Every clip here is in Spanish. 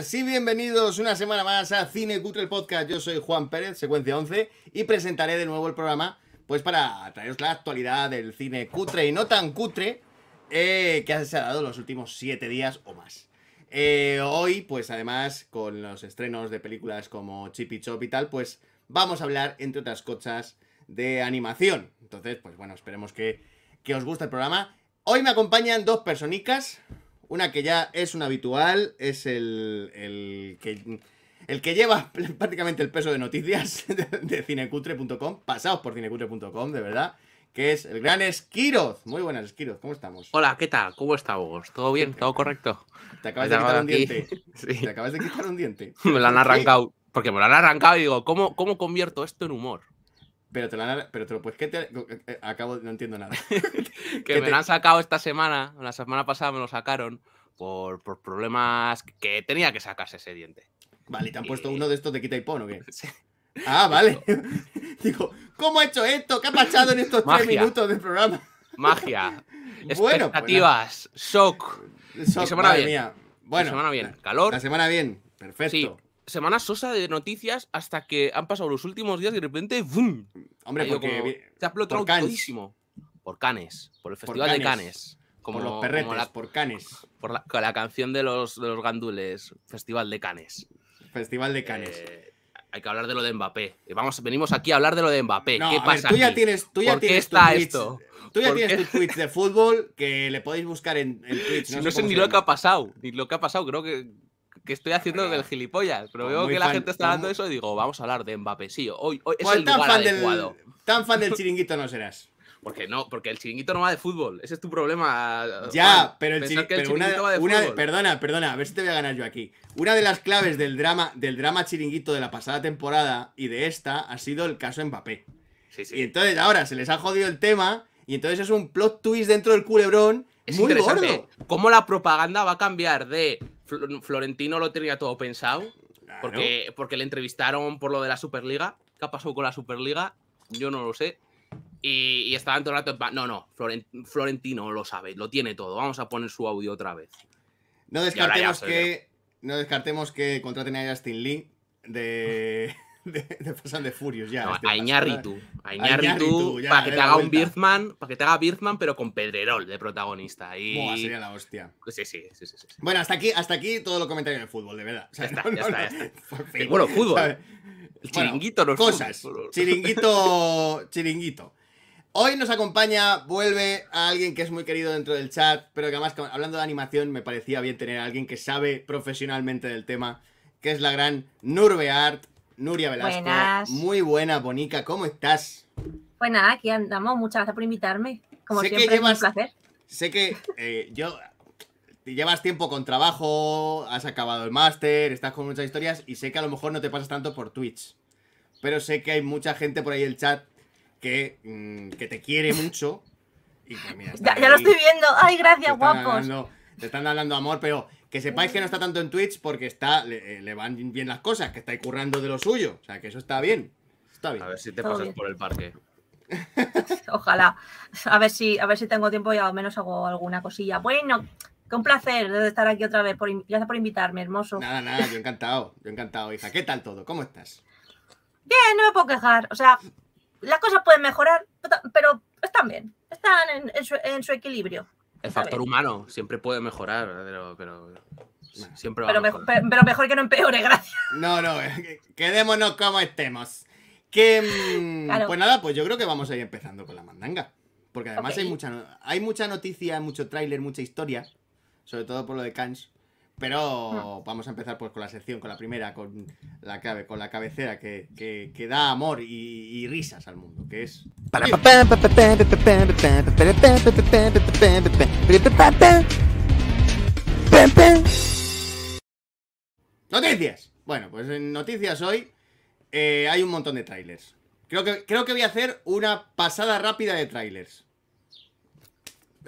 Sí, bienvenidos una semana más a Cine Cutre el Podcast. Yo soy Juan Pérez, secuencia 11, y presentaré de nuevo el programa pues para traeros la actualidad del cine cutre y no tan cutre eh, que se ha dado los últimos 7 días o más. Eh, hoy, pues además, con los estrenos de películas como Chip y Chop y tal, pues vamos a hablar, entre otras cosas, de animación. Entonces, pues bueno, esperemos que, que os guste el programa. Hoy me acompañan dos personicas. Una que ya es un habitual, es el, el que... El que lleva prácticamente el peso de noticias de cinecutre.com, pasaos por cinecutre.com, de verdad, que es el gran Esquiroz. Muy buenas, Esquiroz, ¿cómo estamos? Hola, ¿qué tal? ¿Cómo vos ¿Todo bien? ¿Todo correcto? Te acabas de quitar un diente. Sí. Te acabas de quitar un diente. Me lo han arrancado, porque me lo han arrancado y digo, ¿cómo, cómo convierto esto en humor? Pero te, pero te lo pues que te, eh, eh, acabo, no entiendo nada. que, me lo han sacado esta semana, la semana pasada me lo sacaron por, problemas que tenía que sacarse ese diente. Vale, ¿y te han puesto uno de estos de quita y pon o qué? Ah, vale. Digo, ¿cómo ha hecho esto? ¿Qué ha pasado en estos tres minutos del programa? Magia. bueno, pues expectativas, shock. shock semana Bueno, la semana bien, calor. La semana bien, perfecto semana sosa de noticias hasta que han pasado los últimos días y de repente ¡bum! Hombre, porque se ha explotado por Por Canes, por el Festival de Canes. Como por los perretes, por Canes. Por la, con la canción de los, gandules, Festival de Canes. Festival de eh, Canes. hay que hablar de lo de Mbappé. Vamos, venimos aquí a hablar de lo de Mbappé. ¿Qué pasa? tú ya tienes, tú ya tienes qué está esto? Tú ya tienes tu Twitch de fútbol que le podéis buscar en, Twitch. No, no sé, ni lo que ha pasado. Ni lo que ha pasado. Creo que que estoy haciendo del gilipollas, pero pues veo que la gente está dando eso y digo, vamos a hablar de Mbappé, sí, hoy, hoy es pues el tan fan adecuado. Del, tan fan del chiringuito no serás. Porque no, porque el chiringuito no va de fútbol. Ese es tu problema. Ya, pero el, chiringuito una, va de fútbol. Perdona, perdona, a ver si te voy a ganar yo aquí. Una de las claves del drama, del drama chiringuito de la pasada temporada y de esta ha sido el caso Mbappé. Y entonces ahora se les ha jodido el tema y entonces es un plot twist dentro del culebrón. Es muy interesante gordo. cómo la propaganda va a cambiar de Florentino lo tenía todo pensado. Porque, porque le entrevistaron por lo de la Superliga. ¿Qué ha pasado con la Superliga? Yo no lo sé. Y, estaba en todo el rato. No, no, Florentino lo sabe, lo tiene todo. Vamos a poner su audio otra vez. No descartemos que. No descartemos que contraten a Justin Lee de de, de furios ya. a Iñarritu. para que te haga un Birdman, para que te haga Birdman, pero con Pedrerol de protagonista. Y... sería la hostia. Pues sí, sí, sí, sí, Bueno, hasta aquí, hasta aquí todo lo comentario en el fútbol, de verdad. está, ya, Bueno, fútbol. chiringuito, los cosas. Chiringuito, chiringuito. Hoy nos acompaña, vuelve a alguien que es muy querido dentro del chat, pero que además, hablando de animación, me parecía bien tener a alguien que sabe profesionalmente del tema, que es la gran Nurbeart. Nuria Velasco. Muy buena, Bonica. ¿Cómo estás? Pues nada, aquí andamos. Muchas gracias por invitarme. Como siempre, es un placer. Sé que eh, yo llevas tiempo con trabajo, has acabado el máster, estás con muchas historias y sé que a lo mejor no te pasas tanto por Twitch. Pero sé que hay mucha gente por ahí en el chat que, mm, que te quiere mucho. Y ya, lo estoy viendo. Ay, gracias, guapos. te están hablando amor, pero que sepáis que no está tanto en Twitch porque está, eh, le, van bien las cosas, que estáis currando de lo suyo. O sea, que eso está bien. Está bien. A ver si te pasas por el parque. Ojalá. A ver si, a ver si tengo tiempo y al menos hago alguna cosilla. Bueno, qué un placer de estar aquí otra vez. Por, gracias por invitarme, hermoso. Nada, nada, yo encantado. Yo encantado, hija. ¿Qué tal todo? ¿Cómo estás? Bien, no me puedo quejar. O sea, las cosas pueden mejorar, pero están bien. Están en su equilibrio. El factor humano siempre puede mejorar, pero, pero siempre pero, Mejor, que no empeore, gracias. No, no, eh, quedémonos como estemos. Que, mm, Pues nada, pues yo creo que vamos a ir empezando con la mandanga. Porque además hay, mucha, hay mucha noticia, mucho tráiler, mucha historia. Sobre todo por lo de Cans. Pero vamos a empezar pues con la sección, con la primera, con la clave, con la cabecera que, da amor y, risas al mundo, que es. Noticias. Bueno, pues en noticias hoy hay un montón de trailers. Creo que, creo que voy a hacer una pasada rápida de trailers.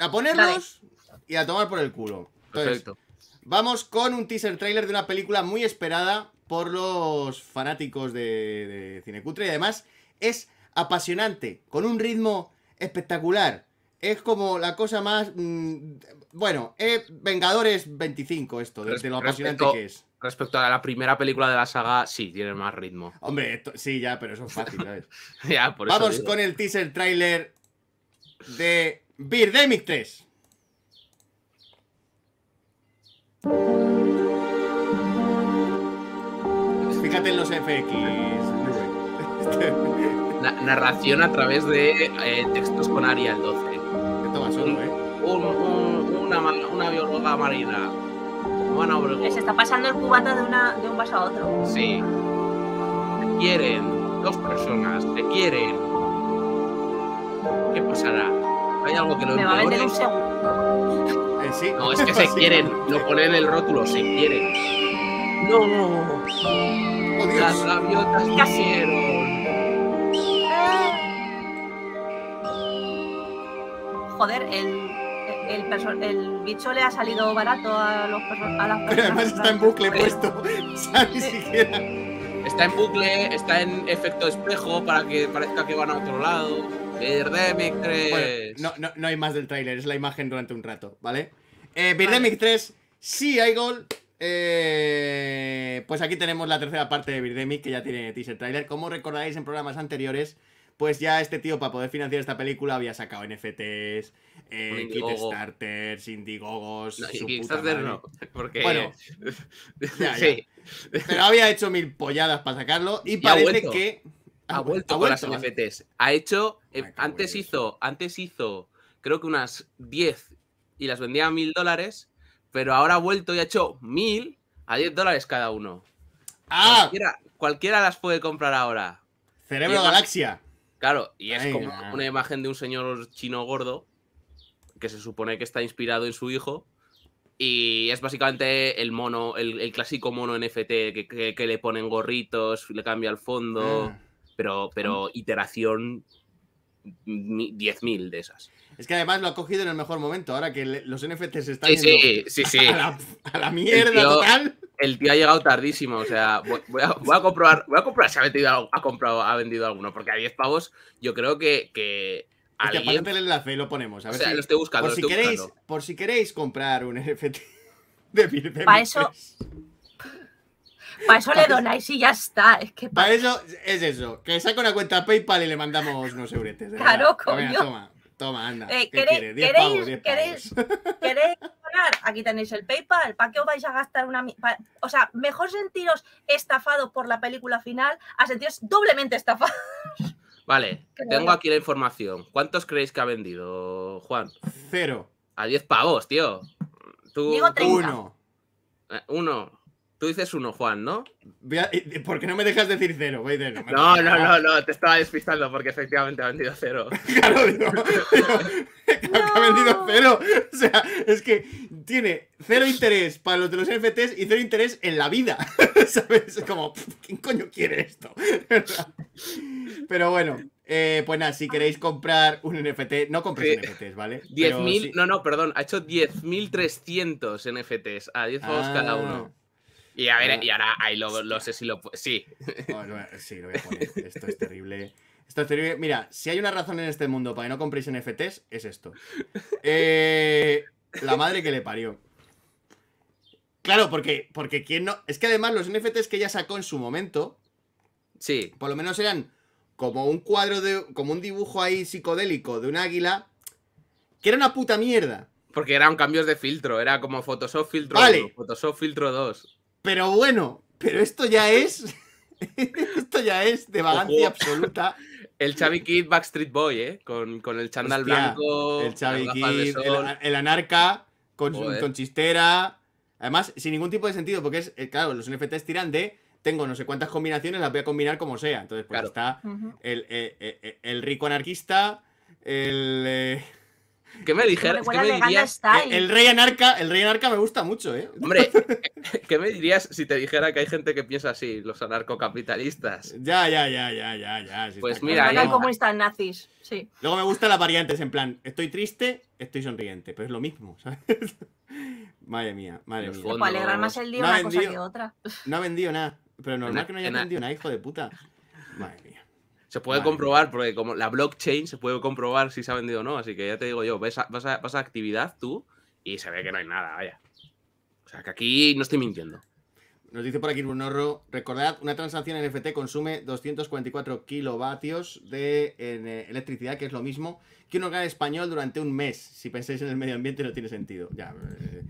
A ponerlos y a tomar por el culo. Perfecto. Vamos con un teaser trailer de una película muy esperada por los fanáticos de, de Cinecutre y además es apasionante, con un ritmo espectacular. Es como la cosa más... Mm, bueno, Vengadores 25 esto, desde lo apasionante que es. Respecto a la primera película de la saga, sí, tiene más ritmo. Hombre, sí, ya, pero eso es fácil, Vamos con el teaser trailer de Birdemic 3. Fíjate en los FX. La narración a través de eh, textos con Arial 12. Un, ¿eh? una, bióloga marina. Se está pasando el cubata de, una, de un vaso a otro. Sí. Te quieren. Dos personas. Te quieren. ¿Qué pasará? ¿Hay algo que no no, es que se quieren, lo ponen en el rótulo, se quieren. No, no. Oh, Las gaviotas quisieron. Joder, el, el, bicho le ha salido barato a, los a las personas. Pero además está en bucle puesto. Está en bucle, está en efecto espejo para que parezca que van a otro lado. Birdemic 3. no, no, no, hay más del tráiler, es la imagen durante un rato, ¿vale? Eh, Birdemic 3, sí hay gol. Eh, pues aquí tenemos la tercera parte de Birdemic, que ya tiene teaser trailer. Como recordáis en programas anteriores, pues ya este tío, para poder financiar esta película, había sacado NFTs, eh, Kickstarters, Indiegogos. su Kickstarter puta no, porque. Bueno, Sí. Pero había hecho mil polladas para sacarlo y parece que ha, ah, pues, vuelto, con las NFTs. Ha hecho, eh, antes hizo, antes hizo, creo que unas 10 y las vendía a mil dólares, pero ahora ha vuelto y ha hecho mil a 10 dólares cada uno. ¡Ah! Cualquiera, las puede comprar ahora. Cerebro Galaxia. Claro, y es como una imagen de un señor chino gordo que se supone que está inspirado en su hijo. Y es básicamente el mono, el, clásico mono NFT que, le ponen gorritos, le cambia el fondo. Ah pero, iteración 10.000 mm, de esas. Es que además lo ha cogido en el mejor momento, ahora que los NFTs están a, la, mierda total. El tío ha llegado tardísimo, o sea, voy, a, comprobar, si ha, vendido, alguno, porque a 10 pavos yo creo que... que alguien... el enlace y lo ponemos. A ver si, lo buscando. Por si, queréis, comprar un NFT de, Para eso... Para eso le donáis y ya está. Es que para... eso es eso. Que saca una cuenta PayPal y le mandamos unos euretes. Claro, coño. toma, toma, anda. Eh, queréis, ¿Queréis, donar? Aquí tenéis el PayPal. ¿Para qué os vais a gastar una.? O sea, mejor sentiros estafados por la película final a sentiros doblemente estafados. Vale, tengo aquí la información. ¿Cuántos creéis que ha vendido, Juan? Cero. A 10 pavos, tío. Tú, Uno. Eh, uno. Tú dices uno, Juan, ¿no? ¿Por qué no me dejas decir cero? no, no, no, no, te estaba despistando porque efectivamente ha vendido cero. claro, ha vendido cero. O sea, es que tiene cero interés para los de los NFTs y cero interés en la vida. ¿Sabes? Es Como, ¿quién coño quiere esto? Pero bueno, eh, pues nada, si queréis comprar un NFT, no compréis NFTs, ¿vale? 10.000, no, no, perdón, ha hecho 10.300 NFTs a 10 juegos cada ah. uno. Y a ver, y ahora ahí lo, lo, sé si lo. Sí. Oh, sí, lo voy a poner. Esto es terrible. Esto es terrible. Mira, si hay una razón en este mundo para que no compréis NFTs, es esto. Eh, la madre que le parió. Claro, porque, porque quién no. Es que además los NFTs que ella sacó en su momento. Sí. Por lo menos eran como un cuadro de. como un dibujo ahí psicodélico de un águila. Que era una puta mierda. Porque eran cambios de filtro, era como Photoshop filtro Photoshop filtro 2. Pero bueno, pero esto ya es. esto ya es de vagancia absoluta. El Xavi Kid Backstreet Boy, ¿eh? Con, el chandal blanco. El Chavi Kid, el, anarca, con, chistera. Además, sin ningún tipo de sentido, porque es, eh, claro, los NFTs tiran de tengo no sé cuántas combinaciones, las voy a combinar como sea. Entonces, pues está eh, eh, el, rico anarquista, el. ¿Qué me dijeras? ¿Qué me dirías? El, rey anarca, el rey me gusta mucho, ¿eh? Hombre, ¿qué me dirías si te dijera que hay gente que piensa así, los anarcocapitalistas? Ya, ya, ya, ya, ya, ya. pues mira, ¿cómo comunistas nazis, sí. Luego me gustan las variantes, en plan, estoy triste, estoy sonriente, pero es lo mismo, ¿sabes? madre mía, madre mía. Para alegrar más el día no una cosa que otra. No ha vendido nada, pero normal que no haya vendido nada, hijo de puta. Vale. Se puede comprobar, porque como la blockchain se puede comprobar si se ha vendido o no. Así que ya te digo yo, vas, a, actividad tú y se ve que no hay nada, vaya. O sea, que aquí no estoy mintiendo. Nos dice por aquí Brunorro, recordad, una transacción NFT consume 244 kilovatios de eh, electricidad, que es lo mismo que un hogar español durante un mes. Si pensáis en el medio ambiente no tiene sentido. Ya, eh,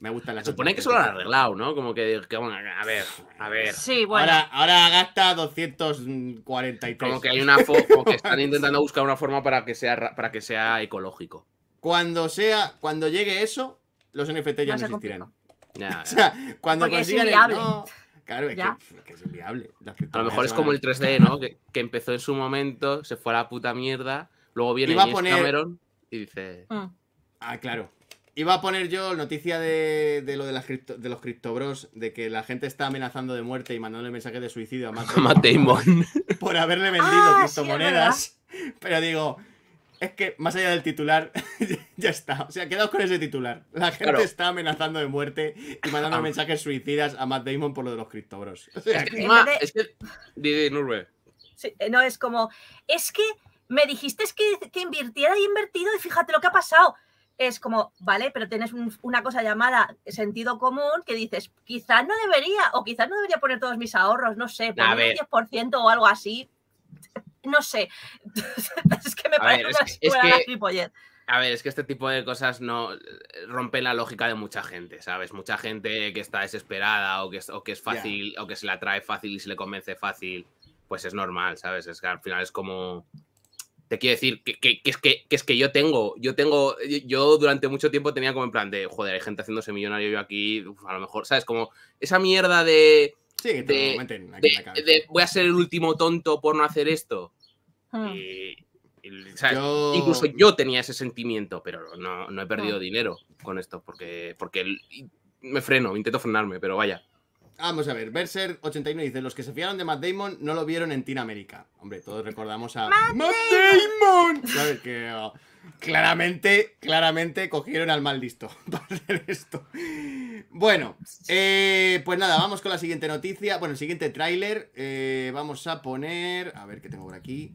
me gustan las Supone que solo lo han arreglado, ¿no? Como que, bueno, a ver, a ver. Sí, bueno. Ahora, gasta 243. Como que hay una como que están intentando buscar una forma para que sea para que sea ecológico. Cuando sea, cuando llegue eso, los NFT ya no, existirán. Ya, O sea, cuando Porque Claro, es que, es inviable. A lo mejor es como el 3D, ¿no? que, empezó en su momento, se fue a la puta mierda, luego viene el poner... Cameron y dice. Mm. Ah, claro. Iba a poner yo noticia de, lo de, las cripto, de los criptobros, de que la gente está amenazando de muerte y mandándole mensajes de suicidio a Matt, Damon por haberle vendido ah, criptomonedas. Pero digo, es que más allá del titular, ya está. O sea, quedaos con ese titular. La gente está amenazando de muerte y mandando ah. mensajes suicidas a Matt Damon por lo de los criptobros. O es que, es que... Eh, no, es como, es que me dijiste que, que invirtiera y invertido y fíjate lo que ha pasado es como, vale, pero tienes una cosa llamada sentido común que dices, quizás no debería, o quizás no debería poner todos mis ahorros, no sé, poner un 10% o algo así. No sé. es que me a parece ver, una es que, A ver, es que este tipo de cosas no eh, rompen la lógica de mucha gente, ¿sabes? Mucha gente que está desesperada o que es, fácil, o que se la trae fácil y se le convence fácil, pues es normal, ¿sabes? Es que al final es como te quiero decir que, es, que, es que yo tengo, yo tengo, yo durante mucho tiempo tenía como en plan de, joder, hay gente haciéndose millonario yo aquí, a lo mejor, ¿sabes? Como esa mierda de... aquí en la De, voy a ser el último tonto por no hacer esto. Hmm. Incluso yo tenía ese sentimiento, pero no, no he perdido hmm. dinero con esto, porque, porque me freno, intento frenarme, pero vaya. Vamos a ver, Berser89 dice: Los que se fiaron de Matt Damon no lo vieron en Teen América. Hombre, todos recordamos a. ¡Matt, Damon! Oh, claramente, claramente cogieron al mal listo hacer esto. Bueno, eh, pues nada, vamos con la siguiente noticia. Bueno, el siguiente tráiler. Eh, vamos a poner. A ver qué tengo por aquí.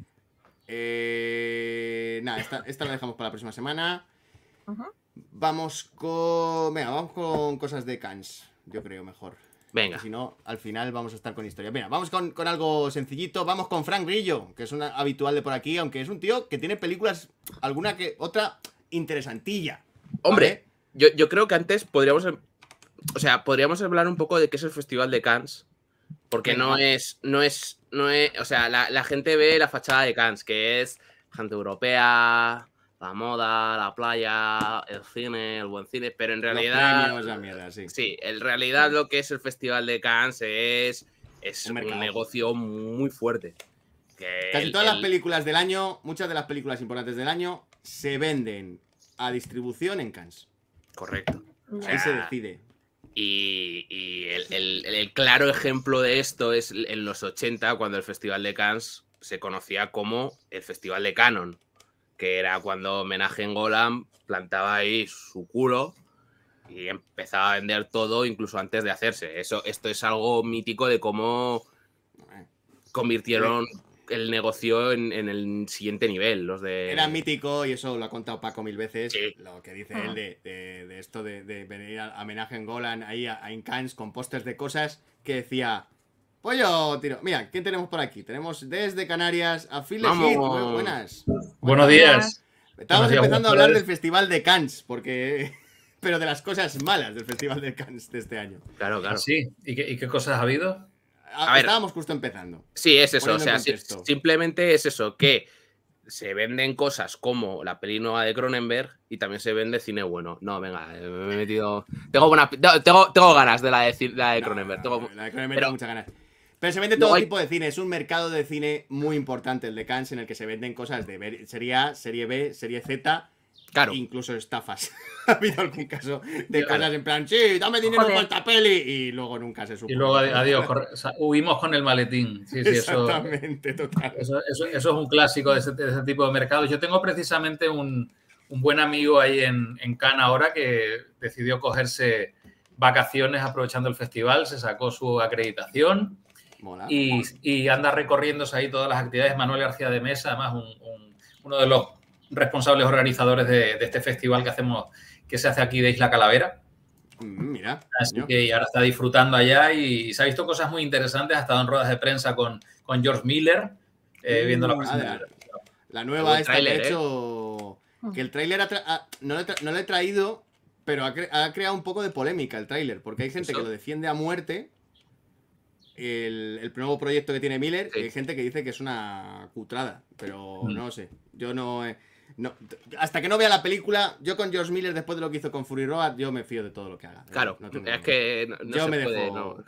Eh, nada, esta, esta, la dejamos para la próxima semana. Vamos con. Venga, vamos con cosas de Cans, yo creo mejor. Venga. Si no, al final vamos a estar con historia. Mira, vamos con, algo sencillito. Vamos con Frank Grillo, que es un habitual de por aquí, aunque es un tío que tiene películas, alguna que otra, interesantilla. Hombre, yo, creo que antes podríamos. Em, o sea, podríamos hablar un poco de qué es el Festival de Cannes. Porque no es, no es. No O sea, la, la gente ve la fachada de Cannes, que es gente europea la moda, la playa, el cine, el buen cine, pero en realidad... la mierda, sí. sí. en realidad lo que es el Festival de Cannes es, es un, negocio muy fuerte. Casi todas las películas del año, muchas de las películas importantes del año, se venden a distribución en Cannes. Correcto. Ahí se ah. decide. Y, el, claro ejemplo de esto es en los 80, cuando el Festival de Cannes se conocía como el Festival de Canon que era cuando homenaje en Golan plantaba ahí su culo y empezaba a vender todo incluso antes de hacerse. Eso, esto es algo mítico de cómo eh, convirtieron el negocio en, el siguiente nivel. Los de... Era mítico y eso lo ha contado Paco mil veces, lo que dice él de, esto de, venir a homenaje en Golan ahí a, Incans con pósters de cosas que decía Pollo, pues tiro. Mira, ¿quién tenemos por aquí? Tenemos desde Canarias a Phil Muy buenas. buenos, días. Estamos empezando a hablar del Festival de Cannes, porque. Pero de las cosas malas del Festival de Cannes de este año. Claro, claro. Sí. ¿Y qué, cosas ha habido? estábamos justo empezando. Sí, es eso. O sea, simplemente es eso, que se venden cosas como la peli nueva de Cronenberg y también se vende cine bueno. No, venga, me he metido. Tengo, tengo, ganas de la de, Cronenberg. La de Cronenberg muchas ganas. Pero se vende todo tipo de cine. Es un mercado de cine muy importante, el de Cannes, en el que se venden cosas de serie A, serie B, serie Z. Claro. Incluso estafas. ha habido algún caso de Yo, en plan, sí, dame dinero para esta peli. Y luego nunca se supo. Y luego, adiós, huimos con el maletín. Sí, sí, Exactamente, eso, total. Eso, es un clásico de ese, tipo de mercados. Yo tengo precisamente un, buen amigo ahí en, en Cannes ahora que decidió cogerse vacaciones aprovechando el festival, se sacó su acreditación y, anda recorriéndose ahí todas las actividades. Manuel García de Mesa, además, uno de los responsables organizadores de, este festival que hacemos, que se hace aquí de Isla Calavera. Mm, mira. Así que ahora está disfrutando allá y se ha visto cosas muy interesantes. Ha estado en ruedas de prensa con, George Miller, eh, mm, viendo la presentación. La nueva esta que ¿eh? hecho. Mm. el tráiler no, le he traído, pero ha, creado un poco de polémica el tráiler, porque hay gente que lo defiende a muerte el, nuevo proyecto que tiene Miller, hay eh, gente que dice que es una cutrada, pero mm. no sé. Yo eh, no, Hasta que no vea la película, yo con George Miller, después de lo que hizo con Fury Road, yo me fío de todo lo que haga. Claro, no es que yo me dejo, Voy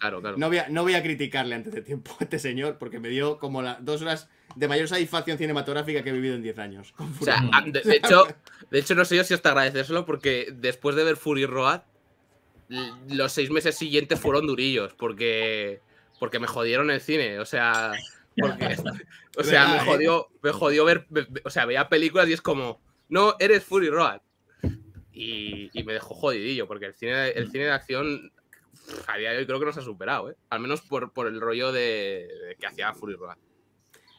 a, no, voy a, criticarle antes de tiempo a este señor, porque me dio como las dos horas de mayor satisfacción cinematográfica que he vivido en 10 años. De, hecho, de hecho, no sé yo si hasta agradecérselo, porque después de ver Fury Road, los seis meses siguientes fueron durillos, porque porque me jodieron el cine, o sea, o sea, me ¿eh? jodió, me jodió ver, o sea, veía películas y es como, no, eres Fury Road. Y, me dejó jodidillo, porque el cine, el cine de acción a día creo que nos ha superado, ¿eh? Al menos por, el rollo de, que hacía Fury Road.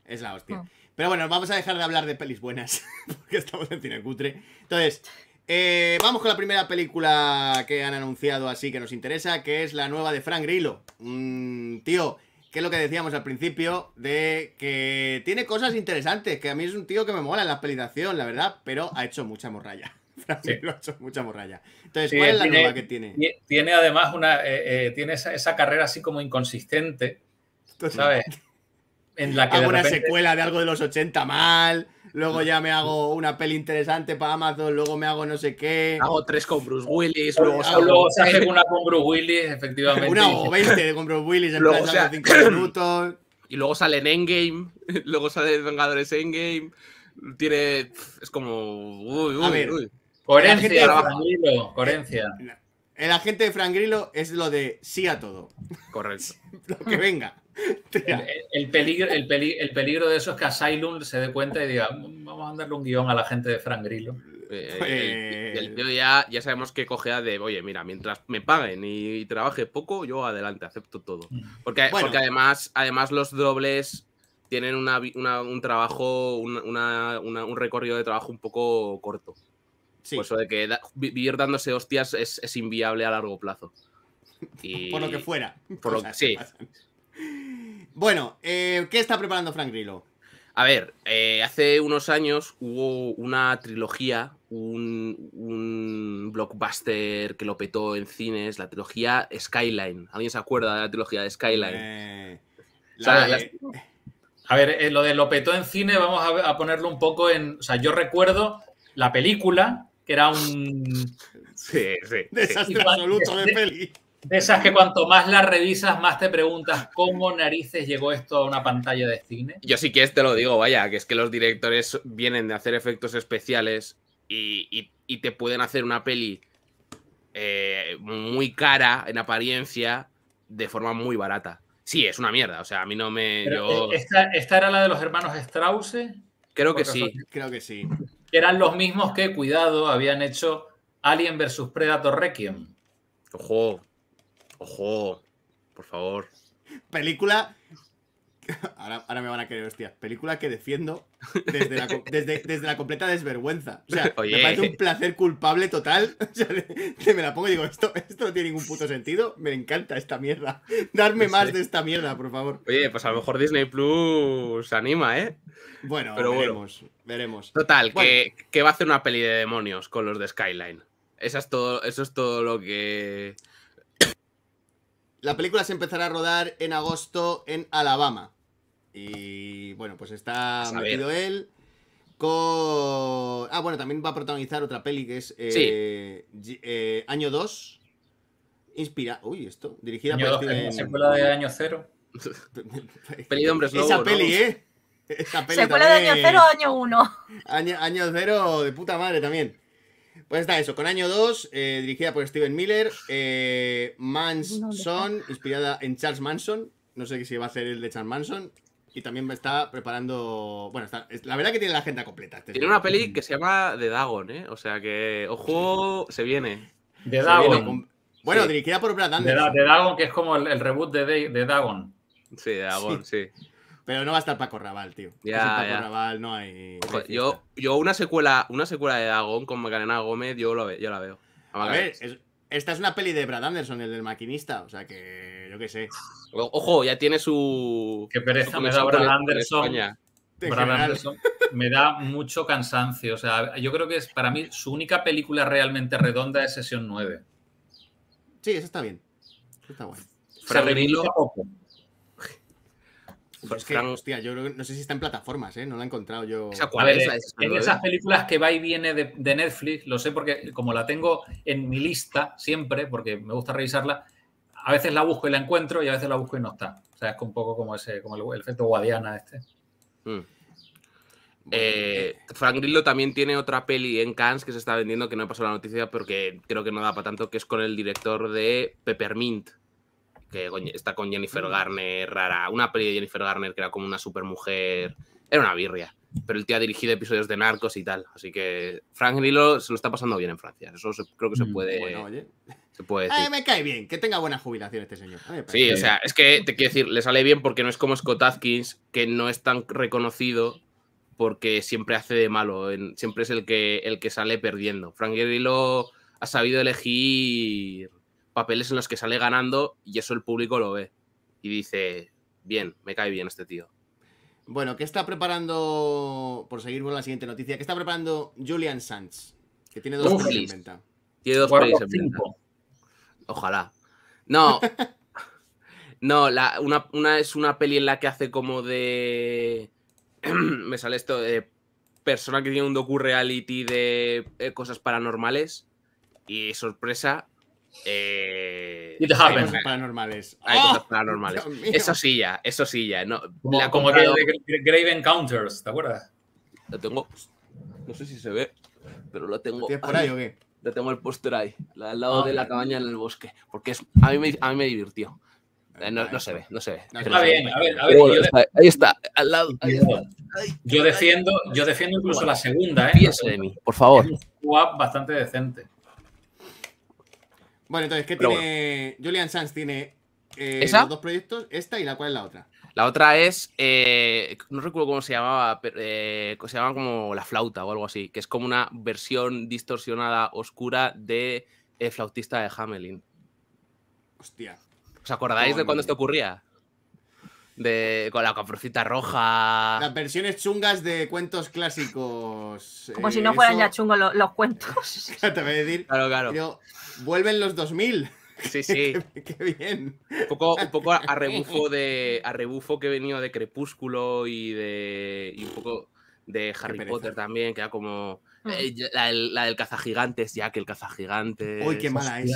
Es la hostia. Ah. Pero bueno, vamos a dejar de hablar de pelis buenas, porque estamos en cine cutre. Entonces, eh, vamos con la primera película que han anunciado así que nos interesa, que es la nueva de Frank Grillo. Mm, tío, que es lo que decíamos al principio, de que tiene cosas interesantes, que a mí es un tío que me mola en la pelidación, la verdad, pero ha hecho mucha morralla. Frank Grillo ha hecho mucha morralla. Entonces, ¿cuál es la nueva que tiene? Tiene además una, eh, eh, tiene esa, carrera así como inconsistente, ¿sabes? en la que... secuela de algo de los 80 mal luego ya me hago una peli interesante para Amazon, luego me hago no sé qué. Hago tres con Bruce Willis, luego, salgo una con Bruce Willis, efectivamente. Una o 20 con Bruce Willis en luego, o sea, 5 minutos. Y luego sale en Endgame, luego sale Vengadores Endgame. Tiene. Es como. Uy, uy, a ver, uy. Coherencia, coherencia. El agente de Frank Grillo es lo de sí a todo. Correcto. lo que venga. El, peligro, el, de eso es que Asylum se dé cuenta y diga, vamos a darle un guión a la gente de Frank Grillo. Eh, eh. ya, ya sabemos que cogea de, oye, mira, mientras me paguen y, trabaje poco, yo adelante, acepto todo. Mm. Porque, porque además, además los dobles tienen un trabajo, un recorrido de trabajo un poco corto. Por eso de que vivir dándose hostias es, inviable a largo plazo. por lo que fuera. sí. Bueno, eh, ¿qué está preparando Frank Grillo? A ver, eh, hace unos años hubo una trilogía, un, blockbuster que lo petó en cines, la trilogía Skyline. ¿Alguien se acuerda de la trilogía de Skyline? A ver, eh, lo de lo petó en cine, vamos a, ponerlo un poco en. O sea, yo recuerdo la película, que era un. Desastre absoluto de peli. De esas que cuanto más las revisas, más te preguntas cómo narices llegó esto a una pantalla de cine. Yo sí que te lo digo, vaya, que es que los directores vienen de hacer efectos especiales y, te pueden hacer una peli eh, muy cara en apariencia de forma muy barata. Sí, es una mierda, o sea, a mí no me... Eh, esta, era la de los hermanos Strause? Creo que sí. Creo que sí. Eran los mismos que, cuidado, habían hecho Alien vs. Predator Requiem. Ojo, Ojo, por favor. Película. Ahora, me van a querer, hostia. Película que defiendo desde la, completa desvergüenza. O sea, me parece un placer culpable total. O sea, me la pongo y digo, esto, no tiene ningún puto sentido. Me encanta esta mierda. Darme más de esta mierda, por favor. Oye, pues a lo mejor Disney Plus anima, ¿eh? Bueno, Pero veremos. Veremos. Total, que, va a hacer una peli de demonios con los de Skyline. todo, eso es todo lo que. La película se empezará a rodar en agosto en Alabama. Y bueno, pues está metido él. Con... Ah, bueno, también va a protagonizar otra peli que es eh, eh, Año 2. Inspira... Uy, esto. Dirigida por... 2, Secuela de Año Cero. peli de hombres lobo, ¿eh? Esa peli, ¿eh? Secuela de Año Cero o Año 1. Año, año 0 de puta madre también. Pues está eso, con año 2, eh, dirigida por Steven Miller, eh, Manson, inspirada en Charles Manson, no sé si va a ser el de Charles Manson, y también me está preparando. Bueno, la verdad que tiene la agenda completa. Este tiene una peli que se llama The Dagon, ¿eh? O sea que, ojo, se viene. The Dagon. Bueno, dirigida por Brad Anderson. The, Dagon, que es como el, reboot de, de, Dagon. Sí, The Dagon, sí. Pero no va a estar Paco Raval, tío. Ya, Paco no hay. yo, yo una secuela, una secuela de Dagón con Macarena Gómez, yo, lo, yo la veo. A, ver, esta es una peli de Brad Anderson, el del maquinista. O sea que, yo qué sé. ojo, ya tiene su. Qué pereza me da Brad Anderson. Me da mucho cansancio. O sea, yo creo que es para mí su única película realmente redonda es Sesión 9. Sí, esa está bien. Está bueno. Se pues que, hostia, yo no sé si está en plataformas, ¿eh? No la he encontrado yo. en esas películas que va y viene de, Netflix, lo sé porque como la tengo en mi lista siempre, porque me gusta revisarla, a veces la busco y la encuentro y a veces la busco y no está. O sea, es un poco como ese, como el, efecto Guadiana este. Hmm. Eh, eh. Frank Grillo también tiene otra peli en Cannes que se está vendiendo, que no he pasado la noticia porque creo que no da para tanto, que es con el director de Peppermint, que está con Jennifer mm. Garner rara, una peli de Jennifer Garner que era como una supermujer, era una birria, pero el tío ha dirigido episodios de narcos y tal, así que Frank Grillo se lo está pasando bien en Francia, eso creo que se mm. puede... oye. Se puede decir. me cae bien, que tenga buena jubilación este señor. sí, o sea, es que te quiero decir, le sale bien porque no es como Scott Atkins, que no es tan reconocido porque siempre hace de malo, siempre es el que, el que sale perdiendo. Frank Grillo ha sabido elegir papeles en los que sale ganando y eso el público lo ve y dice, bien, me cae bien este tío. Bueno, ¿qué está preparando, por seguir con la siguiente noticia, qué está preparando Julian Sanz? Que tiene dos pelis Tiene dos Ojalá. No. no, la, una, una, es una peli en la que hace como de... me sale esto de persona que tiene un docu reality de eh, cosas paranormales. Y sorpresa, eh, hay paranormales. Hay cosas ¡Ah! paranormales. eso sí ya, eso sí ya. la, como, Grave Encounters, ¿te acuerdas? Lo tengo... No sé si se ve, pero lo tengo... ¿Tienes por ahí o qué? Lo tengo el póster ahí, al lado ah, de la cabaña en el bosque, porque a, mí me, a mí me divirtió. Eh, no, se ve, no se ve. está bien, a ver, a ver. ahí está, al lado. yo, defiendo, yo defiendo incluso la segunda, ¿eh? de mí, por favor. Es un swap bastante decente. Bueno, entonces, ¿qué tiene. Julian Sanz tiene eh, los dos proyectos, esta y la cual es la otra. La otra es, eh, no recuerdo cómo se llamaba, pero, eh, se llamaba como La Flauta o algo así, que es como una versión distorsionada, oscura de El Flautista de Hamelin. Hostia. ¿Os acordáis de cuando esto ocurría? con la caprucita roja. Las versiones chungas de cuentos clásicos. Como si eh, no fueran ya chungos los, cuentos. te voy a decir. Claro, vuelven los 2000. Sí, sí. qué, bien. Un poco, un poco a rebufo de. A rebufo que venía de Crepúsculo y de. Y un poco de Harry Potter también, que era como. Mm. Eh, la, la, del cazagigantes, ya que el cazagigante. Hoy qué mala es.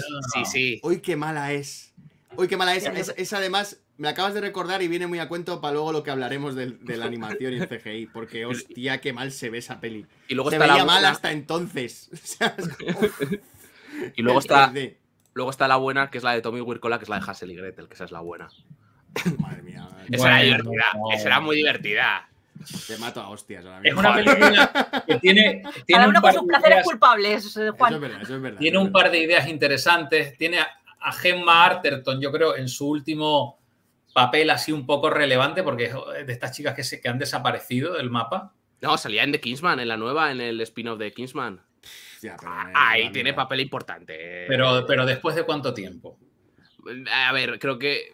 Sí, Hoy qué mala es. Uy, qué mala es. Es, es además me acabas de recordar y viene muy a cuento para luego lo que hablaremos de, la animación y el CGI, porque hostia, qué mal se ve esa peli. Y luego está la hasta entonces. y luego está, luego está la buena, que es la de Tommy Wirkola, que es la de Hassel y Gretel, que esa es la buena. Madre mía. Esa era divertida, será muy divertida. Te mato a hostias Es una película que tiene. tiene uno sus placeres culpables, Tiene un par de ideas interesantes. Tiene a Gemma Arterton, yo creo, en su último papel así un poco relevante porque es eh, de estas chicas que, se, que han desaparecido del mapa. No, salía en The Kingsman, en la nueva, en el spin-off de Kingsman. Ah, ahí tiene papel importante. Pero, pero después de cuánto tiempo? A ver, creo que.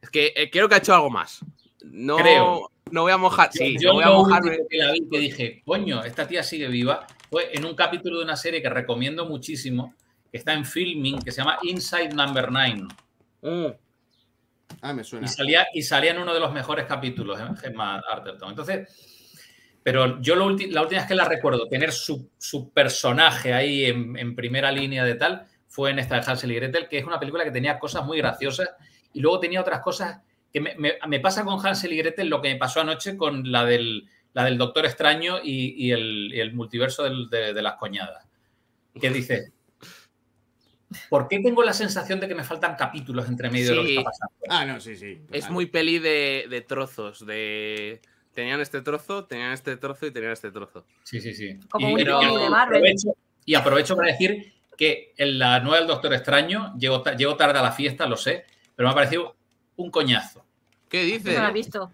Es que eh, creo que ha hecho algo más. No, creo. no voy a mojar. yo voy a mojar. Que la que dije, coño, esta tía sigue viva. Fue en un capítulo de una serie que recomiendo muchísimo, que está en filming, que se llama Inside Number Nine mm. Ah, y salía, y en uno de los mejores capítulos, ¿eh? Gemma Arterton. Entonces, pero yo la última vez que la recuerdo, tener su, personaje ahí en, primera línea de tal, fue en esta de Hansel y Gretel, que es una película que tenía cosas muy graciosas y luego tenía otras cosas que me, pasa con Hansel y Gretel lo que me pasó anoche con la del, la del Doctor Extraño y, el, multiverso de, las coñadas. ¿Qué dice ¿Por qué tengo la sensación de que me faltan capítulos entre medio de lo que está pasando? Ah, no, sí, sí. Es muy peli de, trozos, de... Tenían este trozo, tenían este trozo y tenían este trozo. Sí, sí, sí. y, aprovecho, y aprovecho para decir que en la nueva del Doctor Extraño, llego, tarde a la fiesta, lo sé, pero me ha parecido un coñazo. ¿Qué dices? No lo visto.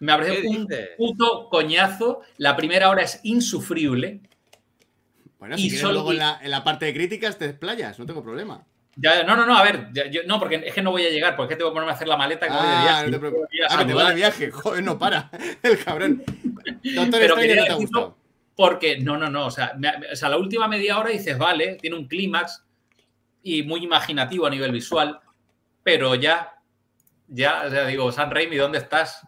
Me ha parecido un puto coñazo. La primera hora es insufrible y solo luego en, la, en la, parte de críticas te desplayas, no tengo problema. no, no, no, a ver, no, porque es que no voy a llegar, porque tengo que ponerme a hacer la maleta que voy de ah, viaje. ah, que te de viaje, joder, no para, el cabrón. Pero Porque, no, no, no, o sea, o sea, la última media hora dices, vale, tiene un clímax y muy imaginativo a nivel visual, pero ya ya, o sea, digo, San Raimi, ¿dónde estás?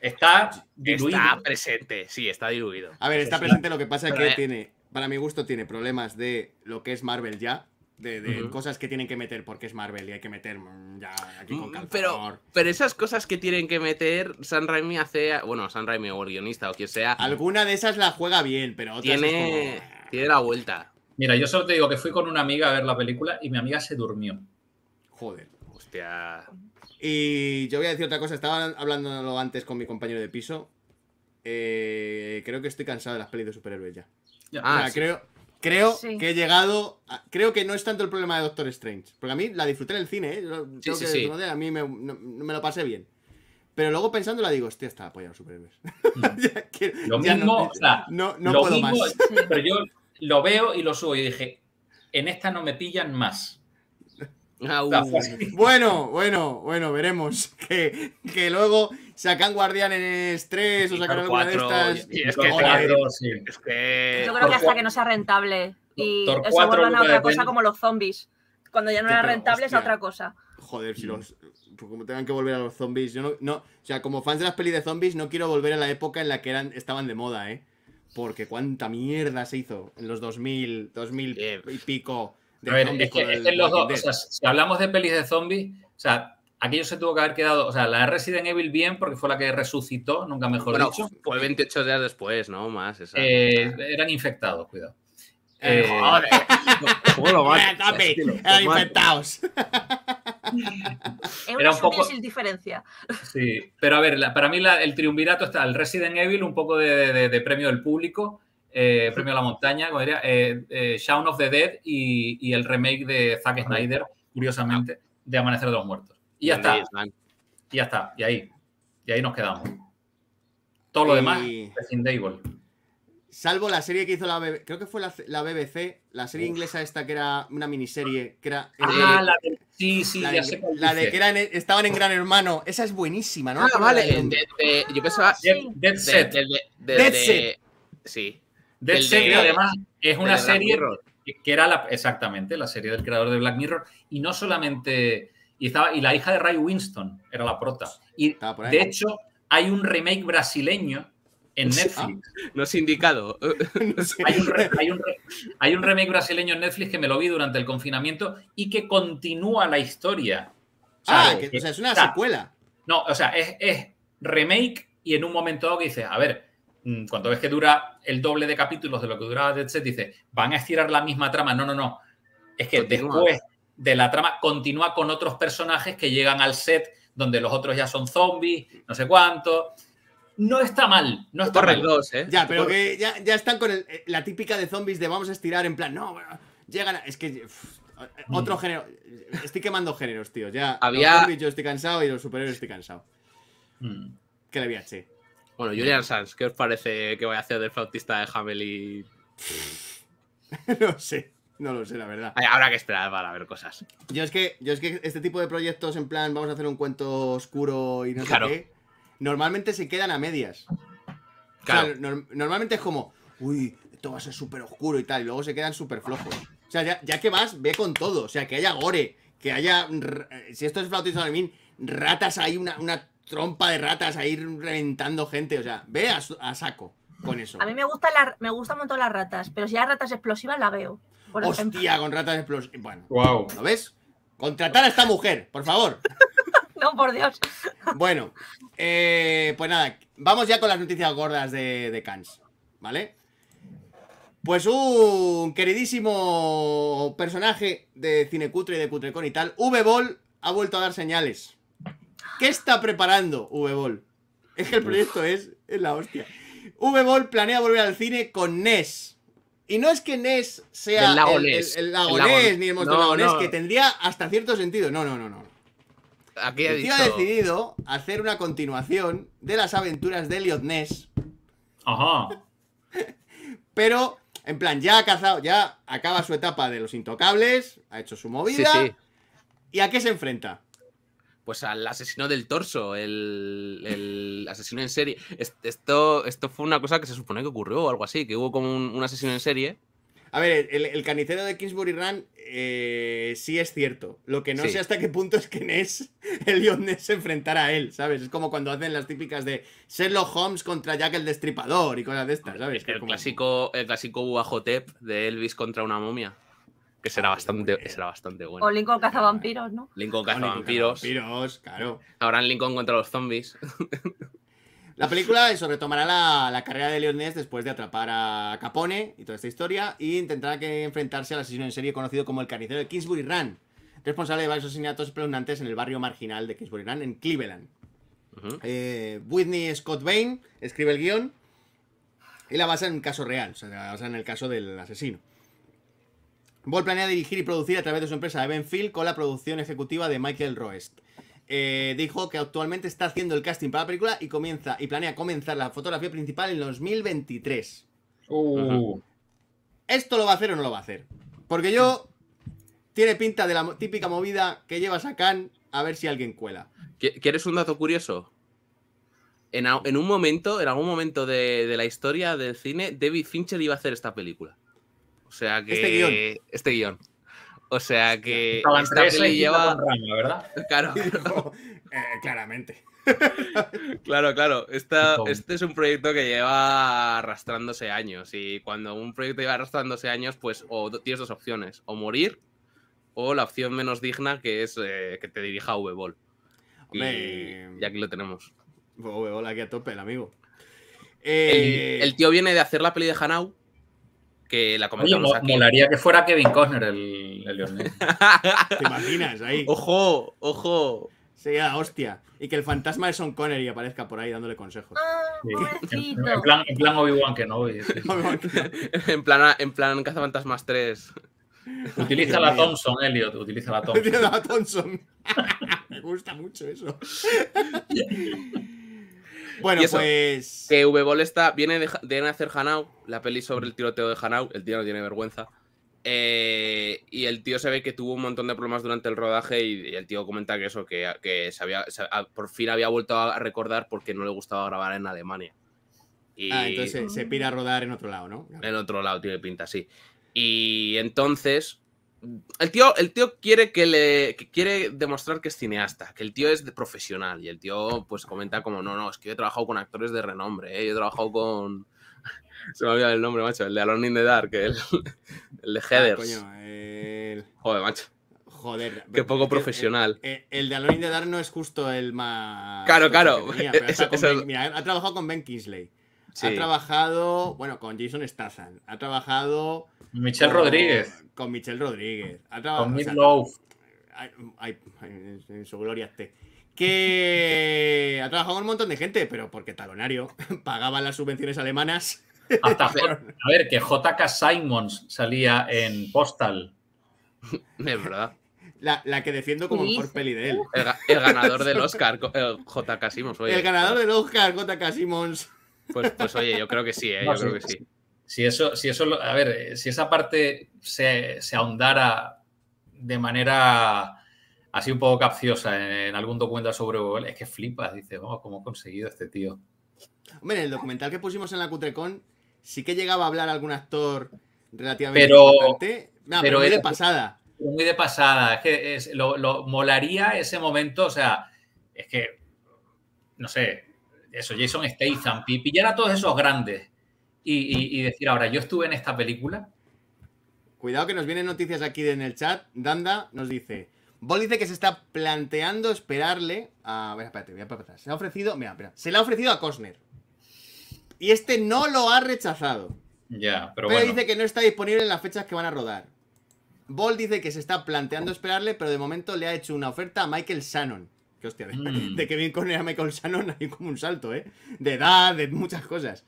Está diluido. Está presente, sí, está diluido. A ver, está presente, lo que pasa es que eh, tiene para mi gusto, tiene problemas de lo que es Marvel ya, de, cosas que tienen que meter porque es Marvel y hay que meter mm, ya aquí mm, con calzador. Pero, esas cosas que tienen que meter, San Raimi hace. Bueno, San Raimi o el guionista o quien sea. Alguna de esas la juega bien, pero otras tiene, tiene la vuelta. Mira, yo solo te digo que fui con una amiga a ver la película y mi amiga se durmió. Joder. Hostia. Y yo voy a decir otra cosa. Estaba hablándolo antes con mi compañero de piso. Eh, creo que estoy cansado de las pelis de superhéroes ya. Ah, creo, creo que he llegado. creo que no es tanto el problema de Doctor Strange. Porque a mí la disfruté en el cine, ¿eh? a mí me, lo pasé bien. Pero luego pensando la digo, hostia, está apoyado super superhéroes. lo no, no, puedo más. Pero yo lo veo y lo subo y dije, en esta no me pillan más. Ah, uh. Bueno, bueno, bueno, veremos. Que, luego sacan en e estrés o sacan alguna de estas. Yo creo que hasta que no sea rentable y se vuelvan a otra cosa como los zombies. Cuando ya no era rentable es otra cosa. Joder, si mm. los. Pues como tengan que volver a los zombies. Yo no, no. O sea, como fans de las pelis de zombies, no quiero volver a la época en la que eran, estaban de moda, ¿eh? Porque cuánta mierda se hizo en los 2000, 2000 y pico si hablamos de pelis de zombies, o sea, aquello se tuvo que haber quedado, o sea, la Resident Evil bien porque fue la que resucitó, nunca mejor dicho. Fue 28 días después, ¿no? Más. Eh, eran infectados, cuidado. Eh, eh, joder. Eran infectados. Era un poco sin diferencia. Sí, pero a ver, para mí el triunvirato está el Resident Evil, un poco de premio del público, eh, Premio a la Montaña, como diría, eh, eh, Shaun of the Dead y, el remake de Zack Snyder, curiosamente, de Amanecer de los Muertos. Y ya está. Y ya está. Y ahí. Y ahí nos quedamos. Todo lo demás es indable. Salvo la serie que hizo la BBC, creo que fue la, BBC, la serie inglesa esta que era una miniserie, Ah, la de, sí, sí, la La de que estaban en Gran Hermano, esa es buenísima, ¿no? Ah, vale. yo pensaba... Dead, Set. Dead Set. Sí. Dead además, es una serie que, era la, exactamente la serie del creador de Black Mirror. Y no solamente. Y, estaba, y la hija de Ray Winston era la prota. Y de hecho, hay un remake brasileño en Netflix. Lo ah, no es indicado. hay, un remake brasileño en Netflix que me lo vi durante el confinamiento y que continúa la historia. ah, es una secuela. No, o sea, es, es remake y en un momento dado que dices, a ver, Mm, cuando ves que dura el doble de capítulos de lo que duraba Dead Set, dices, van a estirar la misma trama. No, no, no. Es que después de la trama continúa con otros personajes que llegan al set donde los otros ya son zombies, no sé cuánto. No está mal, no está mal. ¿eh? Ya, pero que ya, están con eh, la típica de zombies de vamos a estirar en plan, no, bueno, llegan a, Es que... Mm. otro género. Estoy quemando géneros, tío. Ya. Había... Los zombies yo estoy cansado y los superhéroes estoy cansado. Mm. Que le había, che. Bueno, Julian Sanz, ¿qué os parece que voy a hacer del flautista de y... no sé, no lo sé, la verdad. habrá que esperar para ver cosas. Yo es que, yo es que este tipo de proyectos, en plan, vamos a hacer un cuento oscuro y no sé qué, normalmente se quedan a medias. Claro. normalmente es como, uy, esto va a ser súper oscuro y tal, y luego se quedan súper flojos. O sea, ya, que vas, ve con todo. O sea, que haya gore, que haya. Eh, si esto es flautista de Hamelin, ratas ahí una trompa de ratas ahí reventando gente. O sea, ve a, saco con eso. A mí me gusta, la, me gusta un montón las ratas, pero si hay ratas explosivas la veo. Hostia, con ratas explosivas. Bueno, wow. ¿lo ves? Contratar a esta mujer, por favor. no, por Dios. Bueno, eh, pues nada, vamos ya con las noticias gordas de, de Cans, ¿vale? Pues un queridísimo personaje de Cinecutre y de Cutrecon y tal, V-Ball, ha vuelto a dar señales. ¿Qué está preparando V-Ball? Es que el proyecto es, la hostia. V-Ball planea volver al cine con Ness Y no es que Ness sea el, lago el, e e e ni el monstruo que tendría hasta cierto sentido. No, no, no, no. Aquí ha ha decidido hacer una continuación de las aventuras de Elliot Ness. Ajá. Pero, en plan, ya ha cazado, ya acaba su etapa de los intocables, ha hecho su movida. ¿Y a qué se enfrenta? pues al asesino del torso, el, asesino en serie. Esto, esto fue una cosa que se supone que ocurrió o algo así, que hubo como un, asesino en serie. A ver, el, canicero de Kingsbury Run eh, sí es cierto. Lo que no sé hasta qué punto es que Ness, el Ness se enfrentara a él, ¿sabes? Es como cuando hacen las típicas de Sherlock Holmes contra Jack el Destripador y cosas de estas, ¿sabes? El, clásico, el clásico Uajotep de Elvis contra una momia que ah, pues, pues, será bastante, será bastante bueno. O Lincoln vampiros, ¿no? Lincoln cazaba Vampiros, claro. Ahora en Lincoln contra los zombies. La película sobre la, la, carrera de Leonés después de atrapar a Capone y toda esta historia y intentará que enfrentarse al asesino en serie conocido como el carnicero de Kingsbury Run, responsable de varios asesinatos espeluznantes en el barrio marginal de Kingsbury Run, en Cleveland. Eh, Whitney Scott Bain escribe el guión y la basa en un caso real, o sea, basa en el caso del asesino. Bol planea dirigir y producir a través de su empresa Evenfield con la producción ejecutiva de Michael Roest. Eh, dijo que actualmente está haciendo el casting para la película y comienza y planea comenzar la fotografía principal en 2023. Uh. ¿Esto lo va a hacer o no lo va a hacer? Porque yo tiene pinta de la típica movida que llevas a Khan a ver si alguien cuela. ¿Quieres un dato curioso? En, un momento, en algún momento de, de la historia del cine, David Fincher iba a hacer esta película. O sea que. Este guión. Este guión. O sea que. Estaban esta tres lleva. Claro. Eh, claramente. claro, claro. este es un proyecto que lleva arrastrándose años. Y cuando un proyecto lleva arrastrándose años, pues o tienes dos opciones: o morir, o la opción menos digna, que es eh, que te dirija a V-Ball. Y, aquí lo tenemos. V-Ball aquí a tope, el amigo. El, eh, el tío viene de hacer la peli de Hanau que la comentamos aquí. Molaría que fuera Kevin Costner el, el ¿Te imaginas ahí? Ojo, ojo. Sería ah, hostia. Y que el fantasma de Sean Connery aparezca por ahí dándole consejos. Ah, en, plan, Obi-Wan que no. en plan, en plan Cazafantasmas 3. Utiliza la Thompson, Elliot. Utiliza la Thompson. Utiliza la Thompson. Me gusta mucho eso. Bueno, eso, pues. Que V-Ball está. Viene de, hacer Hanau, la peli sobre el tiroteo de Hanau. El tío no tiene vergüenza. Eh, y el tío se ve que tuvo un montón de problemas durante el rodaje y, el tío comenta que eso, que, se había, ah, por fin había vuelto a recordar porque no le gustaba grabar en Alemania. ah, entonces se, se pira a rodar en otro lado, ¿no? En otro lado tiene pinta, sí. Y entonces el tío, el tío quiere que le quiere demostrar que es cineasta, que el tío es de profesional y el tío pues comenta como no, no, es que yo he trabajado con actores de renombre, ¿eh? yo he trabajado con se me olvidado el nombre, macho, el de Alone de Dark, el, el de ah, Headers. Joder, macho. Joder. Qué poco profesional. El, de Alone de Dark no es justo el más Claro, claro. ha trabajado con Ben Kingsley. Ha trabajado, bueno, con Jason Statham. Ha trabajado Michelle Rodríguez. Con Michelle Rodríguez. Ah, con en su gloria Que ha trabajado un montón de gente, pero porque talonario pagaba las subvenciones alemanas. a ver, que JK Simons salía en Postal. Es verdad. La, que defiendo como mejor peli de él. El, ganador del Oscar, J.K. Simons. El ganador del Oscar, J.K. Simons. Pues, pues, oye, yo creo que sí, eh, yo creo que sí. Si eso, si eso, a ver, eh, si esa parte se, se ahondara de manera así un poco capciosa en, algún documental sobre Google, es que flipas, dices, vamos, oh, ¿cómo ha conseguido este tío? Hombre, el documental que pusimos en la Cutrecon sí que llegaba a hablar algún actor relativamente pero, importante. pero, muy de pasada. Muy de pasada. Es que lo, molaría ese momento, o sea, es que, no sé, eso, Jason Statham, ya a todos esos grandes y, decir ahora, yo estuve en esta película. Cuidado que nos vienen noticias aquí en el chat. Danda nos dice, Ball dice que se está planteando esperarle a... ver, espérate, voy a pasar. Se ha ofrecido... Mira, se le ha ofrecido a Cosner. Y este no lo ha rechazado. Ya, pero, pero dice que no está disponible en las fechas que van a rodar. Ball dice que se está planteando esperarle, pero de momento le ha hecho una oferta a Michael Shannon. Que hostia, de, mm. qué bien Kevin a Michael Shannon hay como un salto, ¿eh? De edad, de muchas cosas.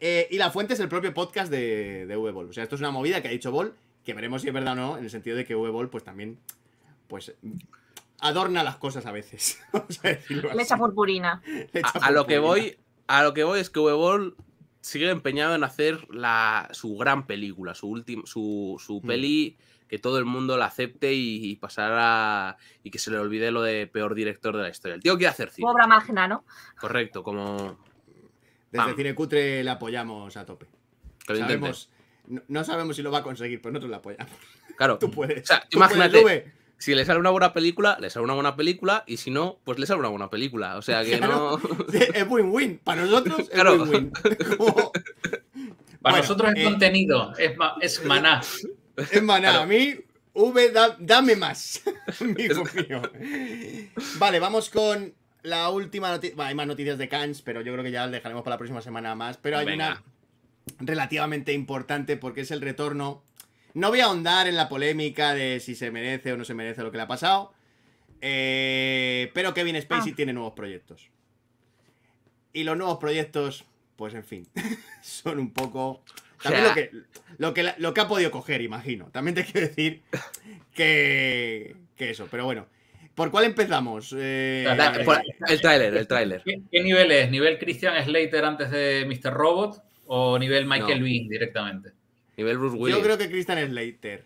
Eh, y la fuente es el propio podcast de, de V-Ball. O sea, esto es una movida que ha dicho Ball, que veremos si es verdad o no, en el sentido de que v pues también, pues adorna las cosas a veces. Le echa purpurina. a, lo que voy, a lo que voy es que V-Ball sigue empeñado en hacer la, su gran película, su último su, mm. peli que todo el mundo la acepte y, pasará y que se le olvide lo de peor director de la historia. El tío quiere hacer Obra magna, ¿no? Correcto, como desde decir Cine Cutre la apoyamos a tope. sabemos, no, sabemos si lo va a conseguir, pero nosotros le apoyamos. Claro. tú puedes. imagínate. si le sale una buena película, le sale una buena película, y si no, pues le sale una buena película. O sea que no. Es win-win. Para nosotros es win-win. Para nosotros es eh, contenido, es, es, maná. Es maná. A mí, V, dame más. Amigo mío. Vale, vamos con la última noticia. Bueno, hay más noticias de Cannes, pero yo creo que ya las dejaremos para la próxima semana más. Pero hay una relativamente importante porque es el retorno. No voy a ahondar en la polémica de si se merece o no se merece lo que le ha pasado. Eh, pero Kevin Spacey ah. tiene nuevos proyectos. Y los nuevos proyectos, pues en fin, son un poco. También lo, que, lo, que, ha podido coger, imagino. También te quiero decir que eso, pero bueno. ¿Por cuál empezamos? Eh, eh, el tráiler, el tráiler. ¿Qué, nivel es? ¿Nivel Christian Slater antes de Mr. Robot o nivel Michael Wynn directamente? Nivel Bruce Willis. Yo creo que Christian Slater.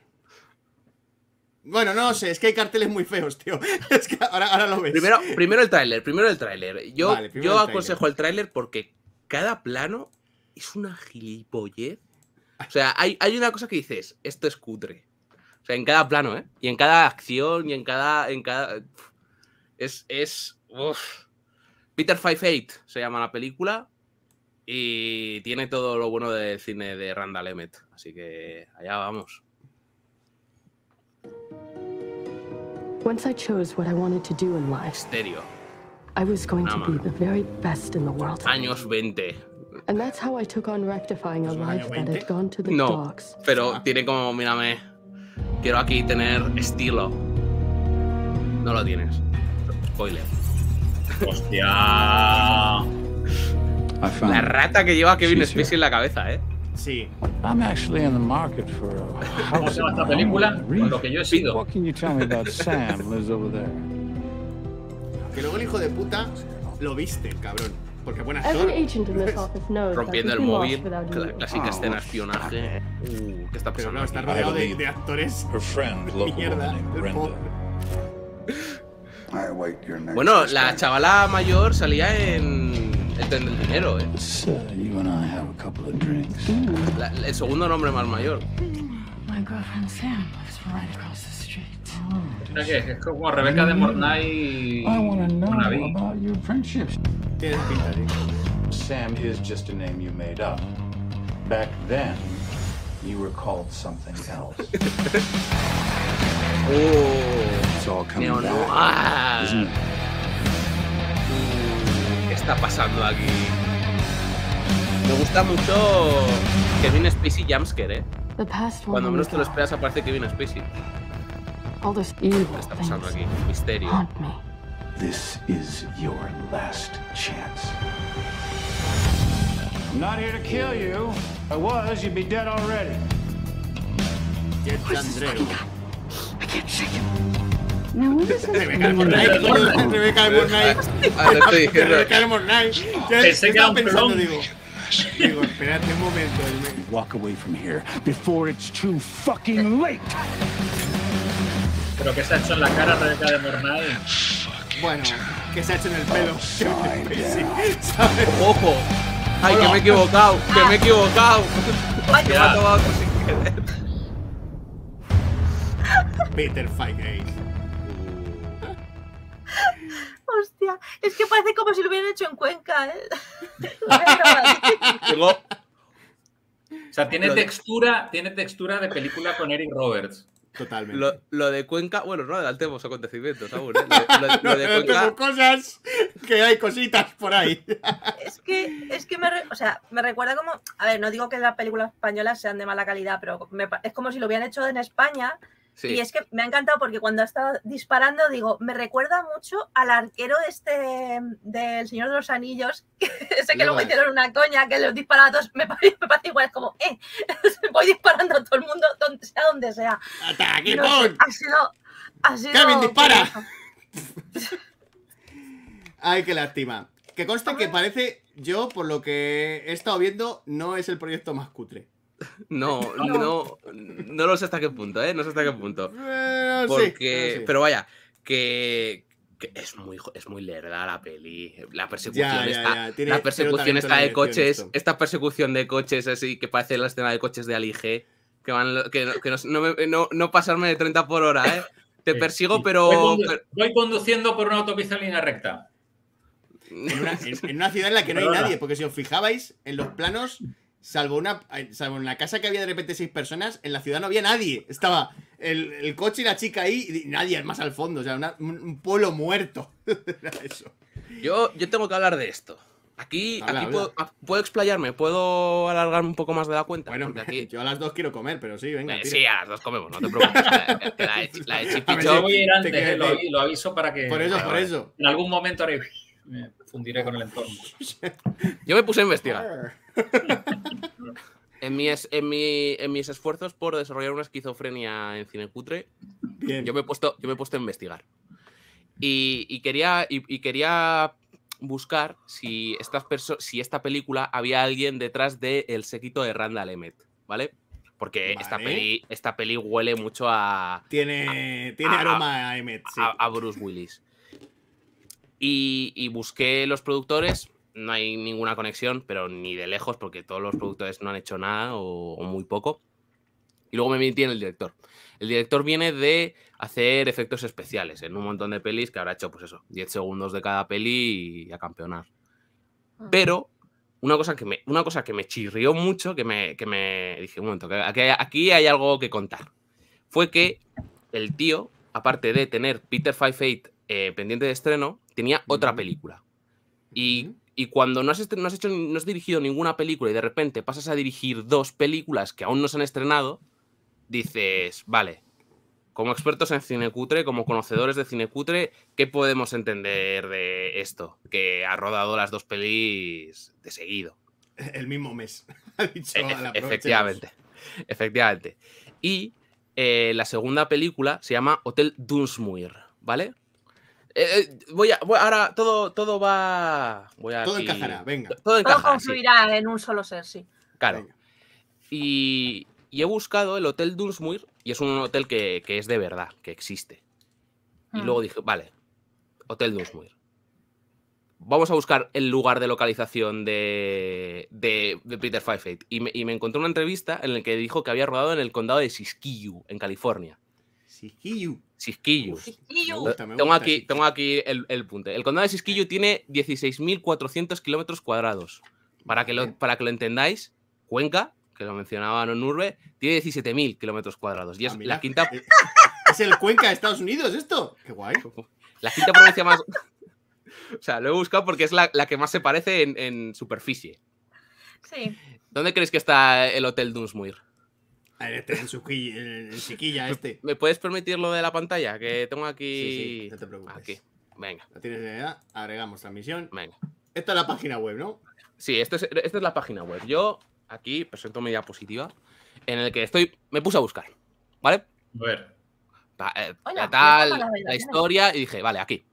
Bueno, no sé, es que hay carteles muy feos, tío. Es que ahora, ahora lo ves. Primero, primero el tráiler, primero el tráiler. Yo, yo aconsejo el tráiler porque cada plano es una gilipollez. O sea, hay, hay una cosa que dices, esto es cutre. O sea, en cada plano, ¿eh? Y en cada acción y en cada. En cada... Es. es... Uf. Peter Five Eight se llama la película. Y tiene todo lo bueno del cine de Randall Emmett. Así que allá vamos. Once I chose what I wanted to do in life, Misterio. I was going to be the very best in the world. Años 20. And that's how I took on rectifying a life that had gone to the no, dogs. Pero ah. tiene como, mírame, quiero aquí tener estilo. No lo tienes. Spoiler. Hostia. la rata que lleva Kevin Spacey en la cabeza, ¿eh? Sí. I'm actually in the market for ¿Cómo se llama esta película? Con lo que yo he sido. What Sam Que luego el hijo de puta lo viste, cabrón. Porque buena son. Rompiendo el móvil, la clásica escena espionaje. Ah, uh, que está Pero no, está rodeado de, de actores. Mierda. Bueno, la chavala mayor salía en El tren del dinero, eh. La, el segundo nombre más mayor. My girlfriend Sam lives right across the como Rebeca de Mornay y Monaví. Sam is just a name you made up. Back then, you were called something else. oh, it's all coming back, mm, ¿Qué está pasando aquí? Me gusta mucho Kevin Spacey Jamsker, ¿eh? Cuando menos te lo esperas aparece Kevin Spacey. All this evil está pasando aquí? Misterio. Haunt me. This is your last chance. I'm not here to kill you. If I was, you'd be dead already. Get guy? I can't shake him. No, what is this? Rebecca Mornay. Rebecca Mornay. Rebecca Mornay. Pensé que era un pelón. Digo, digo, espérate un momento. Walk away from here before it's too fucking late. Pero que se ha hecho en la cara Rebeca de Mornal. Bueno, que se ha hecho en el pelo. Ojo. Ay, que me he equivocado, que me he equivocado. que me ha tomado sin querer. Peter Fight Hostia, es que parece como si lo hubieran hecho en Cuenca. ¿eh? o sea, tiene textura, tiene textura de película con Eric Roberts. Totalmente. Lo, de Cuenca, bueno, no adelantemos acontecimientos aún. ¿eh? Lo, de Cuenca... no, cosas que hay cositas por ahí. Es que, es que me, o sea, me recuerda como. A ver, no digo que las películas españolas sean de mala calidad, pero es como si lo hubieran hecho en España y es que me ha encantado porque cuando ha estado disparando, digo, me recuerda mucho al arquero este del Señor de los Anillos, que sé que luego hicieron una coña, que los disparados me, parece, igual, es como, eh, voy disparando a todo el mundo, donde sea donde sea. ¡Ataque, no ha sido. dispara! Ay, qué lástima. Que conste que parece, yo, por lo que he estado viendo, no es el proyecto más cutre. No, no, no lo sé hasta qué punto, ¿eh? No sé hasta qué punto. Eh, porque, pero vaya, que, es muy, es muy lerda la peli. La persecución está, la persecución está de coches, esta persecución de coches así que parece la tema de coches de Alige, que van, no, pasarme de 30 por hora, ¿eh? Te eh, persigo, pero voy, conduciendo por una autopista en línea recta. en una ciudad en la que no hay nadie, porque si os fijabais en los planos salvo una en la casa que había de repente seis personas, en la ciudad no había nadie. Estaba el, coche y la chica ahí y nadie más al fondo. O sea, un, pueblo muerto. Yo, yo tengo que hablar de esto. Aquí, aquí ah, Puedo, explayarme, puedo alargarme un poco más de la cuenta. Bueno, yo a las dos quiero comer, pero sí, venga. Eh, sí, a las dos comemos, no te preocupes. la, la, de, Yo voy lo, aviso para que. Por eso, por eso. En algún momento me fundiré con el entorno. Yo me puse a investigar. En mis, esfuerzos por desarrollar una esquizofrenia en cine cutre Yo, me he puesto, a investigar. Y, quería, buscar si, esta película había alguien detrás del sequito séquito de Randall Emmett, ¿vale? Porque Esta, peli, huele mucho a. Tiene, aroma a, a Emmett, a Bruce Willis. Y, busqué los productores, no hay ninguna conexión, pero ni de lejos, porque todos los productores no han hecho nada o, muy poco. Y luego me metí en el director. El director viene de hacer efectos especiales en un montón de pelis que habrá hecho, pues eso, 10 segundos de cada peli y a campeonar. Ah. Pero una cosa que me, una cosa que me chirrió mucho, que me, dije, un momento, que aquí, aquí hay algo que contar. Fue que el tío, aparte de tener Peter Five Eight eh, pendiente de estreno, tenía otra película. Y, cuando no has, dirigido ninguna película y de repente pasas a dirigir dos películas que aún no se han estrenado, dices, vale, como expertos en cine cutre, como conocedores de cine cutre, ¿qué podemos entender de esto? Que ha rodado las dos pelis de seguido. El mismo mes. ha dicho e-, efectivamente, efectivamente. Y eh, la segunda película se llama Hotel Dunsmuir, ¿vale? Eh, eh, voy a, voy, ahora todo, todo va. todo encajará, venga. Todo, encajará, todo confluirá en un solo ser, sí. Claro. Y, he buscado el Hotel Dunsmuir, y es un hotel que, es de verdad, que existe. Y mm. luego dije, vale, Hotel Dunsmuir. Vamos a buscar el lugar de localización de, Peter Five Y y me encontré una entrevista en la que dijo que había rodado en el condado de Siskiyou, en California. Sisquillo. Sisquillo. Tengo aquí, aquí el, punto. El condado de Sisquillo eh. tiene 16.400 kilómetros cuadrados. Para que, lo, entendáis, Cuenca, que lo mencionaban en Urbe, tiene 17.000 kilómetros cuadrados. es ah, la quinta. Eh, es el Cuenca de Estados Unidos, esto. Qué guay. La quinta provincia más. O sea, lo he buscado porque es la, que más se parece en, superficie. Sí. ¿Dónde crees que está el Hotel Dunsmuir? Ah, este, es el, chiquilla este. ¿Me puedes permitir lo de la pantalla? Que tengo aquí. Sí, no te preocupes. Aquí. Venga. La tienes idea. agregamos la misión. Venga. Esta es la página web, ¿no? Sí, este esta es, es la página web. Yo aquí presento mi diapositiva en el que estoy. Me puse a buscar. ¿Vale? A ver. Eh, la tal, la, historia, y dije, vale, aquí.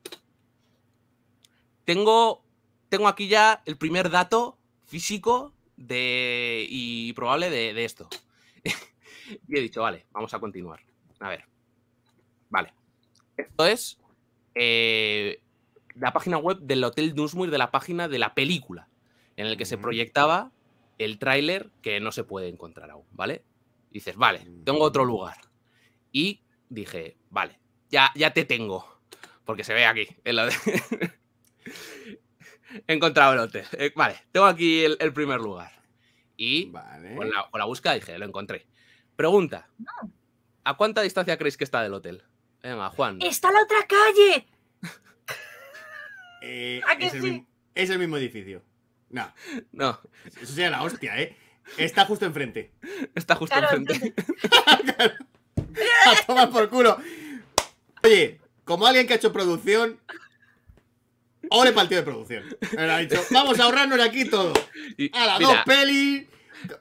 Tengo, tengo aquí ya el primer dato físico de, y probable de, de esto. Y he dicho, vale, vamos a continuar. A ver. Vale. Esto es eh, la página web del Hotel Dunsmuir de la página de la película, en el que se proyectaba el tráiler que no se puede encontrar aún, ¿vale? dices, vale, tengo otro lugar. Y dije, vale, ya, ya te tengo. Porque se ve aquí. He encontrado el hotel. Eh, vale, tengo aquí el, primer lugar. Y la, con, la, búsqueda dije, lo encontré. Pregunta. ¿A cuánta distancia creéis que está del hotel? Venga, Juan. ¡Está la otra calle! Eh, ¿A que es, el mismo, es el mismo edificio. No. No. Eso sería la hostia, ¿eh? Está justo enfrente. Está justo enfrente. a por culo. Oye, como alguien que ha hecho producción, ole partido de producción. Ha dicho, vamos a ahorrarnos aquí todo. a la dos pelis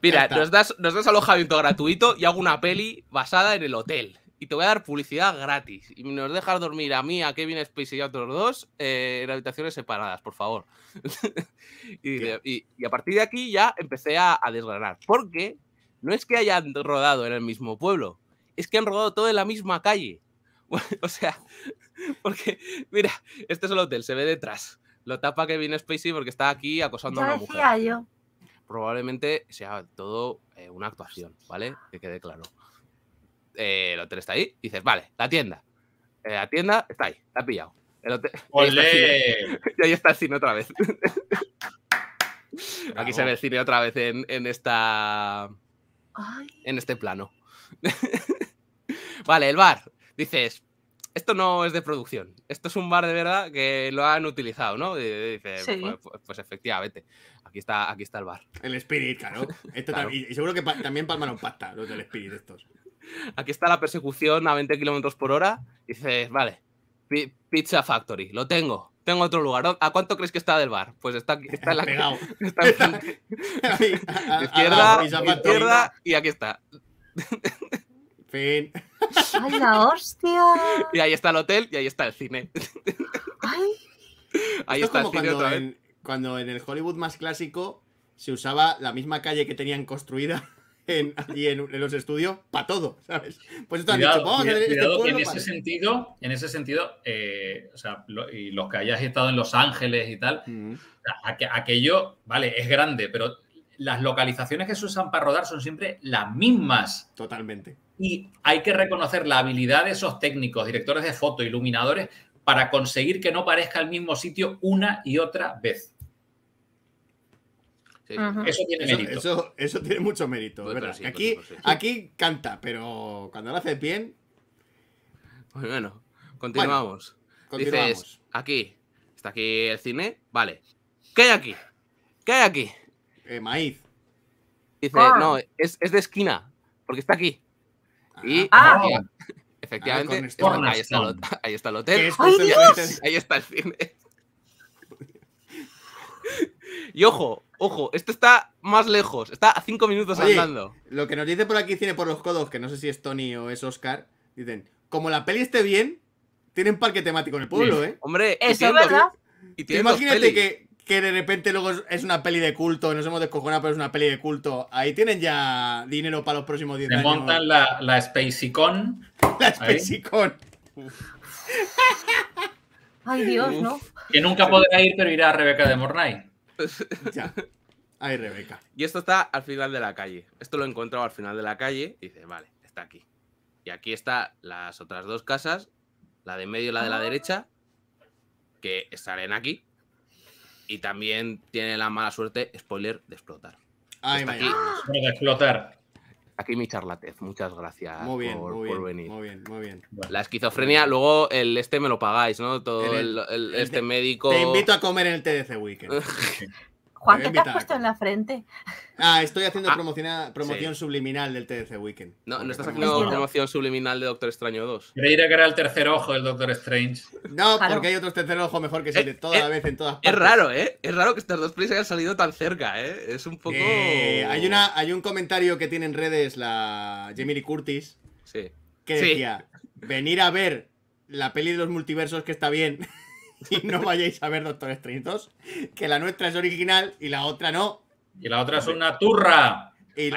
Mira, nos das, alojamiento gratuito y hago una peli basada en el hotel. Y te voy a dar publicidad gratis. Y nos dejas dormir a mí, a Kevin Spacey y a otros dos eh, en habitaciones separadas, por favor. y, a partir de aquí ya empecé a, a desgranar. Porque no es que hayan rodado en el mismo pueblo, es que han rodado todo en la misma calle. o sea, porque, mira, este es el hotel, se ve detrás. Lo tapa Kevin Spacey porque está aquí acosando a una mujer probablemente sea todo eh, una actuación, ¿vale? Que quede claro. Eh, el hotel está ahí, dices, vale, la tienda. Eh, la tienda está ahí, la ha pillado. Y ahí está el cine otra vez. Aquí se ve el cine otra vez en, esta. En este plano. vale, el bar. Dices, esto no es de producción, esto es un bar de verdad que lo han utilizado, ¿no? dice, pues, pues, pues, efectivamente, aquí está, aquí está el bar. El Spirit, claro. y seguro que también también palmaron pasta los del Spirit estos. Aquí está la persecución a 20 kilómetros por hora. dices, vale, Pizza Factory, lo tengo. Tengo otro lugar. ¿A cuánto crees que está del bar? Pues está, aquí, está en la izquierda, izquierda y aquí está. Fin. ¡Ay, la hostia! Y ahí está el hotel y ahí está el cine. Ay. Ahí está el cine cuando, en, el Hollywood más clásico se usaba la misma calle que tenían construida en, allí en, los estudios para todo, ¿sabes? Pues esto este en ese sentido, en ese sentido, eh, o sea, y los que hayas estado en Los Ángeles y tal, aquello, vale, es grande, pero las localizaciones que se usan para rodar son siempre las mismas. Totalmente. Y hay que reconocer la habilidad de esos técnicos, directores de foto, iluminadores, para conseguir que no parezca el mismo sitio una y otra vez. eso tiene mérito. Eso, tiene mucho mérito, ¿verdad? aquí, aquí canta, pero cuando lo haces bien. Pues bueno, continuamos. continuamos. aquí, está aquí el cine, vale. ¿Qué hay aquí? ¿Qué hay aquí? Eh, maíz. Dice, ah. no, es, de esquina, porque está aquí. Ah. Y ah. ah efectivamente, ahí, está el, hotel. Ahí está el cine. Y ojo, ojo, esto está más lejos, está a cinco minutos andando. Lo que nos dice por aquí tiene por los codos, que no sé si es Tony o es Oscar, dicen, como la peli esté bien, tienen parque temático en el pueblo, ¿eh? Hombre, eso es verdad. Imagínate que, que de repente luego es una peli de culto, nos hemos descojonado, pero es una peli de culto. Ahí tienen ya dinero para los próximos 10 años. montan la, Spaceycon. La Spaceycon. Ay, Dios, ¿no? Que nunca podrá ir, pero irá a Rebeca de Mornay. Ya. Ahí, Rebeca. Y esto está al final de la calle. Esto lo he encontrado al final de la calle. Y dice, vale, está aquí. Y aquí están las otras dos casas, la de medio y la de la ah. derecha, que estarán aquí y también tiene la mala suerte, spoiler, de explotar. Ay, aquí, ah. de explotar. Aquí mi charlatez, muchas gracias por, venir. Muy bien, muy bien. La esquizofrenia, luego el este me lo pagáis, ¿no? Todo este médico. Te invito a comer en el TDC Weekend. Juan, ¿qué te has puesto en la frente? Ah, estoy haciendo ah, promoción, subliminal del TDC Weekend. No, no estás haciendo promoción subliminal de Doctor Extraño 2. Creía que era el tercer ojo del Doctor Strange. No, porque hay otros tercer ojo mejor que eh, se de toda la eh, vez en todas partes. Es raro, ¿eh? Es raro que estas dos plays hayan salido tan cerca, ¿eh? Es un poco. Eh, hay, una, hay un comentario que tiene en redes la Jamie Curtis. Sí. Que decía: venir a ver la peli de los multiversos que está bien. y no vayáis a ver doctores Strange que la nuestra es original y la otra no. Y la otra es una turra. Y,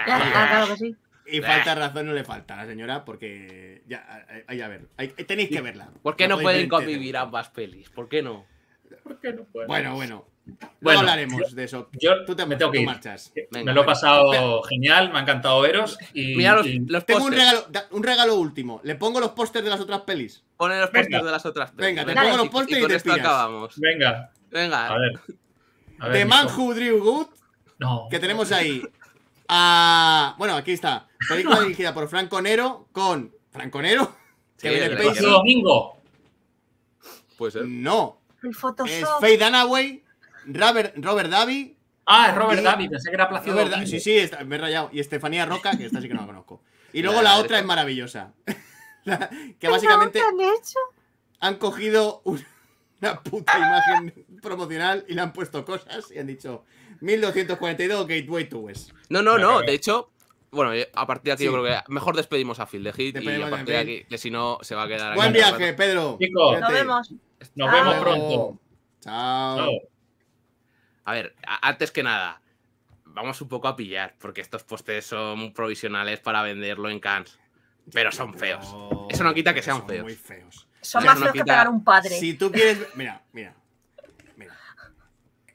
falta razón no le falta a la señora porque ya hay a ver, tenéis que verla. ¿Por qué no, pueden convivir ambas pelis? ¿por qué no? Bueno, bueno, hablaremos de eso. Yo Tú te, me tengo que marchas. me lo he pasado genial, me ha encantado veros. Y, Tengo un regalo, un regalo último. ¿Le pongo los pósters de las otras pelis? poner los pósters de las otras Venga, te pongo los pósters y, y, te acabamos. Venga. Venga. A ver. The Man Who Drew Good. No. Que tenemos ahí. bueno, aquí está. Película dirigida por Franco Nero con. ¿Franco Nero? Sí, el Domingo. Puede ser. No. Es Faye Dunaway, Robert, Robert Davi. Ah, es Robert Davi, pensé que era sí, sí, está, me he rayado. Y Estefanía Roca, que esta sí que no la conozco. Y luego la otra es maravillosa. que básicamente han, hecho? han cogido una puta imagen promocional y le han puesto cosas y han dicho 1242 Gateway No, no, no, de hecho, bueno, eh, a partir de aquí yo creo que mejor despedimos a Phil de Hit y a partir de aquí, que si no se va a quedar. Buen viaje, Pedro. nos vemos. Nos vemos pronto. Chao. A ver, antes que nada, vamos un poco a pillar, porque estos postes son provisionales para venderlo en Cannes. Pero son feos. Eso no quita que sean son feos. Muy feos. Son más feos que pegar un padre. Si tú quieres. Mira, mira. Mira.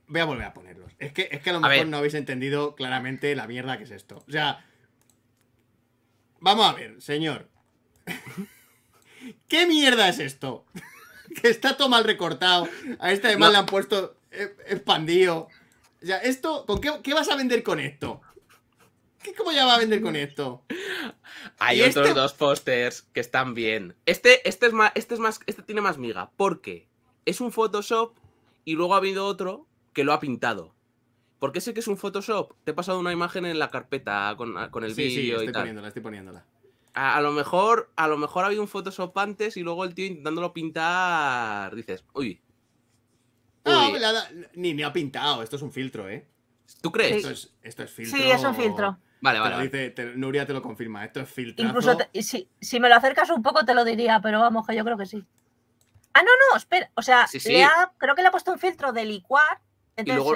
Voy a volver a ponerlos. Es que, que a lo mejor no habéis entendido claramente la mierda que es esto. O sea. Vamos a ver, señor. ¿Qué mierda es esto? que está todo mal recortado. A este además le han puesto eh, expandido. O sea, esto, ¿con qué vas a vender con esto? ¿Qué, ¿Cómo ya va a vender con esto? Hay otros este dos pósters que están bien. Este, este, es más, este, es más, este tiene más miga, ¿Por qué? es un Photoshop y luego ha habido otro que lo ha pintado. ¿Por Porque sé que es un Photoshop. Te he pasado una imagen en la carpeta con, el vídeo y tal. Estoy poniéndola, estoy poniéndola. A, lo mejor, a lo mejor ha habido un Photoshop antes y luego el tío intentándolo pintar. Dices, uy. No, ni, me ha pintado. Esto es un filtro, ¿eh? ¿Tú crees? esto es filtro. Sí, es un filtro. Vale, vale. dice, Nuria te lo confirma, esto es Incluso si, me lo acercas un poco te lo diría, pero vamos, que yo creo que sí. Ah, no, no, espera. O sea, creo que le ha puesto un filtro de licuar. y eh, luego,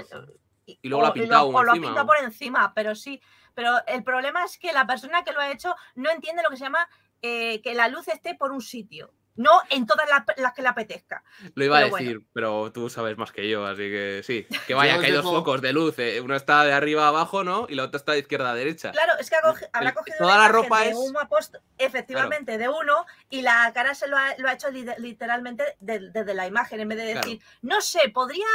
lo ha pintado por encima, pero sí. Pero el problema es que la persona que lo ha hecho no entiende lo que se llama eh, que la luz esté por un sitio. No en todas las, que le apetezca. Lo iba a decir, pero tú sabes más que yo, así que sí. Que vaya, que hay dos focos de luz. Eh, uno está de arriba a abajo, ¿no? Y la otra está de izquierda a derecha. Claro, es que habrá cogido toda la, ropa es... efectivamente, de uno, y la cara se lo ha, hecho literalmente desde la imagen, en vez de decir, no sé, podría.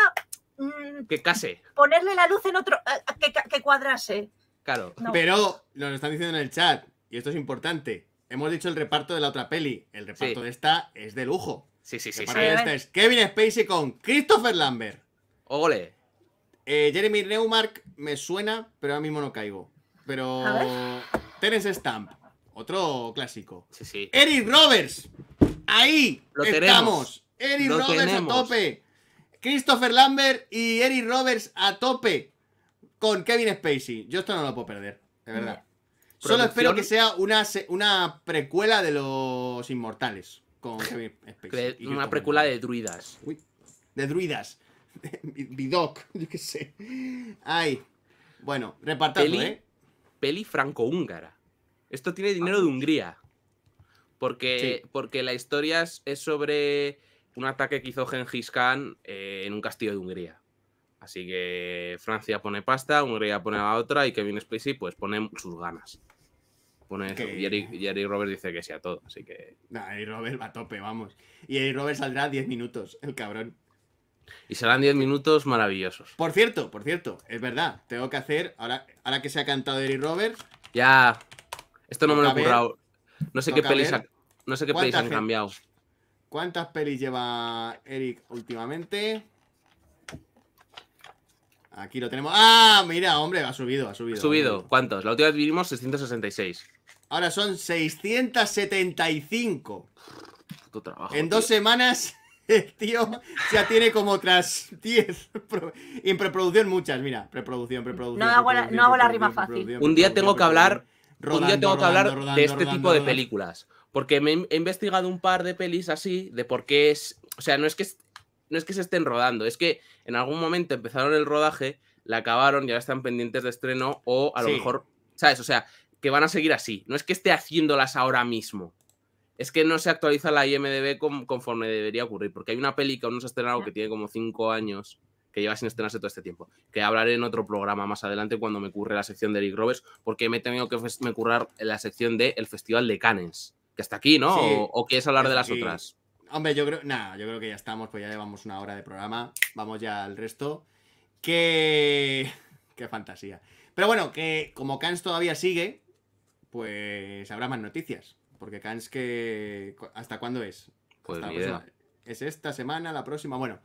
Mm, que case. Ponerle la luz en otro. que, cuadrase. Claro. Pero lo están diciendo en el chat, y esto es importante hemos dicho el reparto de la otra peli. El reparto de esta es de lujo. Sí, sí, sí. es Kevin Spacey con Christopher Lambert. Ole. Eh, Jeremy Neumark me suena, pero ahora mismo no caigo. Pero. Terence Stamp, otro clásico. Sí, sí. Eric Roberts. Ahí Lo Tenemos. Eric Roberts a tope. Christopher Lambert y Eric Roberts a tope con Kevin Spacey. Yo esto no lo puedo perder, de verdad. Solo espero que sea una, una precuela de los Inmortales. Con una precuela de druidas. de druidas. Bidoc, yo qué sé. Ay. Bueno, repartamos. peli, ¿eh? franco-húngara. Esto tiene dinero de ah. Hungría. Porque, porque la historia es sobre un ataque que hizo Genghis Khan eh, en un castillo de Hungría. Así que Francia pone pasta, Hungría pone la otra y Kevin Spacey pues pone sus ganas. Pone Eric Roberts Robert dice que sea todo, así que... Nah, Robert va a tope, vamos. Y Eric Robert saldrá 10 minutos, el cabrón. Y serán 10 minutos maravillosos. Por cierto, por cierto, es verdad, tengo que hacer, ahora, ahora que se ha cantado Eric Robert... Ya, esto no me lo he currado. No sé qué pelis, no sé qué pelis han cambiado. ¿Cuántas pelis lleva Eric últimamente? Aquí lo tenemos. ¡Ah! Mira, hombre, ha subido, ha subido. subido. ¿Cuántos? La última vez vivimos 666. Ahora son 675. Tu trabajo. En dos semanas, tío ya tiene como otras 10. Y en preproducción muchas, mira. Preproducción, preproducción. No hago la, rima fácil. Un día tengo que hablar. un día tengo que hablar de este tipo de películas. Porque he investigado un par de pelis así, de por qué es. O sea, no es que no es que se estén rodando, es que en algún momento empezaron el rodaje, la acabaron y ahora están pendientes de estreno o a lo mejor, ¿sabes? O sea, que van a seguir así. No es que esté haciéndolas ahora mismo. Es que no se actualiza la IMDB conforme debería ocurrir, porque hay una peli que aún no se ha estrenado que tiene como cinco años, que lleva sin estrenarse todo este tiempo, que hablaré en otro programa más adelante cuando me curre la sección de Eric Roberts, porque me he tenido que me currar la sección del el Festival de Cannes, que está aquí, ¿no? o, que quieres hablar de las otras? Hombre, yo creo. Nada, yo creo que ya estamos, pues ya llevamos una hora de programa. Vamos ya al resto. ¿Qué, Qué fantasía. Pero bueno, que como Cans todavía sigue, pues habrá más noticias. Porque Cans que. ¿Hasta cuándo es? Pues Es esta semana, la próxima. Bueno,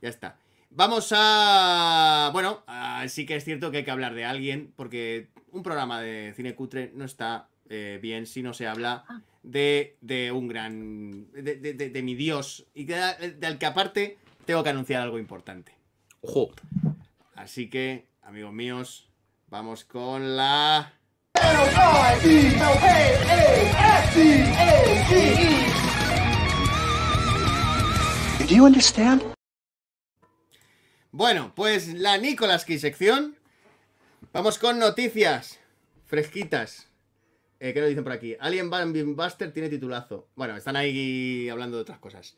ya está. Vamos a. Bueno, sí que es cierto que hay que hablar de alguien, porque un programa de cine cutre no está eh, bien si no se habla. Ah de, de un gran. De, mi Dios. Y del que aparte tengo que anunciar algo importante. Ojo. Así que, amigos míos, vamos con la. Do you understand? Bueno, pues la Nicolas Key sección. Vamos con noticias fresquitas. Eh, ¿Qué nos dicen por aquí? Alien Buster tiene titulazo. Bueno, están ahí hablando de otras cosas.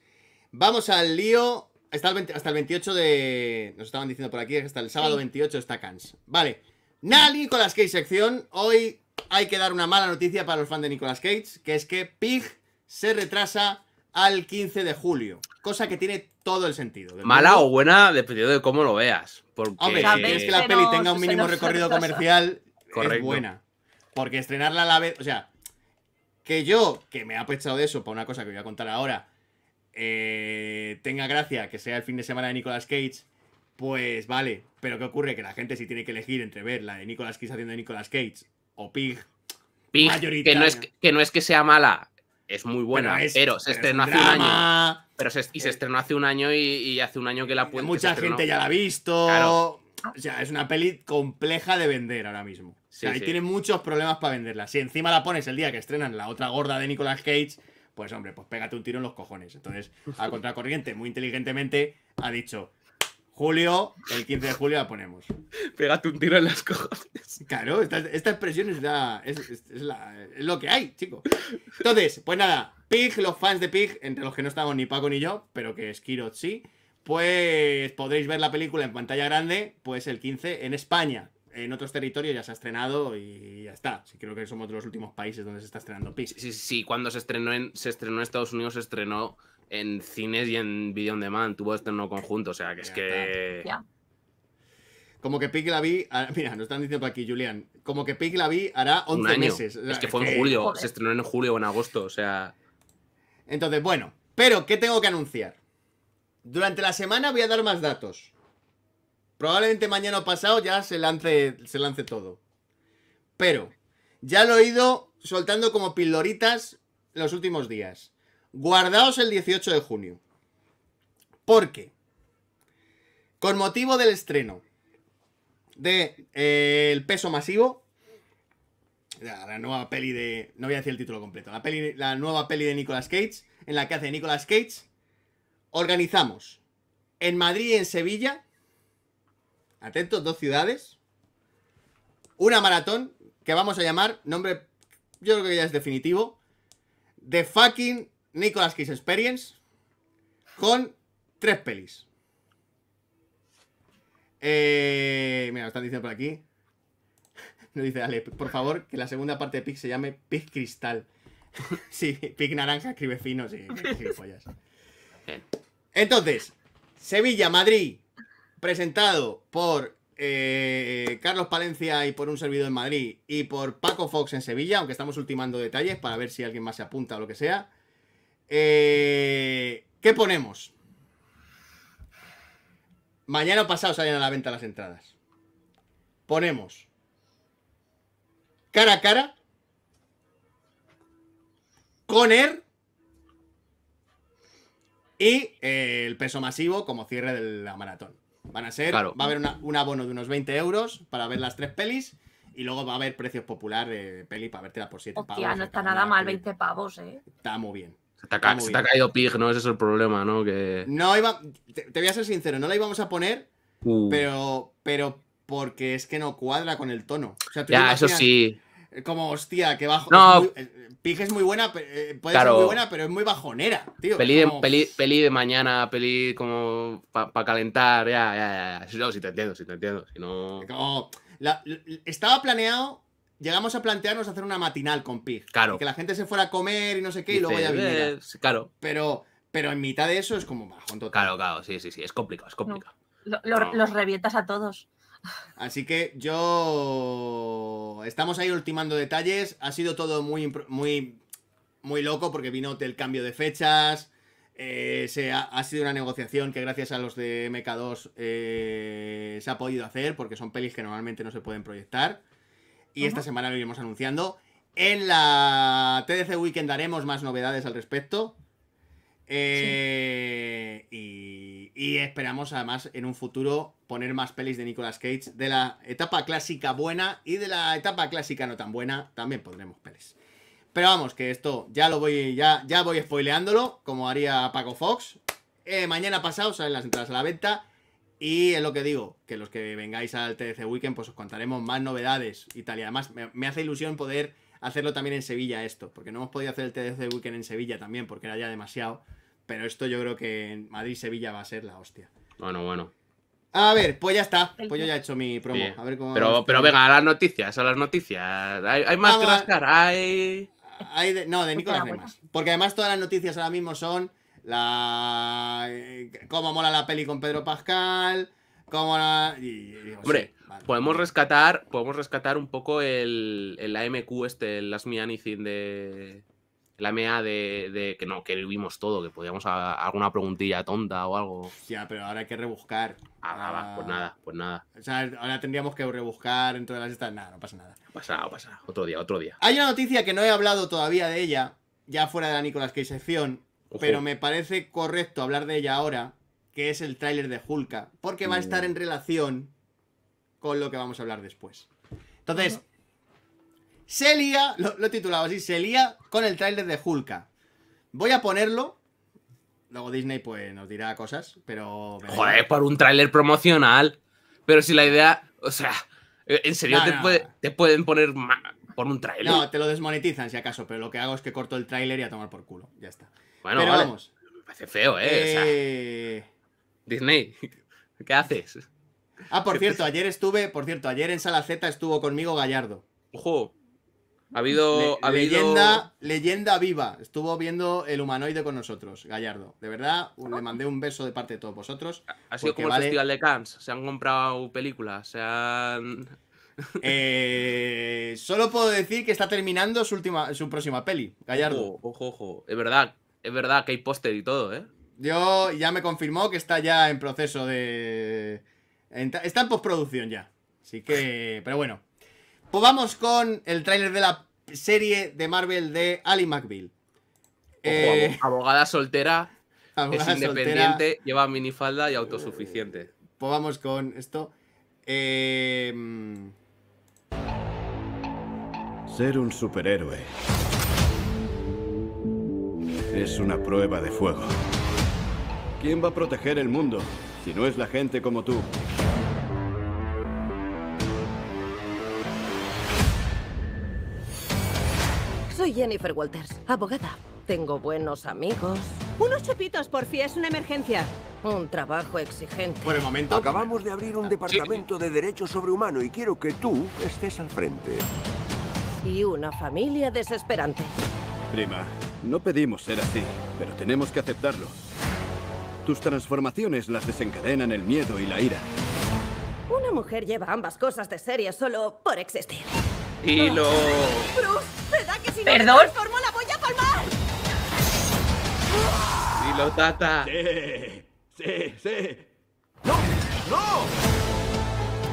Vamos al lío. Hasta el, hasta el 28 de... Nos estaban diciendo por aquí que hasta el sábado 28 está Cans. Vale. Nada, Nicolas Cage sección. Hoy hay que dar una mala noticia para los fans de Nicolas Cage, que es que Pig se retrasa al 15 de julio. Cosa que tiene todo el sentido. Mala o buena, dependiendo de cómo lo veas. Porque... Hombre, si es que la peli tenga un mínimo recorrido comercial, es buena. Porque estrenarla a la vez, o sea, que yo, que me ha aprovechado de eso para una cosa que voy a contar ahora, eh, tenga gracia que sea el fin de semana de Nicolas Cage, pues vale, pero ¿qué ocurre? Que la gente si tiene que elegir entre ver la de Nicolas Cage haciendo de Nicolas Cage o Pig. que no, es, que no es que sea mala, es muy buena, pero, se estrenó hace un, año. Pero se, y se estrenó hace un año y, hace un año que la puede. Mucha gente ya la ha visto. O sea, es una peli compleja de vender ahora mismo ahí tiene muchos problemas para venderla. Si encima la pones el día que estrenan la otra gorda de Nicolas Cage, pues hombre, pues pégate un tiro en los cojones. Entonces, a contracorriente, muy inteligentemente, ha dicho, julio, el 15 de julio la ponemos. Pégate un tiro en las cojones. Claro, esta, expresión es, la, es, la, es, lo que hay, chico. Entonces, pues nada, Pig, los fans de Pig, entre los que no estamos ni Paco ni yo, pero que Skirot sí, pues podréis ver la película en pantalla grande, pues el 15 en España en otros territorios ya se ha estrenado y ya está. Sí, creo que somos de los últimos países donde se está estrenando Pix. Sí, sí, sí, cuando se estrenó en, se estrenó en Estados Unidos, se estrenó en cines y en video on demand. Tuvo estreno conjunto, o sea que es que. Como que Pig la vi. Ah, mira, nos están diciendo aquí, Julián. Como que Pig la vi hará 11 meses. es que fue en eh, julio. Se estrenó en julio o en agosto, o sea. Entonces, bueno. Pero, ¿qué tengo que anunciar? Durante la semana voy a dar más datos. Probablemente mañana o pasado ya se lance, se lance todo. Pero ya lo he ido soltando como pildoritas los últimos días. Guardaos el 18 de junio. ¿Por qué? con motivo del estreno de eh, El peso masivo, la, nueva peli de. No voy a decir el título completo. La, la nueva peli de Nicolas Cage, en la que hace Nicolas Cage, organizamos en Madrid y en Sevilla atentos, dos ciudades. Una maratón que vamos a llamar, nombre, yo creo que ya es definitivo. The fucking Nicolas Kiss Experience con tres pelis. Eh, mira, lo están diciendo por aquí. No dice, dale, por favor, que la segunda parte de Pig se llame Pig Cristal. sí, Pig Naranja escribe fino, sí, Entonces, Sevilla, Madrid, presentado por eh, Carlos Palencia y por un servidor en Madrid y por Paco Fox en Sevilla, aunque estamos ultimando detalles para ver si alguien más se apunta o lo que sea. Eh, ¿Qué ponemos? Mañana o pasado salen a la venta las entradas. Ponemos cara a cara, con Conner y eh, el peso masivo como cierre de la maratón. Van a ser, va a haber un abono de unos 20 euros para ver las tres pelis y luego va a haber precios popular de peli para verte la por 7 pavos. Hostia, no está nada mal, 20 pavos, eh. Está muy bien. Se te, ha, caído pig, ¿no? Ese es el problema, ¿no? Que... No Te, voy a ser sincero, no la íbamos a poner, uh. pero, pero porque es que no cuadra con el tono. ya, eso sí como, hostia, que bajo. No. Eh, Pig es muy buena, eh, puede ser muy buena, pero es muy bajonera, tío. Peli, de, mañana, peli como para calentar, ya, ya, ya. ya. si te entiendo, si te entiendo. Si no... estaba planeado, llegamos a plantearnos hacer una matinal con Pig. Claro. Que la gente se fuera a comer y no sé qué, y luego ya viniera. Eh, claro. Pero, pero en mitad de eso es como bajón total. Claro, claro, sí, sí, sí, es complicado, es complicado. Los revientas a todos. Así que yo... Estamos ahí ultimando detalles. Ha sido todo muy, muy, muy loco porque vino el cambio de fechas. Eh, se ha, sido una negociación que gracias a los de MK2 eh, se ha podido hacer porque son pelis que normalmente no se pueden proyectar. Y esta semana lo iremos anunciando. En la TDC Weekend daremos más novedades al respecto. Eh, Y y esperamos además en un futuro poner más pelis de Nicolas Cage, de la etapa clásica buena y de la etapa clásica no tan buena, también pondremos pelis. Pero vamos, que esto ya lo voy, ya, ya voy spoileándolo, como haría Paco Fox. Eh, mañana pasado salen las entradas a la venta. Y es lo que digo, que los que vengáis al TDC Weekend, pues os contaremos más novedades y tal. Y además me, me hace ilusión poder hacerlo también en Sevilla esto, porque no hemos podido hacer el TDC Weekend en Sevilla también, porque era ya demasiado. Pero esto yo creo que en Madrid-Sevilla va a ser la hostia. Bueno, bueno. A ver, pues ya está. Pues yo ya he hecho mi promo. Pero, pero venga, a las noticias, a las noticias. Hay, más que rascar, hay. no, de pues Nicolás Porque además todas las noticias ahora mismo son la. Eh, cómo mola la peli con Pedro Pascal. Cómo pues Hombre, podemos rescatar. Podemos rescatar un poco el, el AMQ, este, el Last Me de la MEA de, de, que no, que vimos todo, que podíamos hacer alguna preguntilla tonta o algo. Ya, pero ahora hay que rebuscar. Ah, va, ah. pues nada, pues nada. O sea, ahora tendríamos que rebuscar en todas las estas. Nada, no pasa nada. pasa pasa Otro día, otro día. Hay una noticia que no he hablado todavía de ella, ya fuera de la Nicolás que sección, pero me parece correcto hablar de ella ahora, que es el tráiler de Hulka, porque va a estar mm. en relación con lo que vamos a hablar después. Entonces, se lía, lo, he titulado así, se lía con el tráiler de Hulka. Voy a ponerlo. Luego Disney pues nos dirá cosas, pero... Joder, por un tráiler promocional. Pero si la idea... O sea, eh, ¿en serio te, pueden poner por un tráiler? No, te lo desmonetizan si acaso, pero lo que hago es que corto el tráiler y a tomar por culo. Ya está. Bueno, vamos. Me parece feo, ¿eh? eh. Disney, ¿qué haces? Ah, por cierto, ayer estuve, por cierto, ayer en Sala Z estuvo conmigo Gallardo. Ojo. Ha habido. Leyenda, leyenda viva. Estuvo viendo el humanoide con nosotros, Gallardo. De verdad, le mandé un beso de parte de todos vosotros. Ha sido como el Festival de Cannes. Se han comprado películas, se han. Eh, solo puedo decir que está terminando su, última, su próxima peli, Gallardo. Ojo, ojo, ojo. Es verdad, es verdad que hay póster y todo, ¿eh? Yo ya me confirmó que está ya en proceso de. Está en postproducción ya. Así que. Pero bueno, pues vamos con el tráiler de la serie de Marvel de Ali McBeal. Eh, abogada soltera, es independiente, lleva minifalda y autosuficiente. Pues vamos con esto. Eh, mm. Ser un superhéroe es una prueba de fuego. ¿Quién va a proteger el mundo si no es la gente como tú? Soy Jennifer Walters, abogada. Tengo buenos amigos. Unos chupitos, por fin, es una emergencia. Un trabajo exigente. Por el momento. Acabamos de abrir un ah, departamento de derecho sobrehumano y quiero que tú estés al frente. Y una familia desesperante. Prima, no pedimos ser así, pero tenemos que aceptarlo. Tus transformaciones las desencadenan el miedo y la ira. Una mujer lleva ambas cosas de serie solo por existir. ¡Hilo! lo. Bruce, ¿verdad que si ¿Perdón? no la voy a palmar? Y tata. Sí, sí, sí. ¡No! ¡No!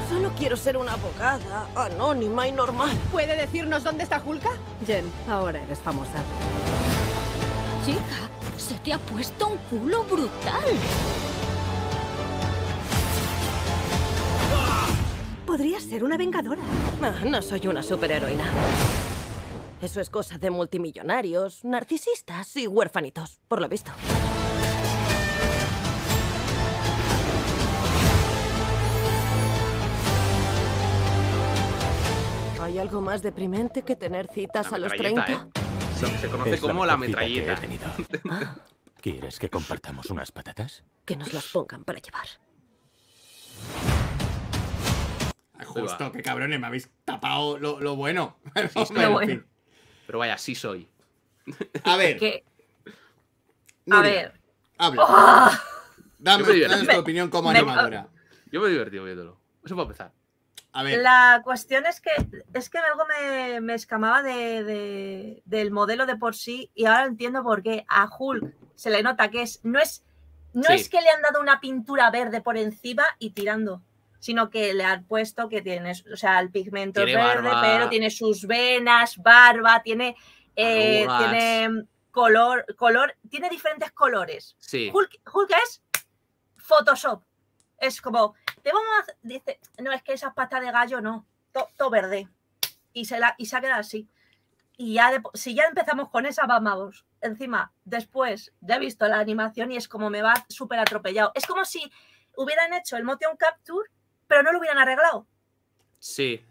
Solo quiero ser una abogada anónima y normal. ¿Puede decirnos dónde está Julka? Jen, ahora eres famosa. Chica, se te ha puesto un culo brutal. Podrías ser una vengadora. Ah, no soy una superheroína. Eso es cosa de multimillonarios, narcisistas y huérfanitos, por lo visto. ¿Hay algo más deprimente que tener citas a los 30? ¿eh? Se conoce como la, ¿Quieres que compartamos unas patatas? Que nos las pongan para llevar. Justo, que cabrones, me habéis tapado lo, bueno. pero, vaya, sí soy. A ver. a ver. Habla. Oh. Dame, tu opinión como animadora. yo me he divertido viéndolo. Eso para empezar. A ver. La cuestión es que es que algo me, me escamaba del modelo de por sí y ahora entiendo por qué a Hulk se le nota que es no es no es que le han dado una pintura verde por encima y tirando sino que le han puesto que tiene o sea, el pigmento es verde, pero tiene sus venas, barba, tiene, eh, tiene mm, color, color, tiene diferentes colores. Sí. Hulk, es Photoshop. Es como, te vamos a, dice, no, es que esas patas de gallo no, todo verde. Y se, la, y se ha quedado así. Y ya si ya empezamos con esa, vamos. Encima, después ya he visto la animación y es como me va súper atropellado. Es como si hubieran hecho el motion capture pero no lo hubieran arreglado. Sí.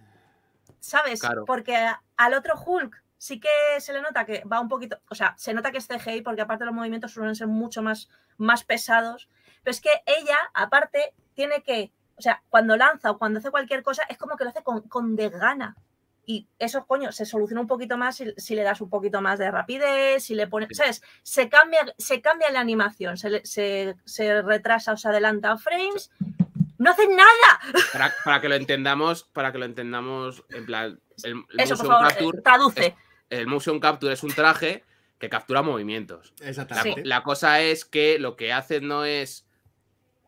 ¿Sabes? Porque al otro Hulk sí que se le nota que va un poquito, o sea, se nota que es CGI porque aparte los movimientos suelen ser mucho más, más pesados, pero es que ella, aparte, tiene que, o sea, cuando lanza o cuando hace cualquier cosa, es como que lo hace con, con gana. Y eso, coño, se soluciona un poquito más si, le das un poquito más de rapidez, si le pones, ¿sabes? Se cambia, se cambia la animación, se, retrasa o se adelanta frames ¡No hacen nada! Para, que lo entendamos, para que lo entendamos, en plan, el, Eso, motion por favor, capture. Traduce. el motion capture es un traje que captura movimientos. Exactamente. La, cosa es que lo que hacen no es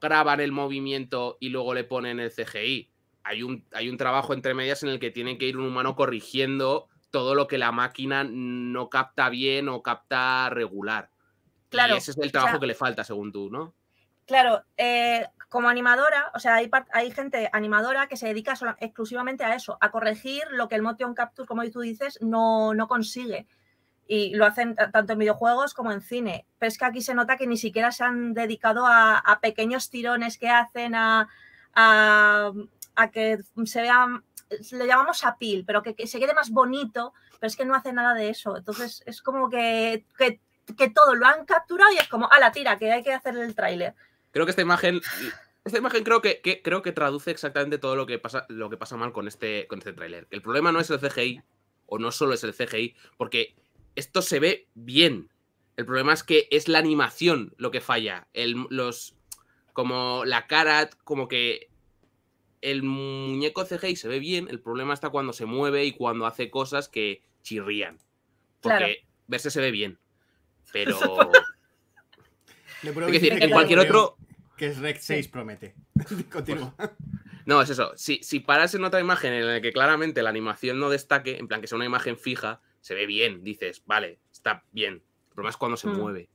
grabar el movimiento y luego le ponen el CGI. Hay un, hay un trabajo entre medias en el que tiene que ir un humano corrigiendo todo lo que la máquina no capta bien o capta regular. Claro. Y ese es el trabajo que le falta, según tú, ¿no? Claro. Eh, como animadora, o sea, hay, gente animadora que se dedica exclusivamente a eso, a corregir lo que el motion capture, como tú dices, no, no consigue. Y lo hacen tanto en videojuegos como en cine. Pero es que aquí se nota que ni siquiera se han dedicado a, pequeños tirones que hacen, a, que se vea, le llamamos apil, pero que, se quede más bonito, pero es que no hace nada de eso. Entonces es como que, que, que todo lo han capturado y es como, a la tira, que hay que hacer el tráiler. Creo que esta imagen. Esta imagen creo que, creo que traduce exactamente todo lo que pasa, lo que pasa mal con este, con este tráiler. El problema no es el CGI, o no solo es el CGI, porque esto se ve bien. El problema es que es la animación lo que falla. los. Como la cara, como que el muñeco CGI se ve bien, el problema está cuando se mueve y cuando hace cosas que chirrían. Porque verse se ve bien. Pero Le decir, en cualquier otro. Que es Rec 6, promete. Continúa. Pues, no, es eso. Si, paras en otra imagen en la que claramente la animación no destaque, en plan que sea una imagen fija, se ve bien. Dices, vale, está bien. El problema es cuando se mm. mueve.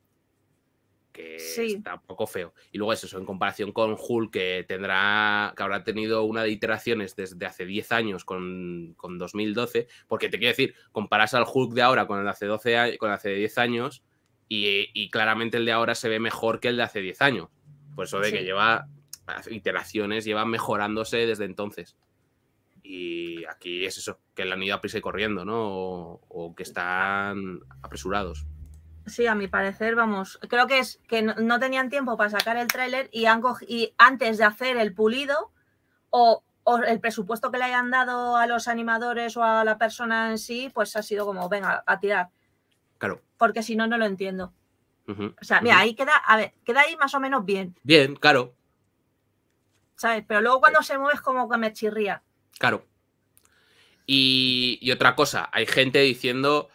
Que está un poco feo. Y luego es eso, en comparación con Hulk, que tendrá. que habrá tenido una de iteraciones desde hace 10 años con, 2012. Porque te quiero decir, comparas al Hulk de ahora con el hace 12 con el de hace 10 años y, claramente el de ahora se ve mejor que el de hace 10 años. Por pues eso de que lleva iteraciones, lleva mejorándose desde entonces. Y aquí es eso, que la han ido a prisa y corriendo, ¿no? O, que están apresurados. Sí, a mi parecer, vamos, creo que es que no, tenían tiempo para sacar el tráiler y, y antes de hacer el pulido o o el presupuesto que le hayan dado a los animadores o a la persona en sí, pues ha sido como, venga, a tirar porque si no, no lo entiendo. o sea, mira, ahí queda, a ver, queda ahí más o menos bien. Bien, claro. ¿Sabes? Pero luego cuando eh. se mueve es como que me chirría. Claro. Y, y otra cosa, hay gente diciendo,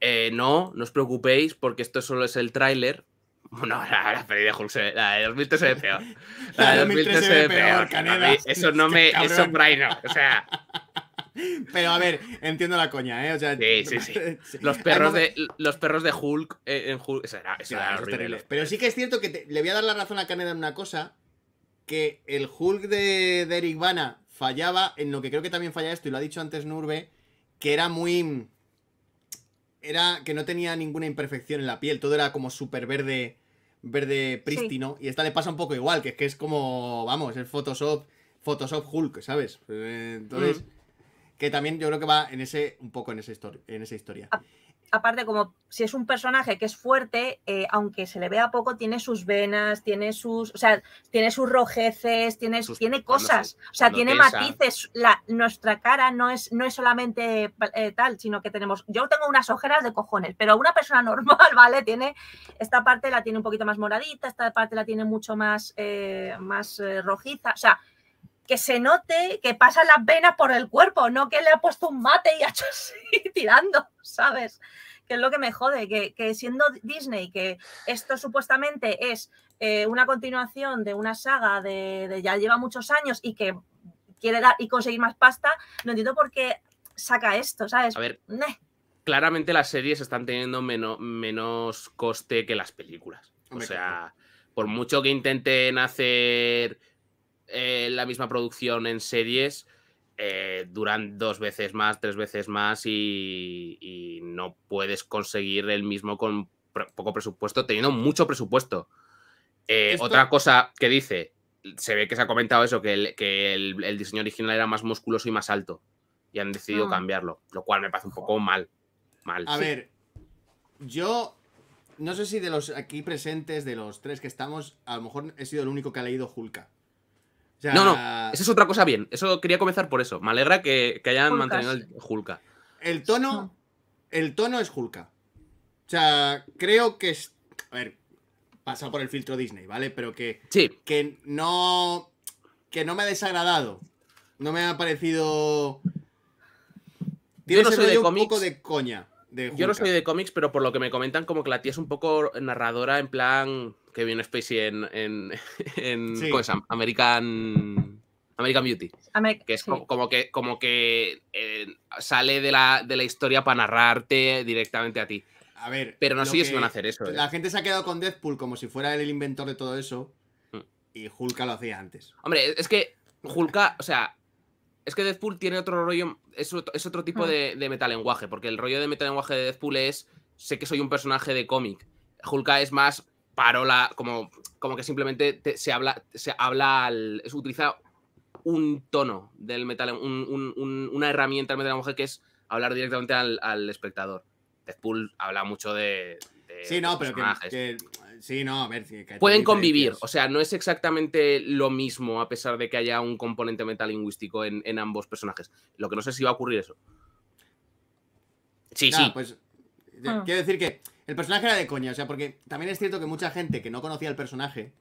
eh, no, no os preocupéis porque esto solo es el tráiler. No, la, la de Hulk se, la de 2003 se peor. La de 2003 se peor, Eso no este me, eso Brian, no. O sea, pero a ver, entiendo la coña, ¿eh? sí, sí, sí. Los, perros de, los perros de Hulk era, Pero sí que es cierto que le voy a dar la razón a Caneda en una cosa: que el Hulk de, de Eric Bana fallaba en lo que creo que también falla esto, y lo ha dicho antes Nurbe, que era muy. Era que no tenía ninguna imperfección en la piel, todo era como súper verde, verde prístino. Y esta le pasa un poco igual, que es que es como, vamos, es Photoshop, Photoshop Hulk, ¿sabes? Eh, entonces. Mm que también yo creo que va en ese, un poco en, en esa historia. Aparte, como si es un personaje que es fuerte, eh, aunque se le vea poco, tiene sus venas, tiene sus, o sea, tiene sus rojeces, tiene, tiene cosas, o sea, tiene matices. La, nuestra cara no es, no es solamente eh, tal, sino que tenemos, yo tengo unas ojeras de cojones, pero una persona normal, ¿vale? Tiene, esta parte la tiene un poquito más moradita, esta parte la tiene mucho más, eh, más rojiza, o sea, que se note que pasan las venas por el cuerpo, no que le ha puesto un mate y ha hecho así tirando, ¿sabes? Que es lo que me jode, que, siendo Disney, que esto supuestamente es eh, una continuación de una saga de, ya lleva muchos años y que quiere dar y conseguir más pasta, no entiendo por qué saca esto, ¿sabes? A ver. Claramente las series están teniendo menos, menos coste que las películas. O sea, por mucho que intenten hacer eh, la misma producción en series eh, duran dos veces más, tres veces más y, no puedes conseguir el mismo con poco presupuesto, teniendo mucho presupuesto. Eh, otra cosa que dice, se ve que se ha comentado eso, que, el, diseño original era más musculoso y más alto y han decidido ah. cambiarlo, lo cual me parece un poco mal. mal A ver, yo no sé si de los aquí presentes, de los tres que estamos, a lo mejor he sido el único que ha leído Hulka no, no, esa es otra cosa bien. Eso quería comenzar por eso. Me alegra que, hayan mantenido el Julka. El tono, el tono es Julka. O sea, creo que es. A ver, pasa por el filtro Disney, ¿vale? Pero que. Sí. Que no. Que no me ha desagradado. No me ha parecido. Tiene no soy de un poco de coña. De Yo no soy de cómics, pero por lo que me comentan, como que la tía es un poco narradora en plan que viene Spacey en, en, en American, American Beauty. que es como, que, como que eh, sale de la, de la historia para narrarte directamente a ti. A ver. Pero no sé si van a hacer eso. La eh. gente se ha quedado con Deadpool como si fuera el inventor de todo eso. Mm. Y Hulka lo hacía antes. Hombre, es que Hulka, o sea, es que Deadpool tiene otro rollo, es otro, es otro tipo mm. de, de metalenguaje, porque el rollo de metalenguaje de Deadpool es, sé que soy un personaje de cómic. Hulka es más, parola, como, como que simplemente se habla. Se habla al, se utiliza un tono del metal, una herramienta del metal mujer que es hablar directamente al, espectador. Deadpool habla mucho de. sí, no, pero que, Sí, no, a ver. Pueden convivir, o sea, no es exactamente lo mismo, a pesar de que haya un componente metalingüístico en, en ambos personajes. Lo que no sé si va a ocurrir eso. Sí, sí. Pues, ah. Quiero decir que el personaje era de coña, o sea, porque también es cierto que mucha gente que no conocía el personaje,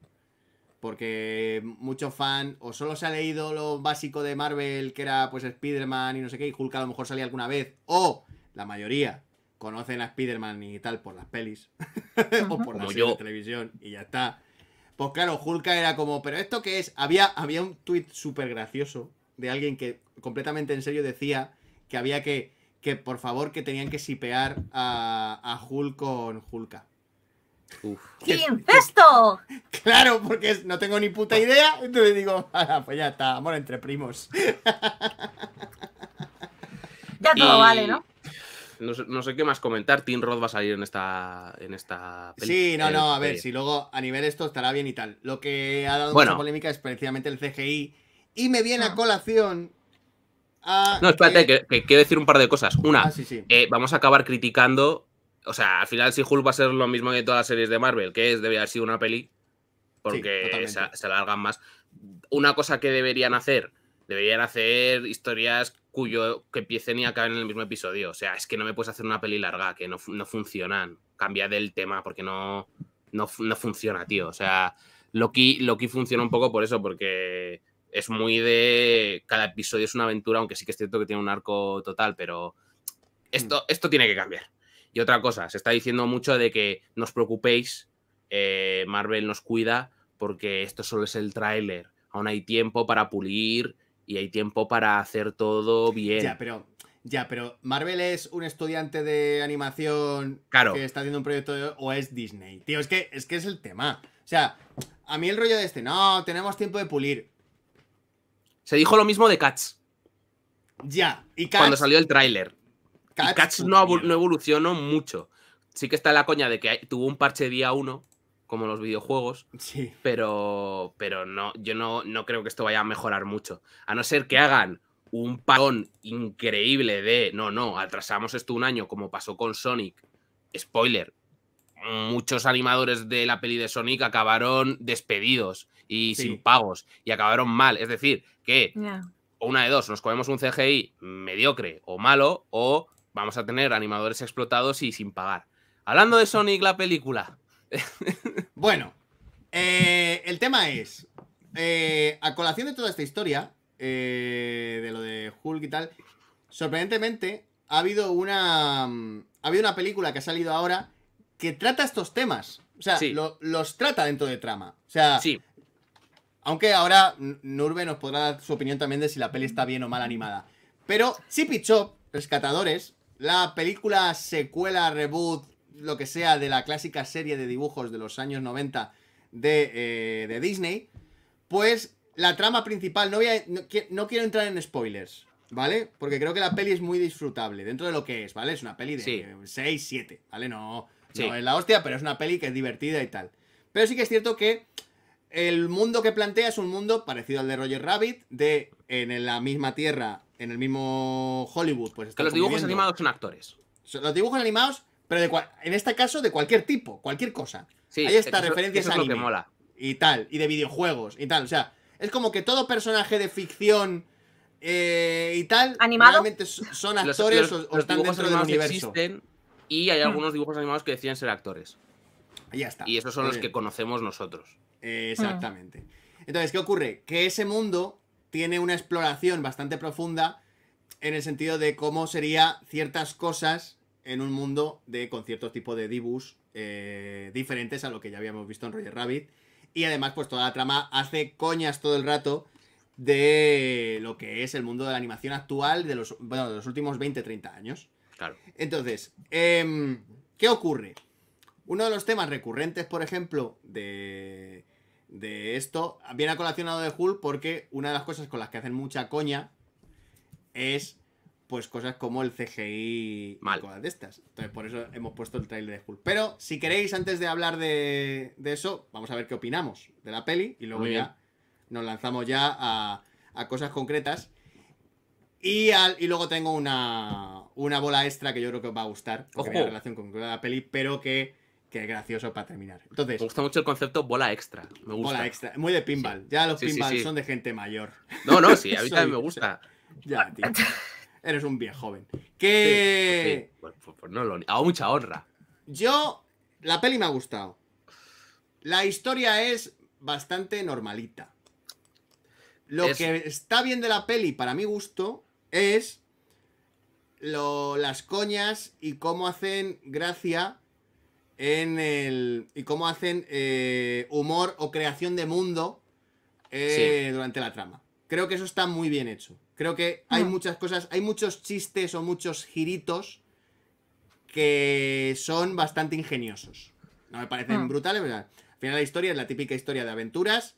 porque mucho fan o solo se ha leído lo básico de Marvel, que era pues Spider-Man y no sé qué, y Hulk a lo mejor salía alguna vez, o la mayoría conocen a Spider-Man y tal por las pelis, o por la televisión, y ya está. Pues claro, Hulk era como, pero ¿esto qué es? Había, había un tuit súper gracioso de alguien que completamente en serio decía que había que que por favor que tenían que sipear a, a Hulk con Hulka. ¡Incesto! Claro, porque no tengo ni puta idea. Entonces digo, pues ya está, amor entre primos. ya todo vale, ¿no? ¿no? sé, qué más comentar. Tim Roth va a salir en esta, en esta película. Sí, no, no, a ver, si luego a nivel esto estará bien y tal. Lo que ha dado mucha polémica es precisamente el CGI. Y me viene a ah. colación Ah, no, espérate, eh, que... quiero decir un par de cosas. Una, ah, eh, vamos a acabar criticando. O sea, al final, si Hulk va a ser lo mismo que todas las series de Marvel, que es, debe haber sido una peli, porque se, se alargan más. Una cosa que deberían hacer, deberían hacer historias cuyo que empiecen y acaben en el mismo episodio. O sea, es que no me puedes hacer una peli larga, que no, funcionan. Cambia del tema, porque no, no, no, funciona, tío. O sea, Loki, Loki funciona un poco por eso, porque es muy de. Cada episodio es una aventura, aunque sí que es cierto que tiene un arco total, pero esto, mm. esto tiene que cambiar. Y otra cosa, se está diciendo mucho de que no os preocupéis, eh, Marvel nos cuida, porque esto solo es el tráiler. Aún hay tiempo para pulir y hay tiempo para hacer todo bien. Ya, pero. Ya, pero Marvel es un estudiante de animación que está haciendo un proyecto o es Disney. Tío, es que es que es el tema. O sea, a mí el rollo de este, no, tenemos tiempo de pulir. Se dijo lo mismo de Cats. Ya, y Cuando salió el tráiler. Cats, no, evolucionó mucho. Sí que está la coña de que tuvo un parche día uno, como los videojuegos. Sí. Pero, pero no, yo no, no creo que esto vaya a mejorar mucho. A no ser que hagan un parón increíble de no, no, atrasamos esto un año, como pasó con Sonic. Spoiler. Muchos animadores de la peli de Sonic acabaron despedidos y sin pagos y acabaron mal. Es decir, que una de dos, nos comemos un CGI mediocre o malo o vamos a tener animadores explotados y sin pagar. Hablando de Sonic, la película. bueno, eh, el tema es, eh, a colación de toda esta historia, eh, de lo de Hulk y tal, sorprendentemente ha habido una, mm, ha habido una película que ha salido ahora que trata estos temas. O sea, los trata dentro de trama. O sea, sí. Aunque ahora Nurbe nos podrá dar su opinión también de si la peli está bien o mal animada. Pero Chip Chop, Rescatadores, la película secuela, reboot, lo que sea, de la clásica serie de dibujos de los años 90 eh, de, Disney, pues la trama principal, no, voy no, quiero entrar en spoilers, ¿vale? Porque creo que la peli es muy disfrutable dentro de lo que es, ¿vale? Es una peli de 6, 7, ¿vale? No, no es la hostia, pero es una peli que es divertida y tal. Pero sí que es cierto que el mundo que plantea es un mundo parecido al de Roger Rabbit, de en la misma tierra, en el mismo Hollywood. Pues que los dibujos animados son actores. Los dibujos animados, pero en este caso de cualquier tipo, cualquier cosa. Sí, Ahí está, referencias a Y tal, y de videojuegos, y tal. O sea, es como que todo personaje de ficción eh, y tal, Realmente son actores o, están dentro del universo. y hay hmm. algunos dibujos animados que decían ser actores. Y ya está. Y esos son los que conocemos nosotros. Eh, mm. exactamente. Entonces, ¿qué ocurre? Que ese mundo tiene una exploración bastante profunda en el sentido de cómo sería ciertas cosas en un mundo de con cierto tipo de dibus eh, diferentes a lo que ya habíamos visto en Roger Rabbit. Y además, pues toda la trama hace coñas todo el rato de lo que es el mundo de la animación actual de los, los últimos 20-30 años. Claro. Entonces, em, ¿qué ocurre? Uno de los temas recurrentes, por ejemplo, de, de esto. Viene a colacionado de Hulk porque una de las cosas con las que hacen mucha coña es pues cosas como el CGI y cosas de estas. Entonces por eso hemos puesto el trailer de Hulk. Pero si queréis, antes de hablar de, eso, vamos a ver qué opinamos de la peli y luego ya nos lanzamos ya a, a cosas concretas. Y, y luego tengo una, una bola extra que yo creo que os va a gustar, en relación con la peli, pero que Qué gracioso para terminar. me gusta mucho el concepto bola extra. Muy de pinball. Ya los pinballs son de gente mayor. No, no, sí, a mí también me gusta. Ya, tío. Eres un bien joven. Que. Pues, pues, pues no mucha honra. Yo. La peli me ha gustado. La historia es bastante normalita. Lo que está bien de la peli, para mi gusto, es. las coñas y cómo hacen gracia en el. y cómo hacen eh, humor o creación de mundo eh, durante la trama. Creo que eso está muy bien hecho. Creo que hay mm. muchas cosas, hay muchos chistes o muchos giritos que son bastante ingeniosos. No me parecen mm. brutales, ¿verdad? Al final la historia es la típica historia de aventuras.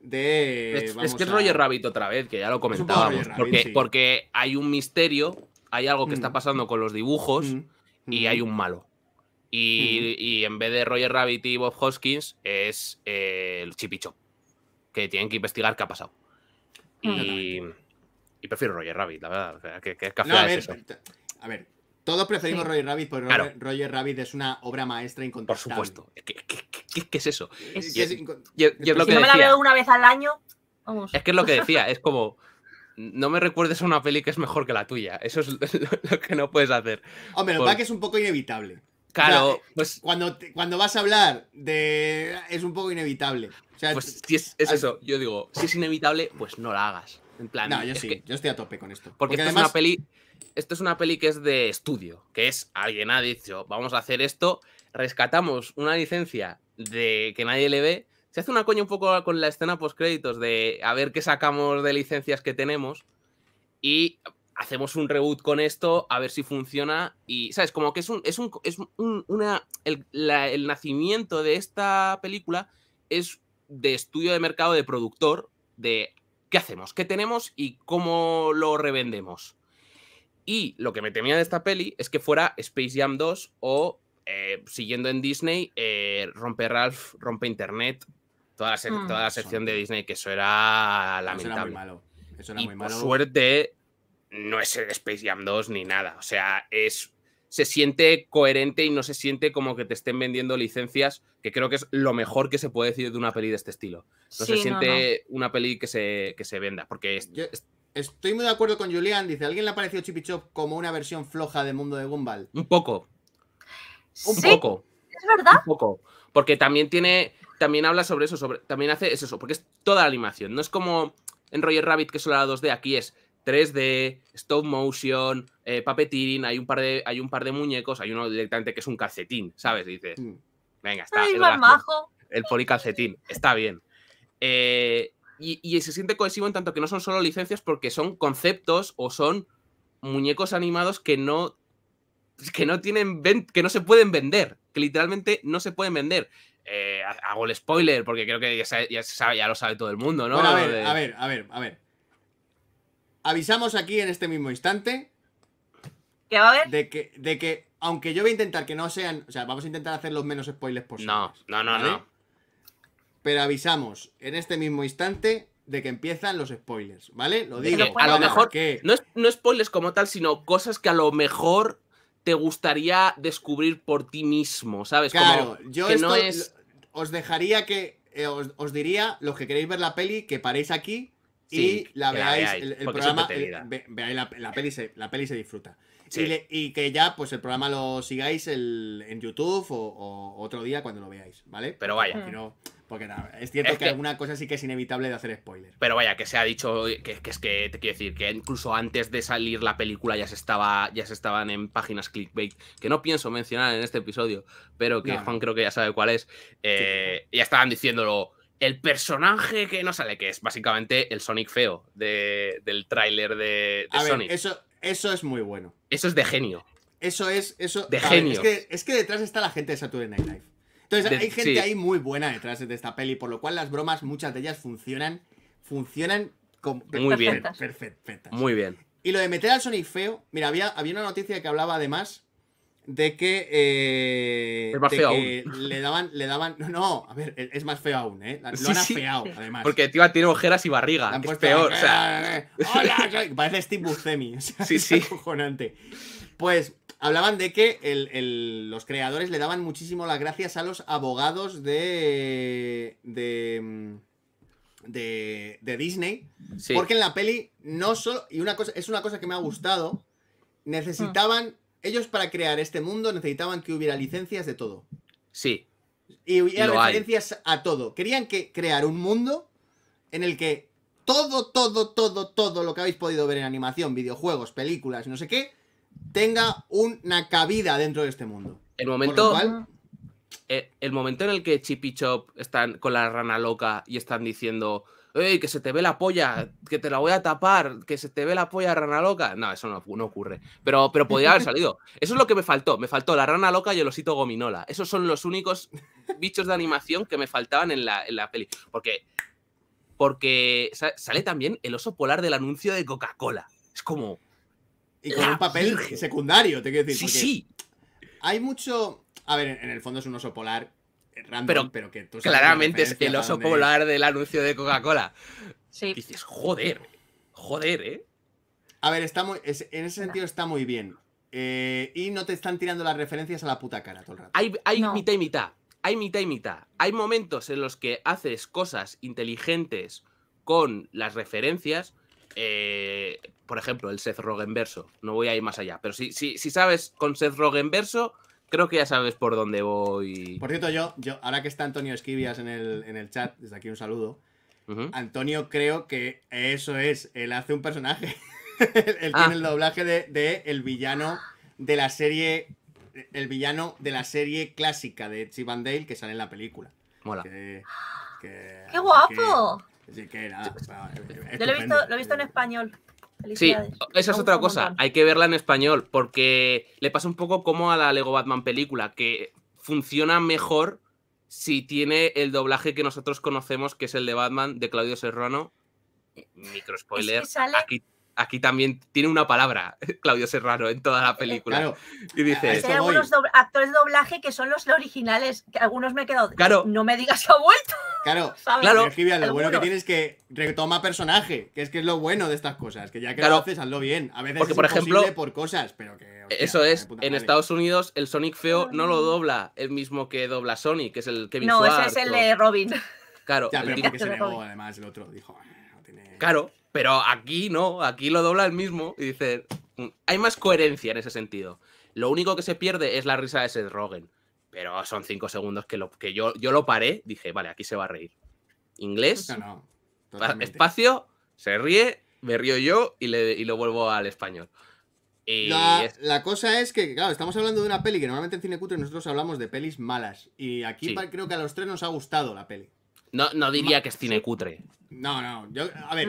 De, es, que es Roger Rabbit otra vez, que ya lo comentábamos. porque, porque, hay un misterio, hay algo que está mm. pasando con los dibujos y hay un malo. Y, en vez de Roger Rabbit y Bob Hoskins, es eh, el Chipicho, que tienen que investigar qué ha pasado. y, prefiero Roger Rabbit, la verdad. a, ver, todos preferimos Roger Rabbit, porque Roger Rabbit es una obra maestra incontestable. Por supuesto. ¿Qué, es eso? yo, si no me la veo una vez al año, Es que es lo que decía, es como no me recuerdes a una peli que es mejor que la tuya. Eso es lo, que no puedes hacer. Hombre, lo que es un poco inevitable. Claro, pues. Cuando, cuando vas a hablar de. Es un poco inevitable. pues si es, eso, yo digo, si es inevitable, pues no la hagas. En plan. No, yo sí, yo estoy a tope con esto. Porque, peli. Esto es una peli que es de estudio, que es alguien ha dicho, vamos a hacer esto, rescatamos una licencia de que nadie le ve. Se hace una coña un poco con la escena post créditos de a ver qué sacamos de licencias que tenemos. Y hacemos un reboot con esto, a ver si funciona. Y, ¿sabes? Como que es un. Es es una, el, nacimiento de esta película es de estudio de mercado, de productor, de qué hacemos, qué tenemos y cómo lo revendemos. Y lo que me temía de esta peli es que fuera Space Jam 2 o, eh, siguiendo en Disney, eh, Rompe Ralph, Rompe Internet, toda la, ah. toda la sección de Disney, que eso era lamentable. suerte, no es el Space Jam 2 ni nada. O sea, es, se siente coherente y no se siente como que te estén vendiendo licencias, que creo que es lo mejor que se puede decir de una peli de este estilo. No se siente una peli que se, se venda, porque... estoy muy de acuerdo con Julián, dice, ¿alguien le ha parecido Chipichop como una versión floja del mundo de Gumball? Un poco. Un poco. Es verdad. Un poco. Porque también tiene... También habla sobre eso, sobre, también hace eso, porque es toda la animación. No es como en Roger Rabbit que solo la 2D, aquí es 3D, stop motion, eh, hay un, par de, hay un par de muñecos, hay uno directamente que es un calcetín, ¿sabes? Dice. Mm. venga, está. el, poli calcetín, está bien. Eh, y, se siente cohesivo en tanto que no son solo licencias porque son conceptos o son muñecos animados que no, que no tienen que no se pueden vender, que literalmente no se pueden vender. Eh, hago el spoiler porque creo que ya, lo sabe todo el mundo, ¿no? a ver, a ver, a ver avisamos aquí en este mismo instante. ¿Qué va a haber? De que, de que, aunque yo voy a intentar que no sean. O sea, vamos a intentar hacer los menos spoilers posibles. No, no, no, no. Pero avisamos en este mismo instante de que empiezan los spoilers, ¿vale? Lo digo. a lo mejor. No, spoilers como tal, sino cosas que a lo mejor te gustaría descubrir por ti mismo, ¿sabes? Claro, yo no os dejaría que. Eh, os diría, los que queréis ver la peli, que paréis aquí y la veáis, el, programa, veáis la, peli se, la disfruta. Y, que ya, pues el programa lo sigáis en YouTube o, otro día cuando lo veáis, ¿vale? Pero vaya. Porque, mm. nada, es cierto que, alguna cosa sí que es inevitable de hacer spoiler. Pero vaya, que se ha dicho, que, es que te quiero decir, que incluso antes de salir la película ya se estaba ya se estaban en páginas clickbait, que no pienso mencionar en este episodio, pero que Juan creo que ya sabe cuál es, eh, ya estaban diciéndolo el personaje que no sale, que es básicamente el Sonic feo del tráiler de, Sonic. eso, eso es muy bueno. Eso es de genio. Eso es. Eso, de genio. es, que, detrás está la gente de Saturday Night Live. Entonces, hay gente ahí muy buena detrás de esta peli, por lo cual las bromas, muchas de ellas funcionan. Funcionan muy bien. Perfectas. Muy bien. Y lo de meter al Sonic feo, mira, había, había una noticia que hablaba además de que, eh, es más feo le daban, le daban, no, no, a ver, e, es más feo aún, ¿eh? Lo feo han además. Porque tío tiene ojeras y barriga, es peor. O eh, eh, Hola, parece Steve Buscemi, sí, sí. Pues hablaban de que los creadores le daban muchísimo las gracias a los abogados de de mm, de, Disney, porque en la peli no solo y una cosa es una cosa que me ha gustado necesitaban ellos para crear este mundo necesitaban que hubiera licencias de todo. Sí. Y hubiera licencias a todo. Querían que crear un mundo en el que todo, todo, todo, todo lo que habéis podido ver en animación, videojuegos, películas, no sé qué, tenga una cabida dentro de este mundo. El momento, eh, el, momento en el que Chip y Chop están con la rana loca y están diciendo, que se te ve la polla! ¡Que te la voy a tapar! ¡Que se te ve la polla, rana loca! No, eso no, ocurre. Pero, pero podía haber salido. Eso es lo que me faltó. Me faltó la rana loca y el osito gominola. Esos son los únicos bichos de animación que me faltaban en la, peli. Porque, porque sale también el oso polar del anuncio de Coca-Cola. Es como... Y con un papel secundario, te quiero decir. Sí, sí. Hay mucho... A ver, en el fondo es un oso polar pero, que tú Claramente es el oso donde... polar del anuncio de Coca-Cola. Sí. Dices, joder, joder, ¿eh? A ver, está en ese sentido está muy bien. Eh, y no te están tirando las referencias a la puta cara todo el rato. Hay, mitad y mitad. Hay mitad y mitad. Hay momentos en los que haces cosas inteligentes con las referencias. Eh, por ejemplo, el Seth Rogen verso. No voy a ir más allá. Pero si, si, si sabes con Seth Rogen verso, creo que ya sabes por dónde voy. Por cierto, yo, yo ahora que está Antonio Esquivias en el, en el chat, desde aquí un saludo. Antonio creo que eso es, él hace un personaje. él, ah. tiene el doblaje de, el villano de la serie, el villano de la serie clásica de Chip and que sale en la película. Mola. ¡Qué guapo! Yo lo he, visto, lo he visto en español. Sí, esa es otra cosa. Hay que verla en español, porque le pasa un poco como a la Lego Batman película, que funciona mejor si tiene el doblaje que nosotros conocemos, que es el de Batman de Claudio Serrano. Eh, Micro spoiler. Aquí aquí también tiene una palabra, Claudio Serrano, en toda la eh, película. Claro. Y dice... Hay actores de doblaje que son los originales, que algunos me he quedado... Claro. No me digas que ha vuelto. Claro, claro. lo bueno que tienes es que retoma personaje, que es que es lo bueno de estas cosas, que ya que claro. lo haces, hazlo bien. A veces es por por cosas, pero que... eso es, en Estados Unidos el Sonic feo no lo dobla el mismo que dobla Sonic, que es el que No, ese es el de Robin. Claro. Claro, pero aquí no, aquí lo dobla el mismo y dice, mm, hay más coherencia en ese sentido. Lo único que se pierde es la risa de Seth Rogen. Pero son cinco segundos que, lo, que yo, yo lo paré, dije, vale, aquí se va a reír. Inglés, no, espacio, se ríe, me río yo y, lo vuelvo al español. la, cosa es que, claro, estamos hablando de una peli que normalmente en Cine Cutre nosotros hablamos de pelis malas. Y aquí creo que a los tres nos ha gustado la peli. No, no diría que es cine cutre. No, no. Yo, a ver,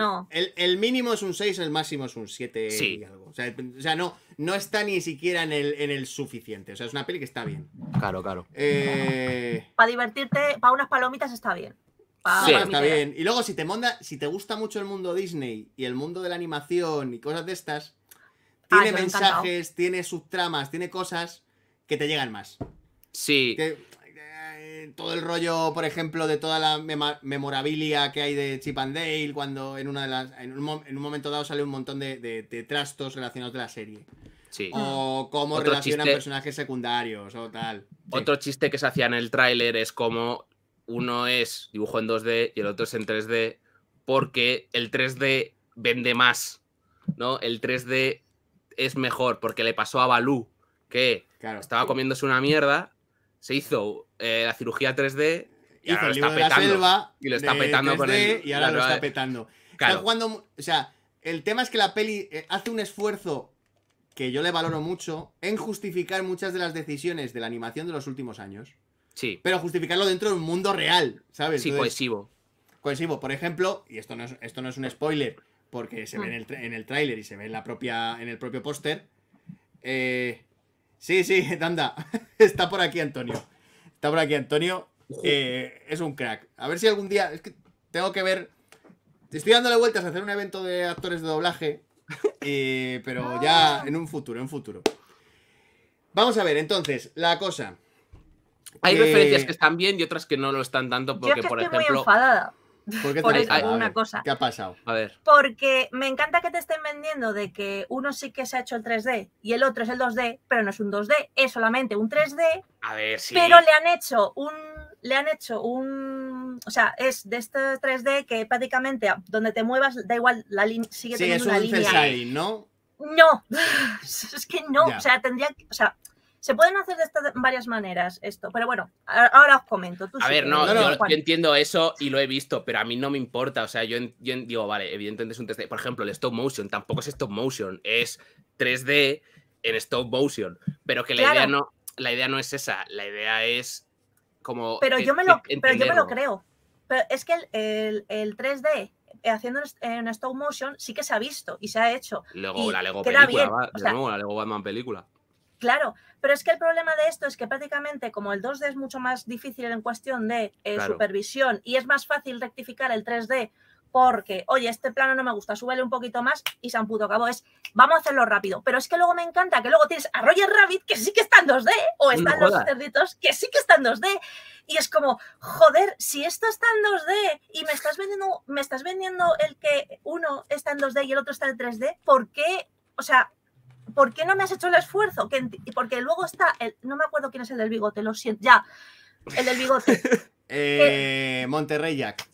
El, mínimo es un 6, el máximo es un 7 y algo. O sea, no, no está ni siquiera en el, en el suficiente. O sea, es una peli que está bien. Claro, claro. Eh, para divertirte, para unas palomitas está bien. está bien. Y luego, si te monda, si te gusta mucho el mundo Disney y el mundo de la animación y cosas de estas, ah, tiene mensajes, tiene subtramas, tiene cosas que te llegan más. Sí todo el rollo, por ejemplo, de toda la memorabilia que hay de Chip and Dale, cuando en una de las. En un, momento dado sale un montón de, trastos relacionados de la serie. Sí. O cómo relacionan personajes secundarios o tal. Otro chiste que se hacía en el tráiler es como uno es dibujo en 2D y el otro es en 3D, porque el 3D vende más. ¿No? El 3D es mejor, porque le pasó a Balú, que estaba comiéndose una mierda se hizo eh, la cirugía 3D y hizo lo está petando. selva y lo está petando con el, Y ahora lo está petando. Está o sea, el tema es que la peli eh, hace un esfuerzo que yo le valoro mucho en justificar muchas de las decisiones de la animación de los últimos años. Sí. Pero justificarlo dentro de un mundo real, ¿sabes? Sí, cohesivo. Cohesivo, por ejemplo, y esto no es, esto no es un spoiler, porque se ve mm. en el, en el tráiler y se ve en, la propia, en el propio póster. Eh, Sí, sí, anda. Está por aquí Antonio. Está por aquí Antonio. Eh, es un crack. A ver si algún día. Es que tengo que ver. Estoy dándole vueltas a hacer un evento de actores de doblaje. Eh, pero ya en un futuro, en un futuro. Vamos a ver, entonces, la cosa. Hay referencias eh, que están bien y otras que no lo están dando porque, por estoy ejemplo. Muy enfadada. ¿Por qué cosa. ¿Qué ha pasado? A ver. Porque me encanta que te estén vendiendo de que uno sí que se ha hecho el 3D y el otro es el 2D, pero no es un 2D, es solamente un 3D. A ver, sí. Pero le han hecho un. Le han hecho un. O sea, es de este 3D que prácticamente donde te muevas, da igual, la línea sigue sí, teniendo es un una línea. ¿no? No, es que no, o sea, tendría, o sea, se pueden hacer de estas varias maneras esto, pero bueno, ahora os comento. a ver, no, yo, entiendo eso y lo he visto, pero a mí no me importa. O sea, yo, digo, vale, evidentemente es un test. Por ejemplo, el stop motion tampoco es stop motion, es 3D en stop motion, pero que la idea no la idea no es esa, la idea es como Pero yo me lo lo creo. Pero es que el, 3D eh, haciendo en stop motion sí que se ha visto y se ha hecho. Luego la Lego película, la Lego Batman película. Claro, pero es que el problema de esto es que prácticamente como el 2D es mucho más difícil en cuestión de eh, supervisión y es más fácil rectificar el 3D porque, oye, este plano no me gusta, súbele un poquito más y se han puto cabo. Es, vamos a hacerlo rápido. Pero es que luego me encanta que luego tienes a Roger Rabbit que sí que está en 2D o están los cerditos que sí que están en 2D. Y es como, joder, si esto está en 2D y me estás vendiendo, me estás vendiendo el que uno está en 2D y el otro está en 3D, ¿por qué? O sea, ¿por qué no me has hecho el esfuerzo? porque luego está, el, no me acuerdo quién es el del bigote, lo siento, ya, el del bigote. Eh, eh, Monterrey Jack.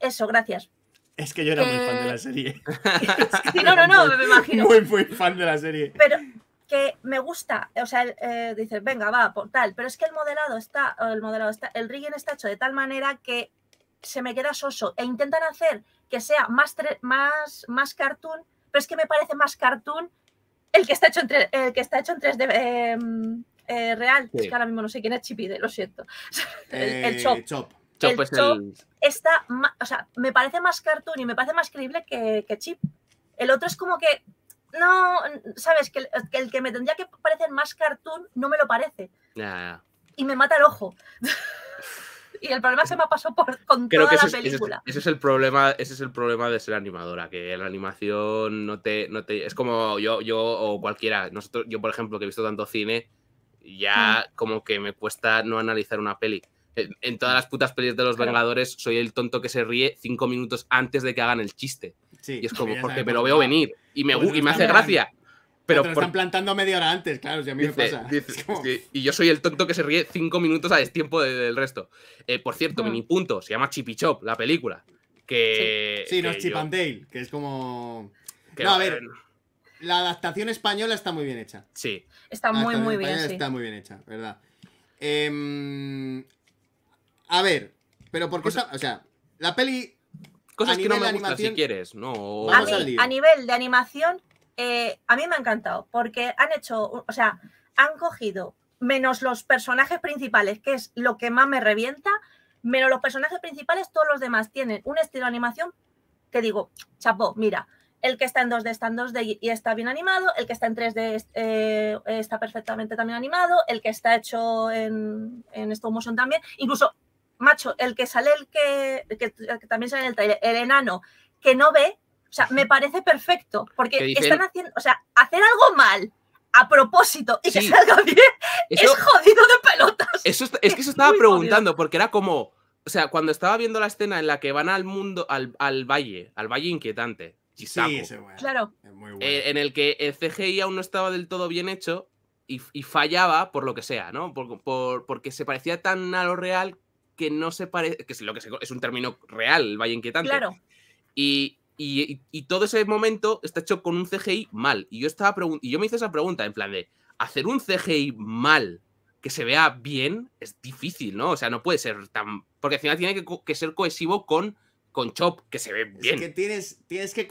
Eso, gracias. Es que yo era muy fan de la serie. no, no, no, me imagino. Muy, muy fan de la serie. Pero que me gusta, o sea, eh, dices, venga, va, por tal, pero es que el modelado está, el modelado está, el rigging está hecho de tal manera que se me queda soso e intentan hacer que sea más, más, más cartoon, pero es que me parece más cartoon el que está hecho en, que está hecho en 3D em, eh, real. Es que ahora mismo no sé quién es Chipide, lo siento. El, eh, Chop. Chop. Chop está, me parece más cartoon y me parece más creíble que, Chip. El otro es como que, no, sabes, que el, que, me tendría que parecer más cartoon no me lo parece. Y me mata el ojo. y el problema se me pasado por, con toda la película. Ese es, el problema, ese es el problema de ser animadora, que la animación no te, no te. Es como yo, yo o cualquiera. Nosotros, yo, por ejemplo, que he visto tanto cine, ya mm. como que me cuesta no analizar una peli. En, todas las putas pelis de los Vengadores soy el tonto que se ríe cinco minutos antes de que hagan el chiste. y es como, porque me lo veo venir y me, pues y me hace gracia. Pero, están plantando media hora antes, claro, si a mí me pasa. y yo soy el tonto que se ríe cinco minutos a destiempo del, resto. Eh, por cierto, mini punto, se llama Chipichop, la película. Que, sí, no es Chip and Dale, que es como. no, a ver. La adaptación española está muy bien hecha. Sí. Está muy, muy bien. Sí. Está muy bien hecha, ¿verdad? Em, a ver, pero por Cosa... O sea, la peli. Cosas que no me gustan si quieres, ¿no? A, a nivel de animación, eh, a mí me ha encantado porque han hecho, o sea, han cogido, menos los personajes principales, que es lo que más me revienta, menos los personajes principales, todos los demás tienen un estilo de animación que digo, chapo, mira, el que está en 2D está en 2D y está bien animado, el que está en 3D eh, está perfectamente también animado, el que está hecho en, en stop motion también, incluso, macho, el que sale el que, que, también sale en el trailer, el enano que no ve, o sea, me parece perfecto, porque están haciendo, o sea, hacer algo mal a propósito y que salga bien es jodido de pelotas. es, que eso estaba preguntando, porque era como, o sea, cuando estaba viendo la escena en la que van al mundo, al, valle, al valle inquietante, sí, claro. Eh, en el que el CGI aún no estaba del todo bien hecho y, fallaba por lo que sea, ¿no? porque se parecía tan a lo real que no se parece, que es lo que es un término real, el valle inquietante. Claro. Y, y, todo ese momento está hecho con un CGI mal. Y yo, estaba y yo me hice esa pregunta en plan de, hacer un CGI mal que se vea bien es difícil, ¿no? O sea, no puede ser tan... Porque al final tiene que, ser cohesivo con, con Chop, que se ve bien. Es que tienes, tienes que...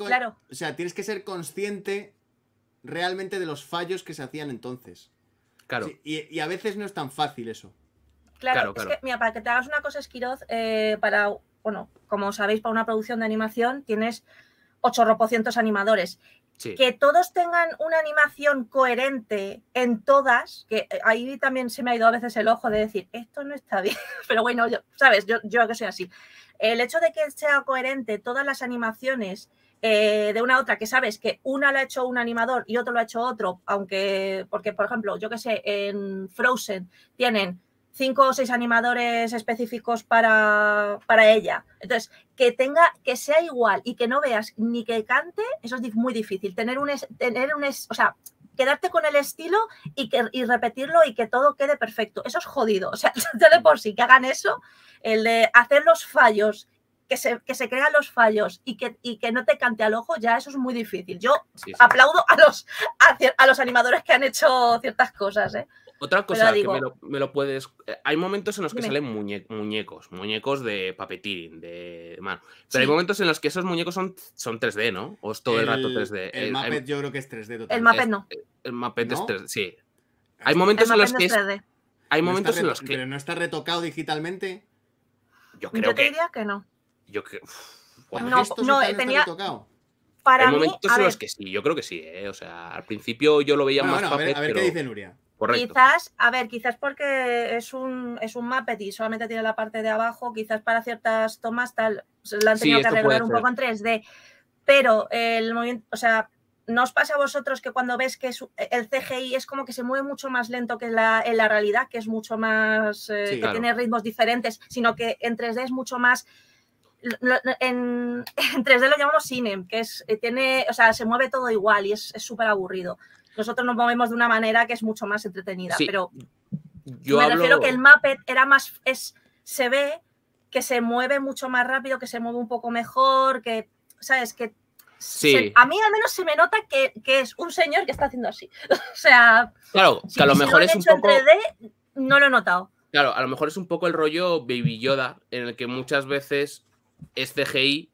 O sea, tienes que ser consciente realmente de los fallos que se hacían entonces. Claro. y, a veces no es tan fácil eso. Claro, claro, mira, para que te hagas una cosa, Esquiroz, eh, para bueno, como sabéis, para una producción de animación tienes 800 animadores. Que todos tengan una animación coherente en todas, que eh, ahí también se me ha ido a veces el ojo de decir, esto no está bien, pero bueno, yo, sabes, yo, que soy así. El hecho de que sea coherente todas las animaciones eh, de una a otra, que sabes que una la ha hecho un animador y otro lo ha hecho otro, aunque, porque por ejemplo, yo que sé, en Frozen tienen cinco o seis animadores específicos para, ella. Entonces, que tenga, que sea igual y que no veas ni que cante, eso es muy difícil. Tener un, tener un o sea, quedarte con el estilo y, que, repetirlo y que todo quede perfecto. Eso es jodido. O sea, de por sí que hagan eso, el de hacer los fallos que se, que se, crean los fallos y que, que no te cante al ojo, ya eso es muy difícil. Yo aplaudo a los, a, los animadores que han hecho ciertas cosas. ¿eh? Otra cosa que me lo, puedes. Eh, hay momentos en los que salen muñecos, muñecos de papetín, de mano. Pero hay momentos en los que esos muñecos son, 3D, ¿no? O es todo el, rato 3D. El, el eh, Muppet yo creo que es 3D totalmente. El Muppet no. El, ah, el es 3D, sí. Hay momentos en los que. hay momentos no en los que. Pero no está retocado digitalmente. Yo creo yo te que. diría que no. Yo creo. No, no, tenía. Retocado? Para hay momentos en los que sí, yo creo que sí, ¿eh? O sea, al principio yo lo veía más bueno, papel, a ver, qué dice Nuria. Quizás, a ver, quizás porque es un, es un Muppet y solamente tiene la parte de abajo, quizás para ciertas tomas tal, la han tenido que arreglar un poco en 3D. Pero el movimiento, o sea, ¿no os pasa a vosotros que cuando ves que e, el CGI es como que se mueve mucho más lento que la, en la realidad, que es mucho más, eh, que tiene ritmos diferentes, sino que en 3D es mucho más... en, en, 3D lo llamamos cine, que es, eh, tiene, o sea, se mueve todo igual y es súper aburrido. Nosotros nos movemos de una manera que es mucho más entretenida, pero yo me refiero que el Muppet era más, es, se ve que se mueve mucho más rápido, que se mueve un poco mejor, que, ¿sabes? Que a mí al menos se me nota que, es un señor que está haciendo así. o sea, claro, a lo mejor es un 3D, no lo he notado. Claro, a lo mejor es un poco el rollo Baby Yoda en el que muchas veces es CGI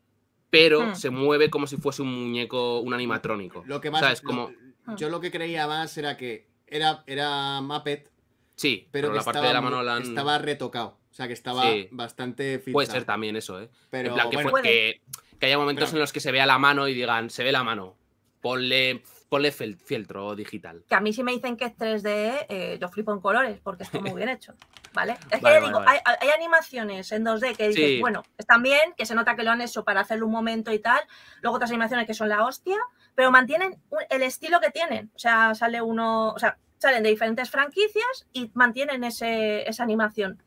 pero hmm. se mueve como si fuese un muñeco, un animatrónico. Lo que más, como... Ah. Yo lo que creía más era que era, era Muppet. Sí, pero, estaba, estaba retocado. O sea, que estaba bastante Puede ser también eso, ¿eh? Pero, en que, haya momentos en los que se vea la mano y digan, se ve la mano. Ponle, ponle fieltro digital. Que a mí si me dicen que es 3D, eh, yo flipo en colores, porque está muy bien hecho. ¿Vale? Es que digo, Hay, animaciones en 2D que dices, bueno, están bien, que se nota que lo han hecho para hacer un momento y tal. Luego otras animaciones que son la hostia pero mantienen el estilo que tienen. O sea, sale uno, o sea, salen de diferentes franquicias y mantienen ese, esa animación.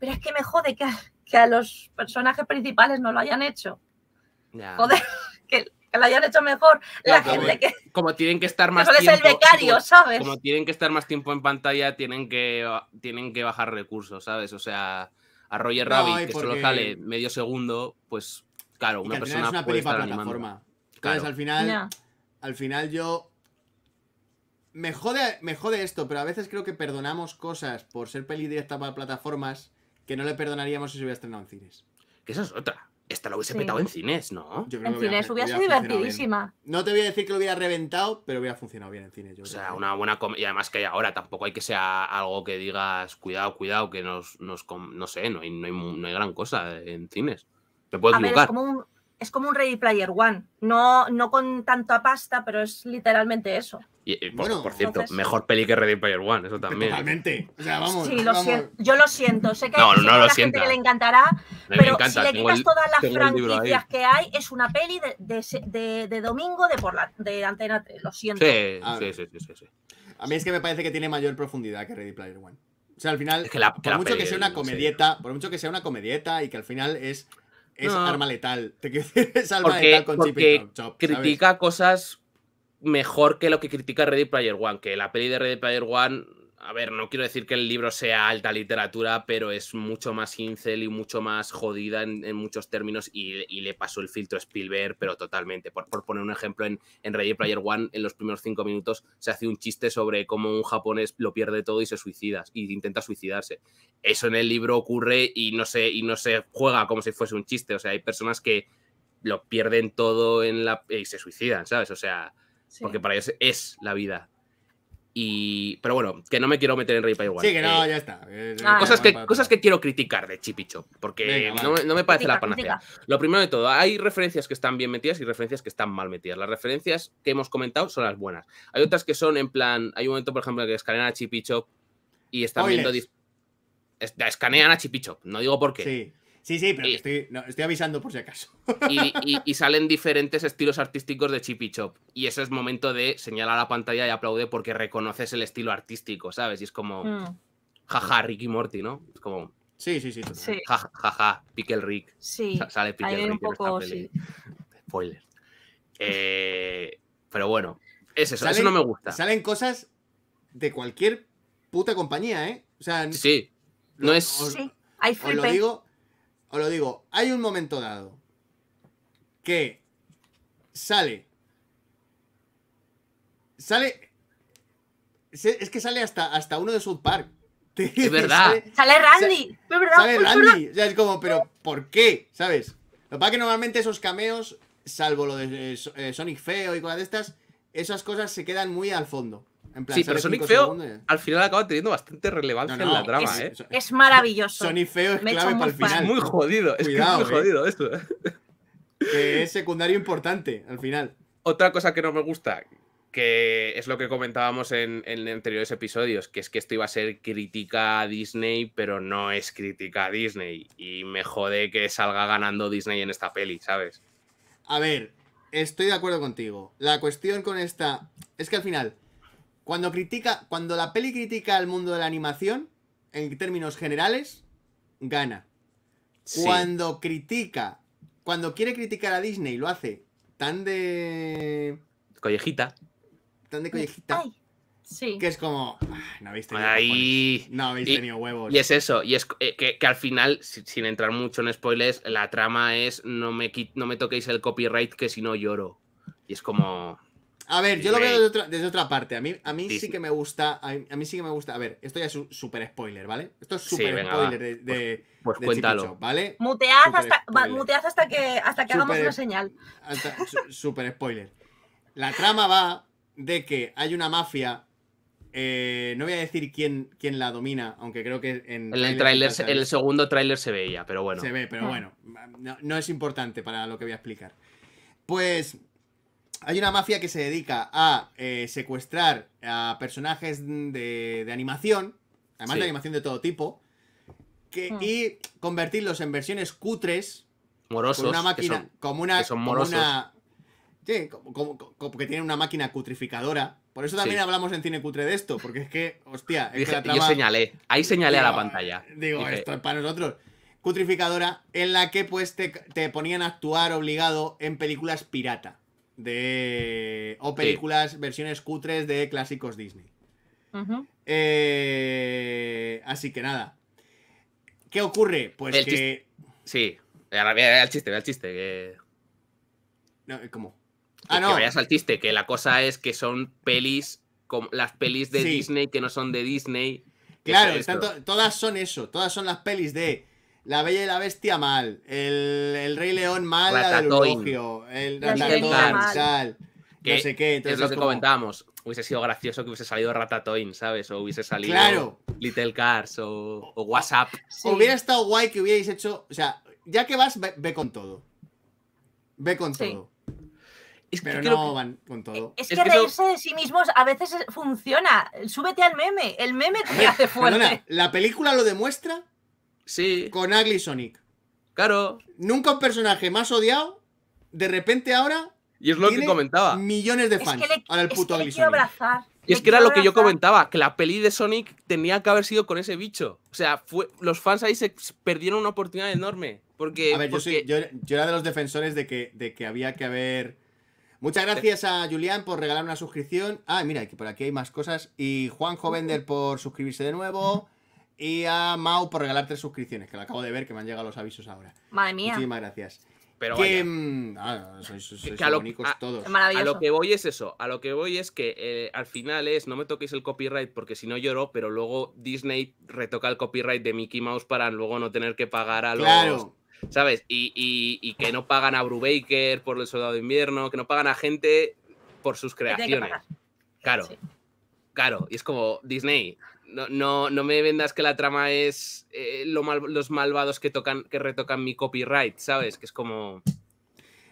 Pero es que me jode que a, que a los personajes principales no lo hayan hecho. Joder, que, lo hayan hecho mejor la gente que como tienen que estar más tiempo, el becario, ¿sabes? Como tienen que estar más tiempo en pantalla, tienen que tienen que bajar recursos, ¿sabes? O sea, a Roger Rabbit que solo sale medio segundo, pues claro, una persona es una puede al final, al final yo... Me jode, me esto, pero a veces creo que perdonamos cosas por ser peli directa para plataformas que no le perdonaríamos si se hubiera estrenado en cines. Que esa es otra. Esta la hubiese petado en cines, ¿no? en cines hubiera, sido divertidísima. No te voy a decir que lo hubiera reventado, pero hubiera funcionado bien en cines. o sea, una buena Y además que ahora tampoco hay que sea algo que digas, cuidado, cuidado, que nos, no sé, no hay, gran cosa en cines. Te puedes equivocar es como un Ready Player One. No, no con tanta pasta, pero es literalmente eso. Y, eh, bueno, por cierto, mejor peli que Ready Player One, eso también. Totalmente. O sea, vamos. Sí, lo yo lo siento. Sé que no, no, gente que le encantará, pero si le quitas todas las franquicias que hay, es una peli de, de, domingo de, de Antena 3. Lo siento. Sí, sí, sí, sí, sí, A mí es que me parece que tiene mayor profundidad que Ready Player One. O sea, al final, por mucho que sea una comedieta, por mucho que sea una comedieta y que al final es es arma letal. Te quiero decir, es arma letal con chip y chop, Critica cosas mejor que lo que critica Ready Player One, que la peli de Ready Player One a ver, no quiero decir que el libro sea alta literatura, pero es mucho más incel y mucho más jodida en, muchos términos y, le pasó el filtro Spielberg, pero totalmente. Por, poner un ejemplo, en, en, Ready Player One, en los primeros cinco minutos se hace un chiste sobre cómo un japonés lo pierde todo y se suicida, y intenta suicidarse. Eso en el libro ocurre y no se, y no se juega como si fuese un chiste. O sea, hay personas que lo pierden todo en la, y se suicidan, ¿sabes? O sea, porque para ellos es la vida y, pero bueno, que no me quiero meter en Rey igual. Sí, que no, eh, ya está. Eh, ah, cosas, que, cosas que quiero criticar de Chip porque no, me parece la panacea. Lo primero de todo, hay referencias que están bien metidas y referencias que están mal metidas. Las referencias que hemos comentado son las buenas. Hay otras que son en plan, hay un momento, por ejemplo, que escanean a Chip y están viendo... Es, escanean a Chip no digo por qué. Sí. Sí, sí, pero estoy, avisando por si acaso. Y, salen diferentes estilos artísticos de Chip Chop. Y ese es momento de señalar la pantalla y aplaude porque reconoces el estilo artístico, ¿sabes? Y es como. jaja mm. Jaja, Ricky Morty, ¿no? Es como. Sí, sí, sí. Jaja, Pickle Rick. Sí. Sale Pickle Rick. Un poco, en Spoiler. Eh, pero bueno, es eso. eso no me gusta. Salen cosas de cualquier puta compañía, ¿eh? O sea. Sí. No es. sí, hay os lo digo os lo digo, hay un momento dado que sale. Sale. Es que sale hasta, hasta uno de South Park. Es verdad. Sale, Randy. Sale, Randy. es como, pero ¿por qué? ¿Sabes? Lo que pasa es que normalmente esos cameos, salvo lo de eh, eh, Sonic Feo y cosas de estas, esas cosas se quedan muy al fondo sí, pero Sonic feo al final acaba teniendo bastante relevancia en la trama, es, ¿eh? Es maravilloso. Sonic feo es clave para el final. Es muy jodido, es que es muy eh. jodido esto. ¿eh? es secundario importante al final. Otra cosa que no me gusta, que es lo que comentábamos en, en, anteriores episodios, que es que esto iba a ser crítica a Disney, pero no es crítica a Disney. Y me jode que salga ganando Disney en esta peli, ¿sabes? A ver, estoy de acuerdo contigo. La cuestión con esta es que al final, cuando critica, cuando la peli critica al mundo de la animación, en términos generales, gana. Cuando critica, cuando quiere criticar a Disney, lo hace tan de. Collejita. Tan de collejita. Sí. Que es como. Ah, no habéis tenido, no habéis huevos. Y es eso. Y es eh, que, al final, sin entrar mucho en spoilers, la trama es no me, no me toquéis el copyright que si no lloro. Y es como. A ver, yo lo veo desde otra, parte. A mí, a mí sí que me gusta. A mí, sí que me gusta. A ver, esto ya es un super spoiler, ¿vale? Esto es super spoiler de. pues, pues cuéntalo. ¿vale? Mutead hasta, que, hasta hagamos una señal. super spoiler. La trama va de que hay una mafia. Eh, no voy a decir quién, quién la domina, aunque creo que en. En el, el segundo tráiler se veía, pero bueno. Se ve, pero ah. bueno. no es importante para lo que voy a explicar. Pues hay una mafia que se dedica a eh, secuestrar a personajes de, de animación, además de animación de todo tipo, hmm. y convertirlos en versiones cutres. Morosos. Con una máquina. Que como una. morosos. Como como, que tienen una máquina cutrificadora. Por eso también hablamos en cine cutre de esto, porque es que, hostia. Es yo señalé, ahí señalé a la pantalla. Digo, esto es para nosotros cutrificadora en la que pues te, te, ponían a actuar obligado en películas pirata de o películas, versiones cutres de clásicos Disney. Eh, así que nada. ¿Qué ocurre? Pues que. Sí, el chiste, el chiste. No, eh, ¿Cómo? Que, ah, no. Que vayas al chiste, que la cosa es que son pelis, como las pelis de Disney que no son de Disney. Claro, todas son eso, todas son las pelis de la Bella y la Bestia mal, el, Rey León mal, el la del el Ratatouille, no sé qué. es lo que comentábamos, hubiese sido gracioso que hubiese salido Ratatouille, ¿sabes? O hubiese salido Little Cars o, WhatsApp. Hubiera estado guay que hubierais hecho, o sea, ya que vas, ve, con todo. Ve con todo. Es Pero no van con todo. Es que, reírse de sí mismos a veces funciona. Súbete al meme. El meme te hace fuerte. la película lo demuestra Sí. Con Ugly Sonic. Claro. Nunca un personaje más odiado, de repente ahora. Y es lo que comentaba. Millones de fans. Es que el puto Y es que era lo que yo comentaba, que la peli de Sonic tenía que haber sido con ese bicho. O sea, fue, los fans ahí se perdieron una oportunidad enorme. Porque, a ver, Yo, yo, era de los defensores de que, de que había que haber... Muchas gracias a Julián por regalar una suscripción. Ah, mira, que por aquí hay más cosas. Y Juan Jovender por suscribirse de nuevo y a Mao por regalar tres suscripciones, que lo acabo de ver, que me han llegado los avisos ahora. Madre mía. Muchísimas gracias. Pero sois, lo, todos. A lo que voy es eso, a lo que voy es que eh, al final es no me toquéis el copyright porque si no lloro, pero luego Disney retoca el copyright de Mickey Mouse para luego no tener que pagar a los... ¿Sabes? Y, que no pagan a Brubaker por el soldado de invierno, que no pagan a gente por sus creaciones. Claro. Claro. Y es como Disney, no, me vendas que la trama es eh, los malvados que tocan, que retocan mi copyright, ¿sabes? Que es como.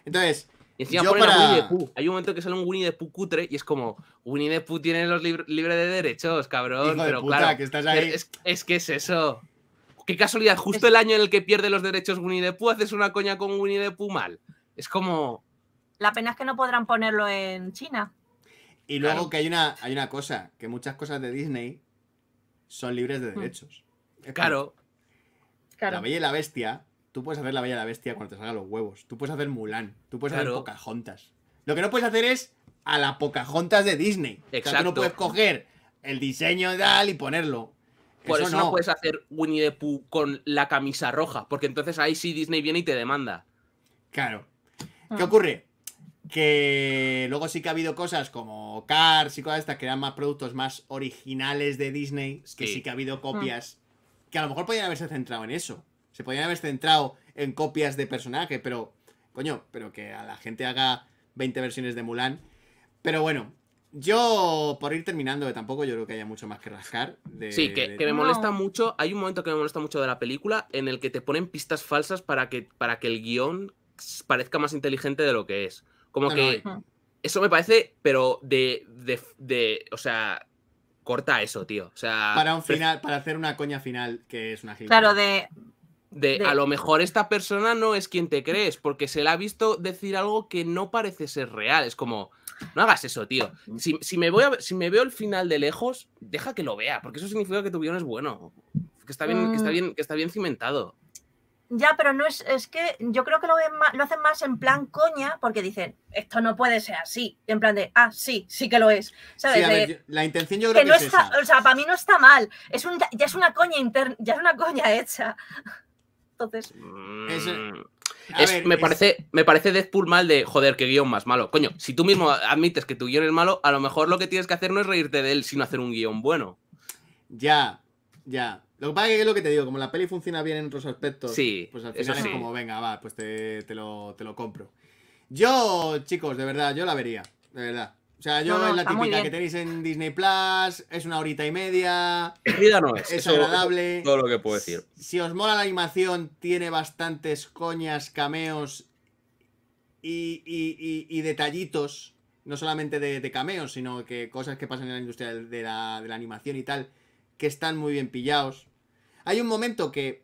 Entonces. Winnie the Pooh. Hay un momento que sale un Winnie the Pooh cutre y es como, Winnie the Pooh tiene los libres de derechos, cabrón. pero claro, que Es, que es eso. Qué casualidad, justo el año en el que pierde los derechos Winnie the Pooh, haces una coña con Winnie the Pooh mal. Es como. La pena es que no podrán ponerlo en China. Y luego que hay una, hay una cosa, que muchas cosas de Disney son libres de mm. derechos. Claro. La Bella y la Bestia, tú puedes hacer la Bella y la Bestia cuando te salgan los huevos. Tú puedes hacer Mulan, tú puedes hacer Pocahontas. Lo que no puedes hacer es a la Pocahontas de Disney. Exacto. tú no puedes coger el diseño y tal y ponerlo. Por eso, no. puedes hacer Winnie the Pooh con la camisa roja, porque entonces ahí sí Disney viene y te demanda. Claro. ¿Qué ah. ocurre? Que luego sí que ha habido cosas como Cars y cosas estas que eran más productos más originales de Disney, que sí, que ha habido mm. copias que a lo mejor podían haberse centrado en eso. Se podían haber centrado en copias de personaje, pero coño, pero que a la gente haga 20 versiones de Mulan. Pero bueno, yo, por ir terminando, tampoco yo creo que haya mucho más que rascar. sí, que, me molesta mucho. Hay un momento que me molesta mucho de la película en el que te ponen pistas falsas para que, para que el guión parezca más inteligente de lo que es. Como que eso me parece, pero de, o sea, corta eso, tío. O sea, para un final, para hacer una coña final que es una gilipollas. Claro, de, de, a lo mejor esta persona no es quien te crees, porque se la ha visto decir algo que no parece ser real. Es como, no hagas eso, tío. Si, me voy si me veo el final de lejos, deja que lo vea, porque eso significa que tu guión es bueno. Que está bien, que está mm. bien, que está bien cimentado. Ya, pero no es, es que yo creo que lo, hacen más en plan coña, porque dicen, esto no puede ser así. En plan de, ah, sí, sí que lo es. ¿Sabes? la intención yo creo que, es O sea, para mí no está mal. Es ya es una coña interna, ya es una coña hecha. Entonces. Mm. Eh, me, parece, me parece Deadpool mal de joder, qué guión más malo. Coño, si tú mismo admites que tu guión es malo, a lo mejor lo que tienes que hacer no es reírte de él, sino hacer un guión bueno. Ya, ya. Lo que pasa es que es lo que te digo, como la peli funciona bien en otros aspectos, pues al final es como, venga, va, pues te, lo, compro. Yo, chicos, de verdad, yo la vería, de verdad. O sea, yo es la típica que tenéis en Disney Plus, es una horita y media. es. agradable. Todo lo que puedo decir. Si os mola la animación, tiene bastantes coñas, cameos y, detallitos. No solamente de, cameos, sino que cosas que pasan en la industria de la, de la animación y tal, que están muy bien pillados. Hay un momento que.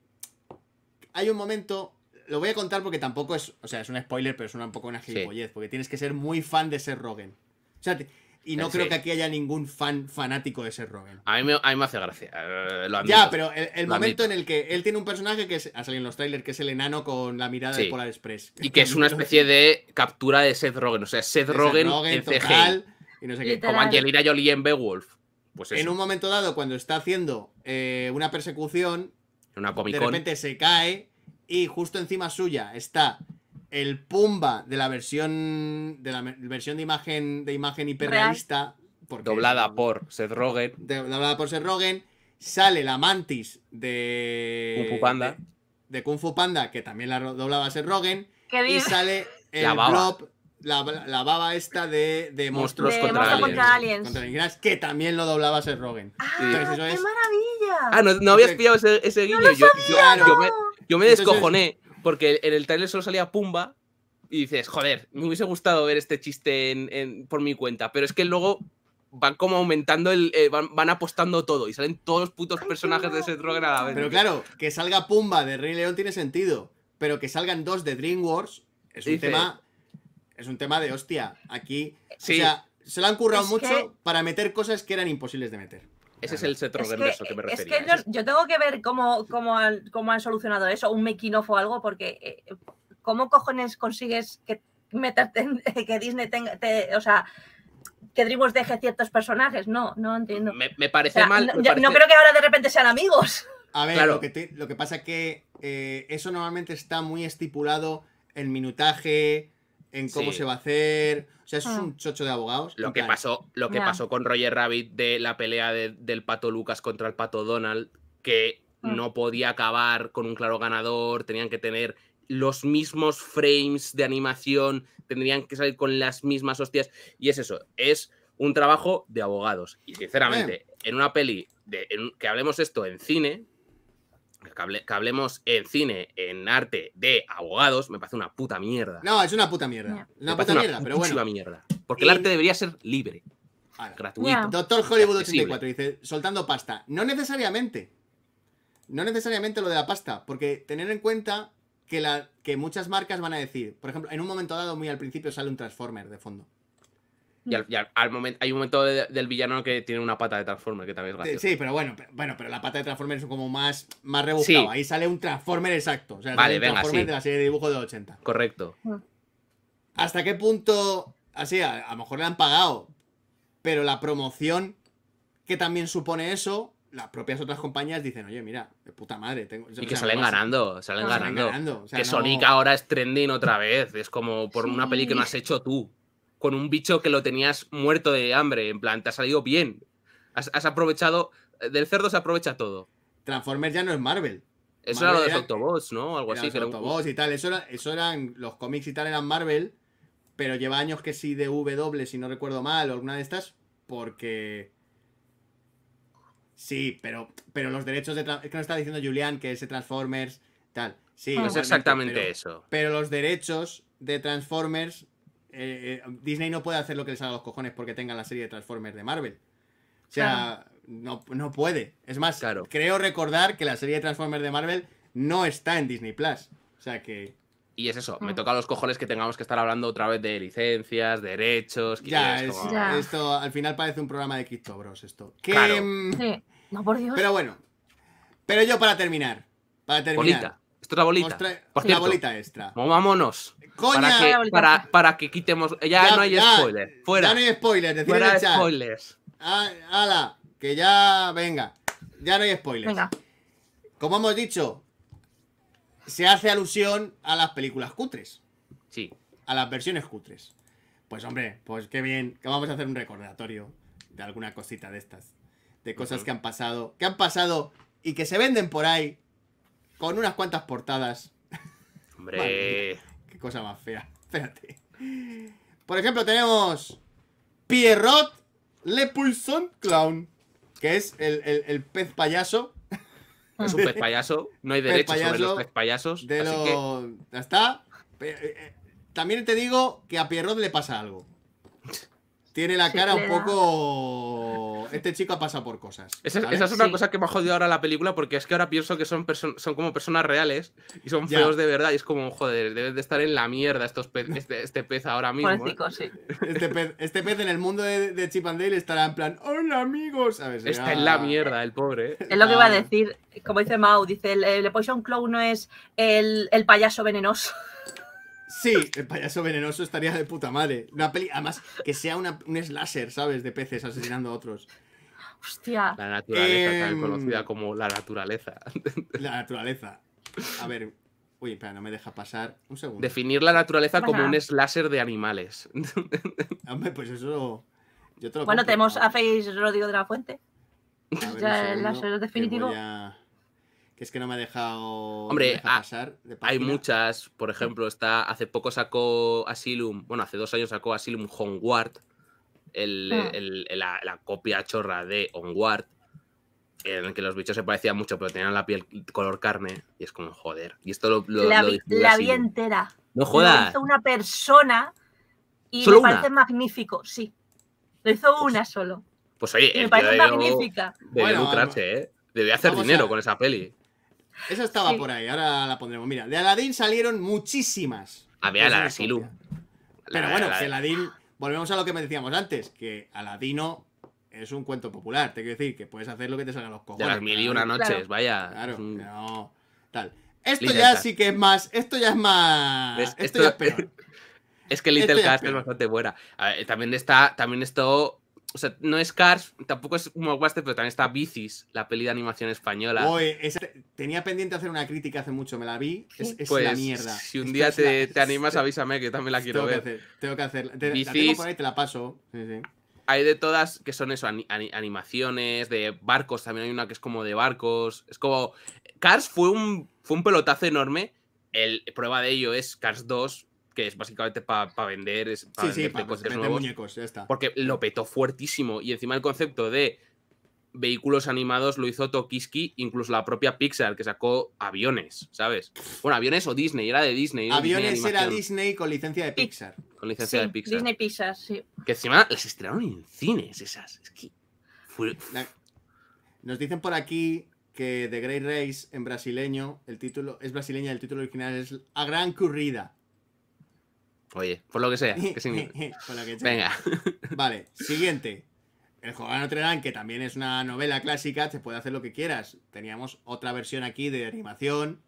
Hay un momento. Lo voy a contar porque tampoco es. O sea, es un spoiler, pero es un poco una gilipollez. Porque tienes que ser muy fan de ser Rogen. y no eh, creo que aquí haya ningún fan fanático de ser Rogen. A mí, me, hace gracia. Eh, ya, pero el, momento en el que él tiene un personaje que es, ha salido en los trailers, que es el enano con la mirada de Polar Express. Y que es una especie de captura de Seth Rogen. O sea, Seth, Rogen, en CG. Como Angelina Jolie en Beowulf. Pues en un momento dado, cuando está haciendo eh, una persecución, una de repente se cae y justo encima suya está el Pumba de la versión de la versión de imagen de imagen hiperrealista doblada por Seth Rogen doblada por Seth Rogen sale la Mantis de Kung Fu Panda de, de Kung Fu Panda que también la doblaba Seth Rogen y sale el Blob la, baba esta de, de monstruos contra, aliens. Que también lo doblaba Seth Rogen. ¡Ah, qué maravilla! Ah, no, no habías pillado ese, guiño. yo, me, descojoné porque en el trailer solo salía Pumba y dices, joder, me hubiese gustado ver este chiste por mi cuenta. Pero es que luego van como aumentando el. Eh, van, apostando todo y salen todos los putos personajes de ese Rogen a la vez. Pero claro, que salga Pumba de Rey León tiene sentido. Pero que salgan dos de DreamWorks es un tema es un tema de hostia. Aquí, o sea, se lo han currado mucho para meter cosas que eran imposibles de meter. Ese es el cetro de que, que, me refería. Es que yo, tengo que ver cómo, han, solucionado eso, un making o algo, porque eh, ¿cómo cojones consigues que meterte que Disney tenga, o sea, que DreamWorks deje ciertos personajes? No, no entiendo. Me, parece mal. No, creo que ahora de repente sean amigos. A ver, lo, que pasa es que eh, eso normalmente está muy estipulado en minutaje, en cómo se va a hacer. O sea, eso es ah. un chocho de abogados. Lo que, pasó, lo que pasó con Roger Rabbit de la pelea del pato Lucas contra el pato Donald, que mm. no podía acabar con un claro ganador, tenían que tener los mismos frames de animación, tendrían que salir con las mismas hostias. Y es eso, es un trabajo de abogados. Y sinceramente, eh. en una peli, de, que hablemos esto en cine, que, hablemos en cine, en arte, de abogados, me parece una puta mierda. No, es una puta mierda. Una puta mierda, pero bueno. mierda. Porque el arte debería ser libre. gratuito. Doctor Hollywood 84 dice, soltando pasta. No necesariamente. No necesariamente lo de la pasta, porque tener en cuenta que, la, que muchas marcas van a decir, por ejemplo, en un momento dado, muy al principio, sale un Transformer de fondo. Y, al, momento, hay un momento del villano que tiene una pata de Transformer, que también es gracioso. Sí, pero bueno, pero, bueno, pero la pata de Transformer es como más, más rebuscado. Ahí sale un Transformer exacto. O sea, vale, un Transformer de la serie de dibujos de 80. Correcto. Ah. ¿Hasta qué punto? Así, a, lo mejor le han pagado, pero la promoción que también supone eso, las propias otras compañías dicen, oye, mira, de puta madre. y que salen, ganando, salen, ganando, que Sonic ahora es trending otra vez. Es como por una peli que no has hecho tú con un bicho que lo tenías muerto de hambre. En plan, te ha salido bien. Has, aprovechado. Eh, del cerdo se aprovecha todo. Transformers ya no es Marvel. Eso era lo de ¿no? Algo así. Era Autobots y tal. Eso, eran. Los cómics y tal eran Marvel. Pero lleva años que sí de W, si no recuerdo mal, o alguna de estas. Porque. Sí, pero, pero los derechos de. Es que nos está diciendo Julián que ese Transformers. Tal. Sí, no es exactamente eso. Pero los derechos de Transformers eh, eh, Disney no puede hacer lo que les haga los cojones porque tengan la serie de Transformers de Marvel. O sea, no, puede. Es más, creo recordar que la serie de Transformers de Marvel no está en Disney Plus. O sea que. Y es eso, me ah. toca los cojones que tengamos que estar hablando otra vez de licencias, derechos. Ya, ya. esto al final parece un programa de Crypto Bros. Esto. Mm, no, por Dios. Pero bueno. Pero yo para terminar. Para terminar. Esto bolita. bolita extra. Vámonos. ¡Coña! Para que, quitemos. Ya, no hay spoilers Fuera. Ya no hay spoilers. Fuera ah, spoilers. ala, que ya. Venga. Ya no hay spoilers. Venga. Como hemos dicho, se hace alusión a las películas cutres. Sí. A las versiones cutres. Pues hombre, pues qué bien, que vamos a hacer un recordatorio de alguna cosita de estas. De cosas que han pasado. Que han pasado y que se venden por ahí con unas cuantas portadas. Hombre. qué cosa más fea. Espérate. Por ejemplo, tenemos Pierrot Le Poisson Clown, que es el, pez payaso. Es un pez payaso, no hay derecho sobre los pez payasos. De así que... está. Eh, eh, también te digo que a Pierrot le pasa algo. Tiene la cara un poco este chico ha pasado por cosas. Esa, es una cosa que me ha jodido ahora la película, porque es que ahora pienso que son, son como personas reales y son feos de verdad. Y es como, joder, debe de estar en la mierda estos este, este, pez ahora mismo. ¿eh? Este, este, pez, en el mundo de, de Chip and Dale estará en plan, hola amigos. Está ah. en la mierda, el pobre. ¿eh? Es lo que iba a ah. decir, como dice Mau, dice, el, Poison Clown no es el payaso venenoso. Sí, el payaso venenoso estaría de puta madre. Una peli, además, que sea una, un slasher, ¿sabes? De peces asesinando a otros. Hostia. La naturaleza, em, conocida como la naturaleza. La naturaleza. A ver. Uy, espera, no me deja pasar. Un segundo. Definir la naturaleza como un slasher de animales. Hombre, pues eso. Yo bueno, tenemos a Face Rodrigo de la Fuente. ya el slasher definitivo que es que no me ha dejado ah, pasar. hay muchas, por ejemplo, está hace poco sacó Asylum, bueno, hace dos años sacó Asylum Homeward, ah. la, copia chorra de Homeward, en el que los bichos se parecían mucho, pero tenían la piel color carne, y es como, joder. Y esto lo. la, vi entera. No jodas. Lo hizo una persona y me parece magnífico, sí. Lo hizo pues una solo. Pues oye, me parece magnífica. Debe lucrarse, ¿eh? Debe hacer dinero con esa peli. Esa estaba por ahí, ahora la pondremos. Mira, de Aladdin salieron muchísimas. A la Silu. Pero bueno, de Aladdin. Volvemos a lo que me decíamos antes, que Aladino es un cuento popular. Te quiero decir que puedes hacer lo que te salgan los cojones. De las mil y una noches, vaya. Claro, no. Tal. Esto ya sí que es más. Esto ya es más. esto, ya es peor. Es que Little Cat es, es, bastante buena. A también está. También esto o sea, no es Cars, tampoco es como pero también está Bicis, la peli de animación española. Oye, tenía pendiente hacer una crítica hace mucho, me la vi. Es, es la pues, mierda. Si un día te, animas, avísame que también la quiero ver. hacer, tengo que hacerla. Bicis, la tengo ahí, te la paso. Hay de todas que son eso, animaciones, de barcos, también hay una que es como de barcos. Es como. Cars fue un, fue un pelotazo enorme. El, prueba de ello es Cars 2, que es básicamente para vender, es para sí, muñecos, ya está. Porque lo petó fuertísimo y encima el concepto de vehículos animados lo hizo Tokiski, incluso la propia Pixar, que sacó aviones, ¿sabes? Bueno, aviones o Disney, era de Disney. aviones era Disney con licencia de Pixar. Con licencia de Pixar. Disney Pixar, sí. Que encima las estrenaron en cines esas. Es que. Nos dicen por aquí que The Great Race en brasileño, el título es brasileña, el título original es A Gran Currida Oye, por lo que sea. Que Venga. vale, siguiente. El Jorobado de Notre Dame, que también es una novela clásica, te puede hacer lo que quieras. Teníamos otra versión aquí de animación.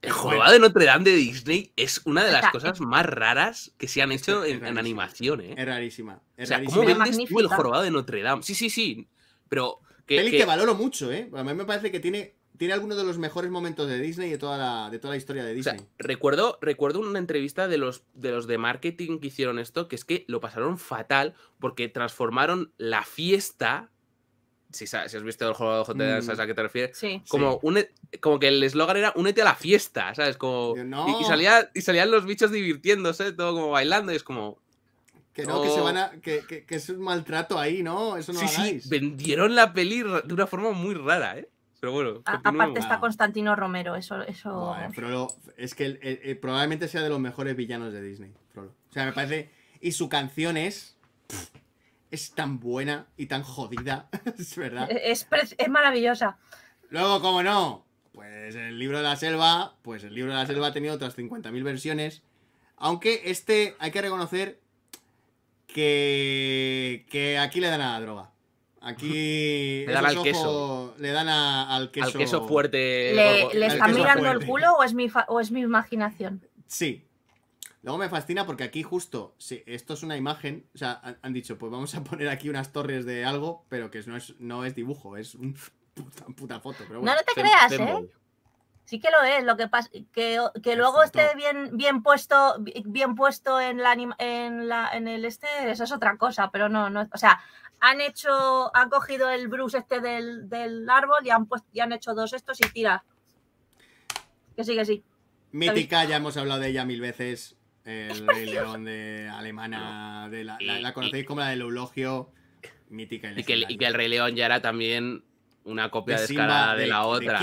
El pues Jorobado de Notre Dame de Disney es una de las cosas más raras que se han hecho en, animación, ¿eh? Es rarísima. Es o sea, ¿cómo vendes tú el jorobado de Notre Dame? Sí, sí, sí. Pero. Que, que valoro mucho, ¿eh? A mí me parece que tiene tiene alguno de los mejores momentos de Disney y toda la, de toda la historia de Disney. recuerdo, recuerdo una entrevista de los, de los de marketing que hicieron esto, que es que lo pasaron fatal porque transformaron la fiesta. Si, has visto el juego de mm. ¿sabes a qué te refieres? Como, e, como que el eslogan era únete a la fiesta, ¿sabes? y, y salían los bichos divirtiéndose, todo como bailando, y es como, que no, que van Que, es un maltrato ahí, ¿no? Eso no sí, lo vendieron la peli de una forma muy rara, ¿eh? aparte está ah. Constantino Romero, eso... eso... Eh, es que probablemente sea de los mejores villanos de Disney, O sea, me parece... Y su canción es... Es tan buena y tan jodida, es verdad. E, es, maravillosa. Luego, como no, pues el libro de la selva, pues el libro de la selva ha tenido otras 50.000 versiones. Aunque este, hay que reconocer que, que aquí le dan a la droga. Aquí le dan al queso. Le dan al queso. fuerte. ¿Le, están mirando el culo o es, mi o es mi imaginación? Sí. Luego me fascina porque aquí justo, sí, esto es una imagen, o sea, han, dicho, pues vamos a poner aquí unas torres de algo, pero que no es, no es dibujo, es un puta, foto. no, no te creas, ¿eh? Sí que lo es, lo que pasa que, luego esté bien, bien puesto, bien puesto en la, en la en el este, eso es otra cosa, pero no, no, o sea, han hecho, han cogido el bruce este del, árbol y han, puesto, y han hecho dos estos y tira. Que sí, que sí. Mítica, ya hemos hablado de ella mil veces. El Rey León de alemana, la, conocéis como la del eulogio. Mítica. Y, que el, Rey León ya era también una copia de descarada de, la otra.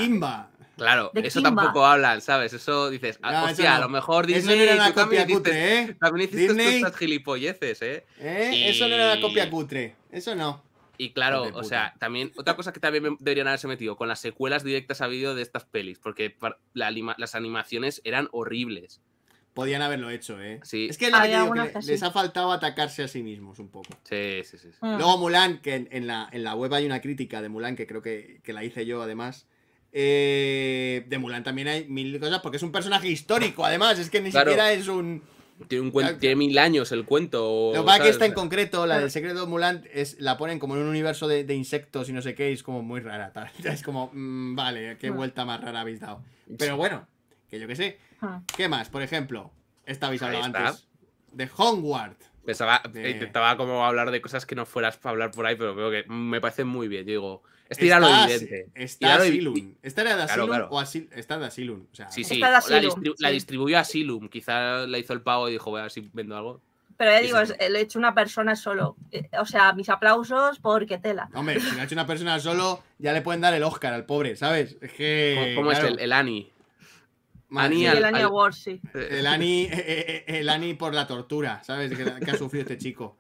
Claro, eso tampoco hablan, ¿sabes? Eso dices, ah, a lo mejor Disney. Eso no era una copia cutre, ¿eh? También hiciste estas gilipolleces, ¿eh? ¿eh? Eso no era una copia cutre. Eso no. Y claro, o sea, también otra cosa que también deberían haberse metido con las secuelas directas a vídeo de estas pelis, porque las animaciones eran horribles. Podían haberlo hecho, ¿eh? Sí. Es que, les, ha faltado atacarse a sí mismos un poco. Sí, sí, sí. Mm. Luego Mulan, que en, la, web hay una crítica de Mulan, que creo que, la hice yo además. Eh, de Mulan también hay mil cosas, porque es un personaje histórico, además. Es que ni siquiera es un tiene, mil años el cuento. Lo que pasa es que esta en concreto, la del ah. secreto de Mulan, es, la ponen como en un universo de, insectos y no sé qué, es como muy rara. Es como, mm, vale, qué ah. vuelta más rara habéis dado. Pero bueno, que yo qué sé. Ah. ¿Qué más? Por ejemplo, esta habéis hablado antes. De Homeward. Eh, intentaba como hablar de cosas que no fueras para hablar por ahí, pero creo que me parece muy bien. Yo digo, es tirar lo evidente. Está Asylum. ¿Esta era de Asylum o Está de O sea, de la, sí. la, distribuyó Asylum. Quizá la hizo el pavo y dijo, voy a ver si vendo algo. Pero ya digo, eh, lo he hecho una persona solo. Eh, o sea, mis aplausos porque tela. Hombre, si lo ha hecho una persona solo, ya le pueden dar el Oscar al pobre, ¿sabes? Es que. ¿Cómo, es el, el Ani? manía el Ani El Ani, eh, por la tortura, ¿sabes? Que, que ha sufrido este chico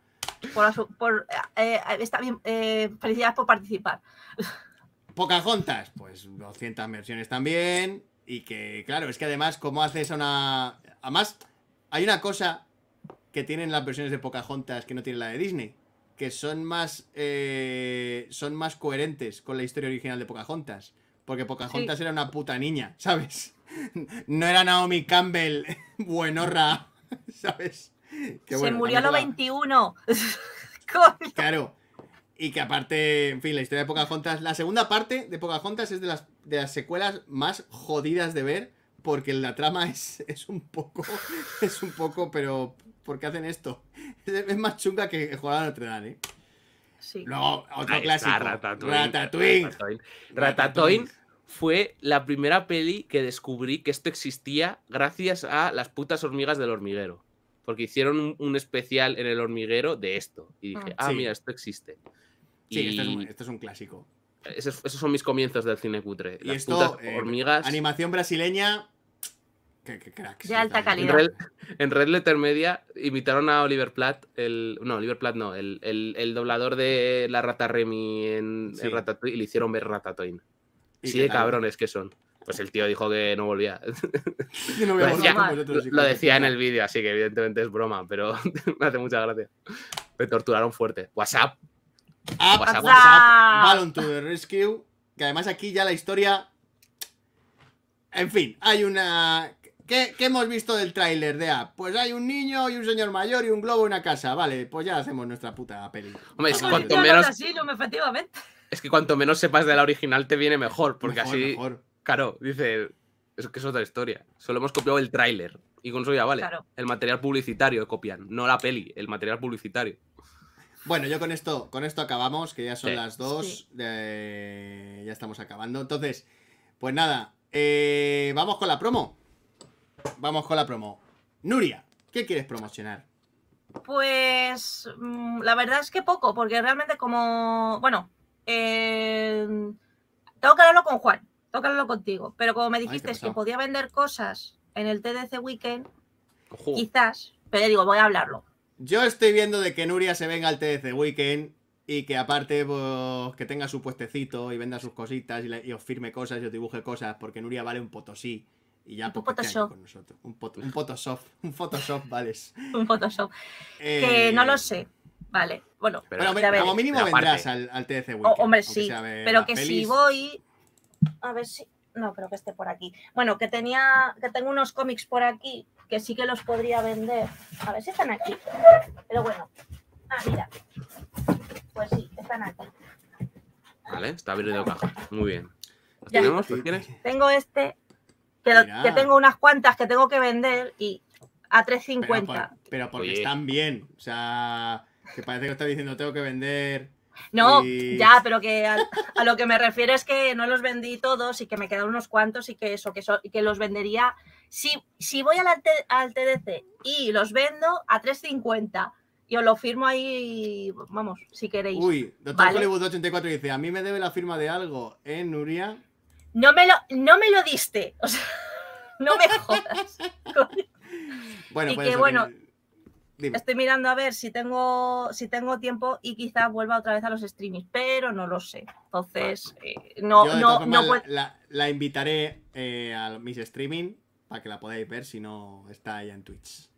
por, por eh, eh, está bien, eh, felicidades por participar. Pocahontas, pues 200 versiones también. Y que, claro, es que además, como haces una. Además, hay una cosa que tienen las versiones de Pocahontas que no tiene la de Disney. Que son más. son más coherentes con la historia original de Pocahontas. Porque Pocahontas era una puta niña, ¿sabes? No era Naomi Campbell, buenorra, ¿sabes? se murió a los 21. claro. Y que aparte, en fin, la historia de Pocahontas, la segunda parte de Pocahontas es de las, de las secuelas más jodidas de ver, porque la trama es, un poco, es un poco, pero ¿por qué hacen esto? Es, más chunga que jugar a Notre Dame, ¿eh? Sí. Luego, otro Ahí Ratatouille. Ratatouille. Ratatouille fue la primera peli que descubrí que esto existía gracias a las putas hormigas del hormiguero porque hicieron un, especial en el hormiguero de esto. Y ah. dije, ah, mira, esto existe. Sí, esto, es un, clásico. Esos, son mis comienzos del cine cutre. Eh, animación brasileña. de alta calidad. En Red, Letter Media invitaron a Oliver Platt, el, no, Oliver Platt no, el, doblador de la rata Remy en, Ratatouille y le hicieron ver Ratatouille. Sí, de cabrones que son pues el tío dijo que no volvía. lo, decía, en el vídeo, así que evidentemente es broma, pero me hace mucha gracia. Me torturaron fuerte. WhatsApp. Ah, WhatsApp, to the rescue. Que además aquí ya la historia. En fin, hay una. ¿Qué, hemos visto del tráiler de App? Pues hay un niño y un señor mayor y un globo y una casa. Vale, pues ya hacemos nuestra puta peli. Hombre, es cuanto menos. Es que cuanto menos sepas de la original te viene mejor, porque así Claro, dice, eso que es otra historia. Solo hemos copiado el tráiler. Y con eso ya vale. El material publicitario copian, no la peli, el material publicitario. Bueno, yo con esto, con esto acabamos, que ya son las dos. ya estamos acabando. Entonces, pues nada, eh, vamos con la promo. Vamos con la promo. Nuria, ¿qué quieres promocionar? Pues mm, la verdad es que poco, porque realmente como, bueno, eh, tengo que hablarlo con Juan, tócalo contigo. Pero como me dijiste que podía vender cosas en el TDC Weekend, quizás, pero digo, voy a hablarlo. Yo estoy viendo de que Nuria se venga al TDC Weekend y que aparte pues, que tenga su puestecito y venda sus cositas y, os firme cosas y os dibuje cosas, porque Nuria vale un potosí. Y ya pues, un Photoshop. Un, potosí, un Photoshop. Un vale. un Photoshop. Que eh, no lo sé. Vale, bueno. Pero, como mínimo vendrás al, TDC Weekend. hombre, sí. Pero que si voy, a ver si. No, creo que esté por aquí. Bueno, que tenía, que tengo unos cómics por aquí que sí que los podría vender. A ver si están aquí. Pero bueno. Ah, mira. Pues sí, están aquí. Vale, está abriendo caja. Muy bien. ¿Los tenemos? Tengo este, que, tengo unas cuantas que tengo que vender y a 3.50. Pero, porque están bien. O sea, que parece que está diciendo tengo que vender no, ya, pero que a, lo que me refiero es que no los vendí todos y que me quedaron unos cuantos y que eso, que, que los vendería. Si, si voy al, TDC y los vendo a 350 y os lo firmo ahí, vamos, si queréis. Uy, Doctor Hollywood 84 dice, a mí me debe la firma de algo, ¿eh, Nuria? No me lo, no me lo diste, o sea, no me jodas. bueno, y pues bueno, Estoy mirando a ver si tengo, si tengo tiempo y quizá vuelva otra vez a los streamings, pero no lo sé. Entonces, eh, no, no, la, invitaré eh, a mis streaming para que la podáis ver si no está allá en Twitch.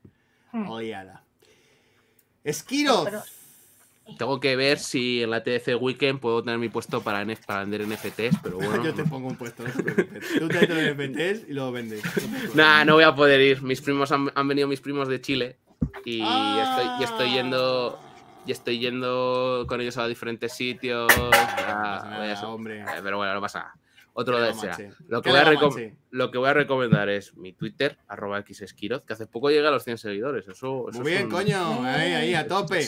Hmm. esquiro Tengo que ver si en la TDC Weekend puedo tener mi puesto para, vender NFTs, pero bueno. Yo te pongo un puesto. Tú te NFTs y luego vendes. No, nah, no voy a poder ir. Mis primos han, venido mis primos de Chile y, ah. estoy, estoy yendo y estoy yendo con ellos a diferentes sitios. Ah, eh, pero bueno, no pasa Otro de Lo que, voy a recomendar es mi Twitter, arroba xesquiroz, que hace poco llega a los 100 seguidores. Eso, Muy bien, coño. Ahí, ahí, a tope.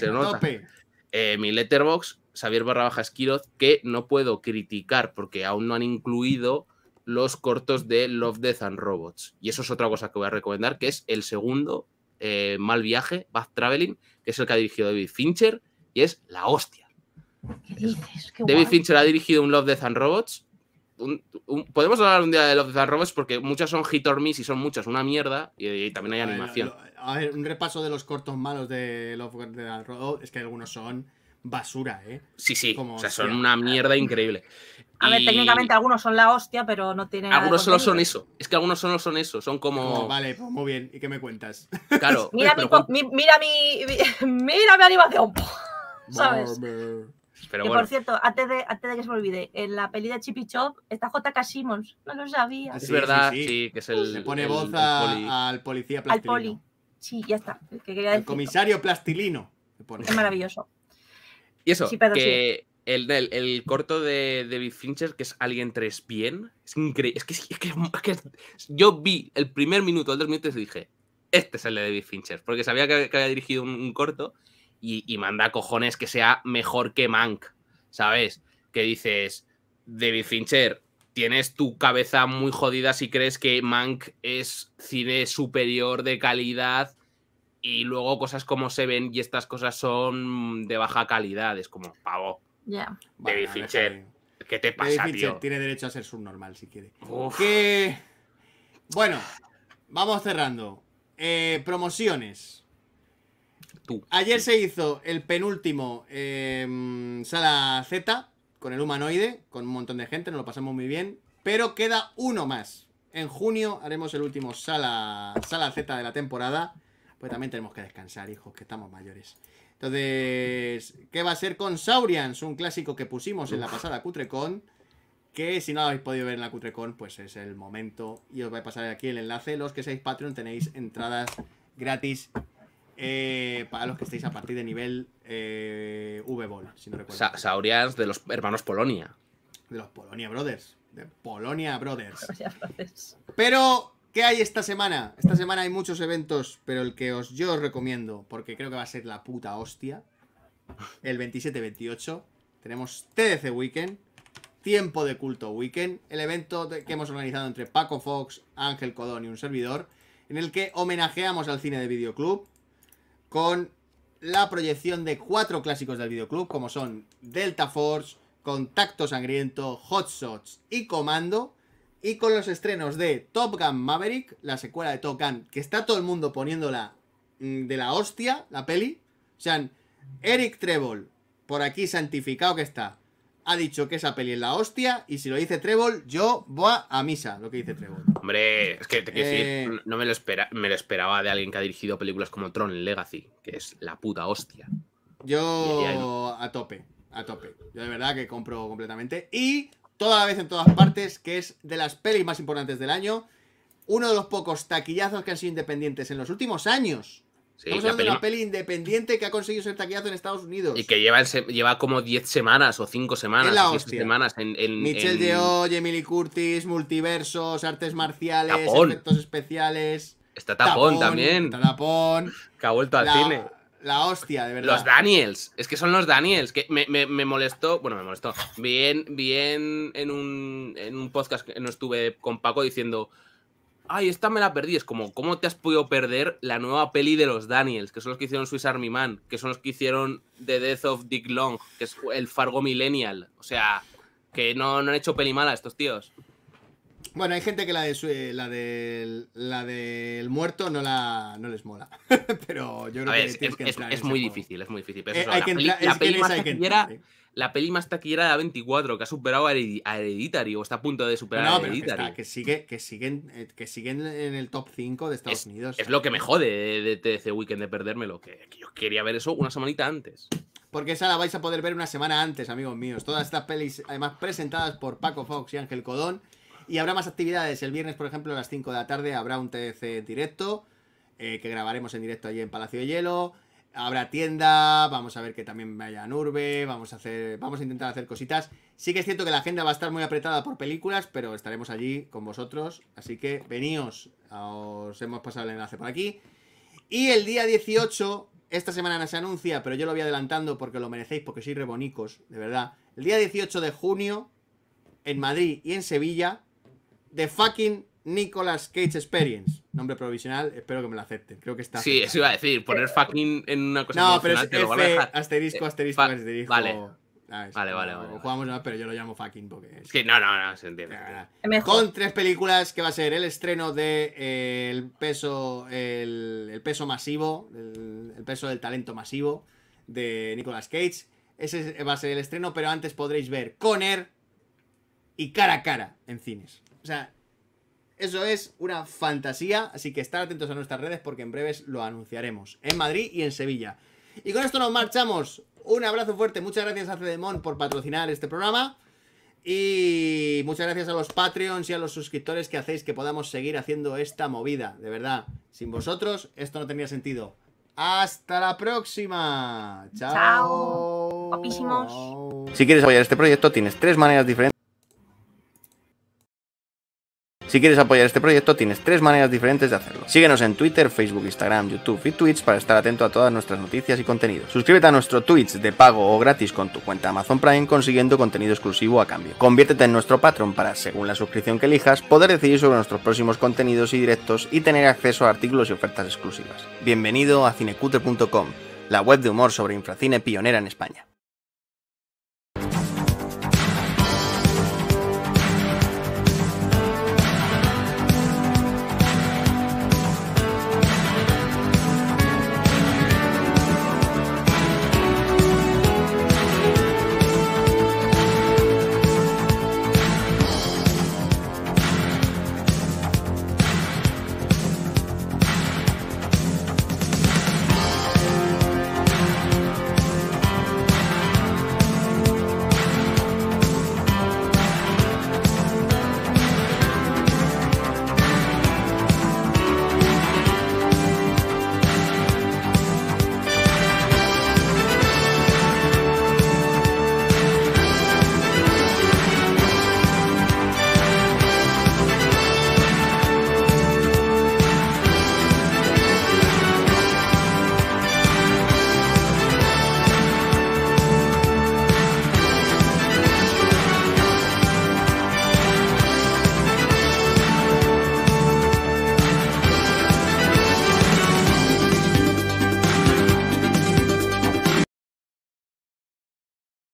Eh, mi letterbox, Xavier barra baja esquiroz, que no puedo criticar porque aún no han incluido los cortos de Love, Death and Robots. Y eso es otra cosa que voy a recomendar, que es el segundo eh, Mal Viaje, Bad Traveling, que es el que ha dirigido David Fincher, y es la hostia. David Fincher ha dirigido un Love, Death and Robots. podemos hablar un día de Love, Death and Robots porque muchas son hit or miss y son muchas una mierda y, también hay animación. A ver, un repaso de los cortos malos de Love, Death and Robots, es que algunos son basura, ¿eh? Sí, sí. o sea, son una mierda increíble. A ver, técnicamente algunos son la hostia, pero no tienen. Algunos solo son eso. Es que algunos solo son eso. Son como. vale, pues muy bien. ¿Y qué me cuentas? Claro. mira, eh, mi, mira mi. Mira mi animación. ¿Sabes? por cierto, antes de, que se me olvide, en la peli de Chippy Chop está JK Simmons. No lo sabía. Es verdad, sí, que es el. Le pone voz al policía plastilino. Al poli. Sí, ya está. el comisario plastilino. Es maravilloso. Y eso, que el, corto de David Fincher, que es Alguien tres bien, es increíble. Es que, es, yo vi el primer minuto, el dos minutos, y dije, este es el de David Fincher, porque sabía que, había dirigido un, corto y, y, manda cojones que sea mejor que Mank, ¿sabes? Que dices, David Fincher, tienes tu cabeza muy jodida si crees que Mank es cine superior de calidad y luego cosas como se ven, y estas cosas son de baja calidad, es como pavo. Ya. David Fincher, ¿qué te pasa, Fincher tío? tiene derecho a ser subnormal si quiere. Bueno, vamos cerrando. Eh, promociones. Ayer se hizo el penúltimo em, Sala Z con el humanoide, con un montón de gente, nos lo pasamos muy bien. Pero queda uno más. En junio haremos el último Sala, sala Z de la temporada pues también tenemos que descansar, hijos, que estamos mayores. Entonces, ¿qué va a ser con Saurians? Un clásico que pusimos en la pasada Cutrecon. Que si no lo habéis podido ver en la Cutrecon, pues es el momento. Y os voy a pasar aquí el enlace. Los que seáis Patreon tenéis entradas gratis eh, para los que estéis a partir de nivel eh, V-Ball, si no recuerdo. Saurians de los hermanos Polonia. De los Polonia Brothers. De Polonia Brothers. Polonia Brothers. Pero ¿Qué hay esta semana? Esta semana hay muchos eventos, pero el que os, yo os recomiendo, porque creo que va a ser la puta hostia, el 27-28, tenemos TDC Weekend, Tiempo de Culto Weekend, el evento que hemos organizado entre Paco Fox, Ángel Codón y un servidor, en el que homenajeamos al cine de Videoclub con la proyección de cuatro clásicos del videoclub, como son Delta Force, Contacto Sangriento, Hot Shots y Comando, y con los estrenos de Top Gun Maverick, la secuela de Top Gun, que está todo el mundo poniéndola mm, de la hostia, la peli. O sea, Eric trevall por aquí santificado que está, ha dicho que esa peli es la hostia y si lo dice Trébol, yo voy a misa, lo que dice trevall Hombre, es que eh. no me lo, me lo esperaba de alguien que ha dirigido películas como Tron Legacy, que es la puta hostia. Yo a tope, a tope. Yo de verdad que compro completamente. Y toda la vez en todas partes, que es de las pelis más importantes del año. Uno de los pocos taquillazos que han sido independientes en los últimos años. Estamos hablando de una peli independiente que ha conseguido ser taquillazo en Estados Unidos. Y que lleva, lleva como 10 semanas o 5 semanas. En semanas en, en, Michelle Yeoh, Emily Curtis, multiversos, artes marciales, efectos especiales. Está tapón, también. Está tapón. Que ha vuelto al cine la hostia, de verdad. Los Daniels, es que son los Daniels, que me, molestó, bueno, me molestó. Bien, bien en un, en un podcast que no estuve con Paco diciendo, ay, esta me la perdí. Es como, ¿cómo te has podido perder la nueva peli de los Daniels? Que son los que hicieron Swiss Army Man, que son los que hicieron The Death of Dick Long, que es el Fargo Millennial. O sea, que no, no han hecho peli mala estos tíos. Bueno, hay gente que la de eh, la del la muerto no la no les mola, pero yo creo que es, muy difícil, es muy difícil, eh, es muy la, peli, más taquillera, de A24 que ha superado a, Hereditary o está a punto de superar a Hereditary. que, sigue que siguen eh, que siguen en el top 5 de Estados Unidos. Es lo que me jode de, TDC este Weekend de perdérmelo, que yo quería ver eso una semanita antes. Porque esa la vais a poder ver una semana antes, amigos míos. Todas estas pelis, además presentadas por Paco Fox y Ángel Codón, y habrá más actividades. El viernes, por ejemplo, a las 5 de la tarde habrá un TDC directo, eh, que grabaremos en directo allí en Palacio de Hielo. Habrá tienda, vamos a ver que también vaya Nurbe. vamos a hacer, vamos a intentar hacer cositas. Sí que es cierto que la agenda va a estar muy apretada por películas, pero estaremos allí con vosotros. Así que veníos, os hemos pasado el enlace por aquí. Y el día 18, esta semana no se anuncia, pero yo lo voy adelantando porque lo merecéis, porque soy rebonicos, de verdad. El día 18 de junio, en Madrid y en Sevilla, The Fucking Nicolas Cage Experience. Nombre provisional, espero que me lo acepten. Creo que está. Sí, eso iba a decir. Poner fucking en una cosa. No, pero es asterisco, eh, asterisco, asterisco. Vale. Ah, vale, vale, vale. Jugamos más, pero yo lo llamo fucking porque. Es... que no, no, no, se entiende. con tres películas que va a ser el estreno de eh, el peso. El, peso masivo. El, peso del talento masivo de Nicolas Cage. Ese va a ser el estreno, pero antes podréis ver Conner y cara a cara en cines. O sea, eso es una fantasía, así que estar atentos a nuestras redes porque en breves lo anunciaremos en Madrid y en Sevilla. Y con esto nos marchamos. Un abrazo fuerte, muchas gracias a Cedemón por patrocinar este programa. Y muchas gracias a los Patreons y a los suscriptores que hacéis que podamos seguir haciendo esta movida. De verdad, sin vosotros esto no tendría sentido. Hasta la próxima. Chao. Chao. Si quieres apoyar este proyecto, tienes tres maneras diferentes. Si quieres apoyar este proyecto, tienes tres maneras diferentes de hacerlo. Síguenos en Twitter, Facebook, Instagram, YouTube y Twitch para estar atento a todas nuestras noticias y contenidos. Suscríbete a nuestro Twitch de pago o gratis con tu cuenta Amazon Prime consiguiendo contenido exclusivo a cambio. Conviértete en nuestro Patreon para, según la suscripción que elijas, poder decidir sobre nuestros próximos contenidos y directos y tener acceso a artículos y ofertas exclusivas. Bienvenido a cinecute.com, la web de humor sobre infracine pionera en España.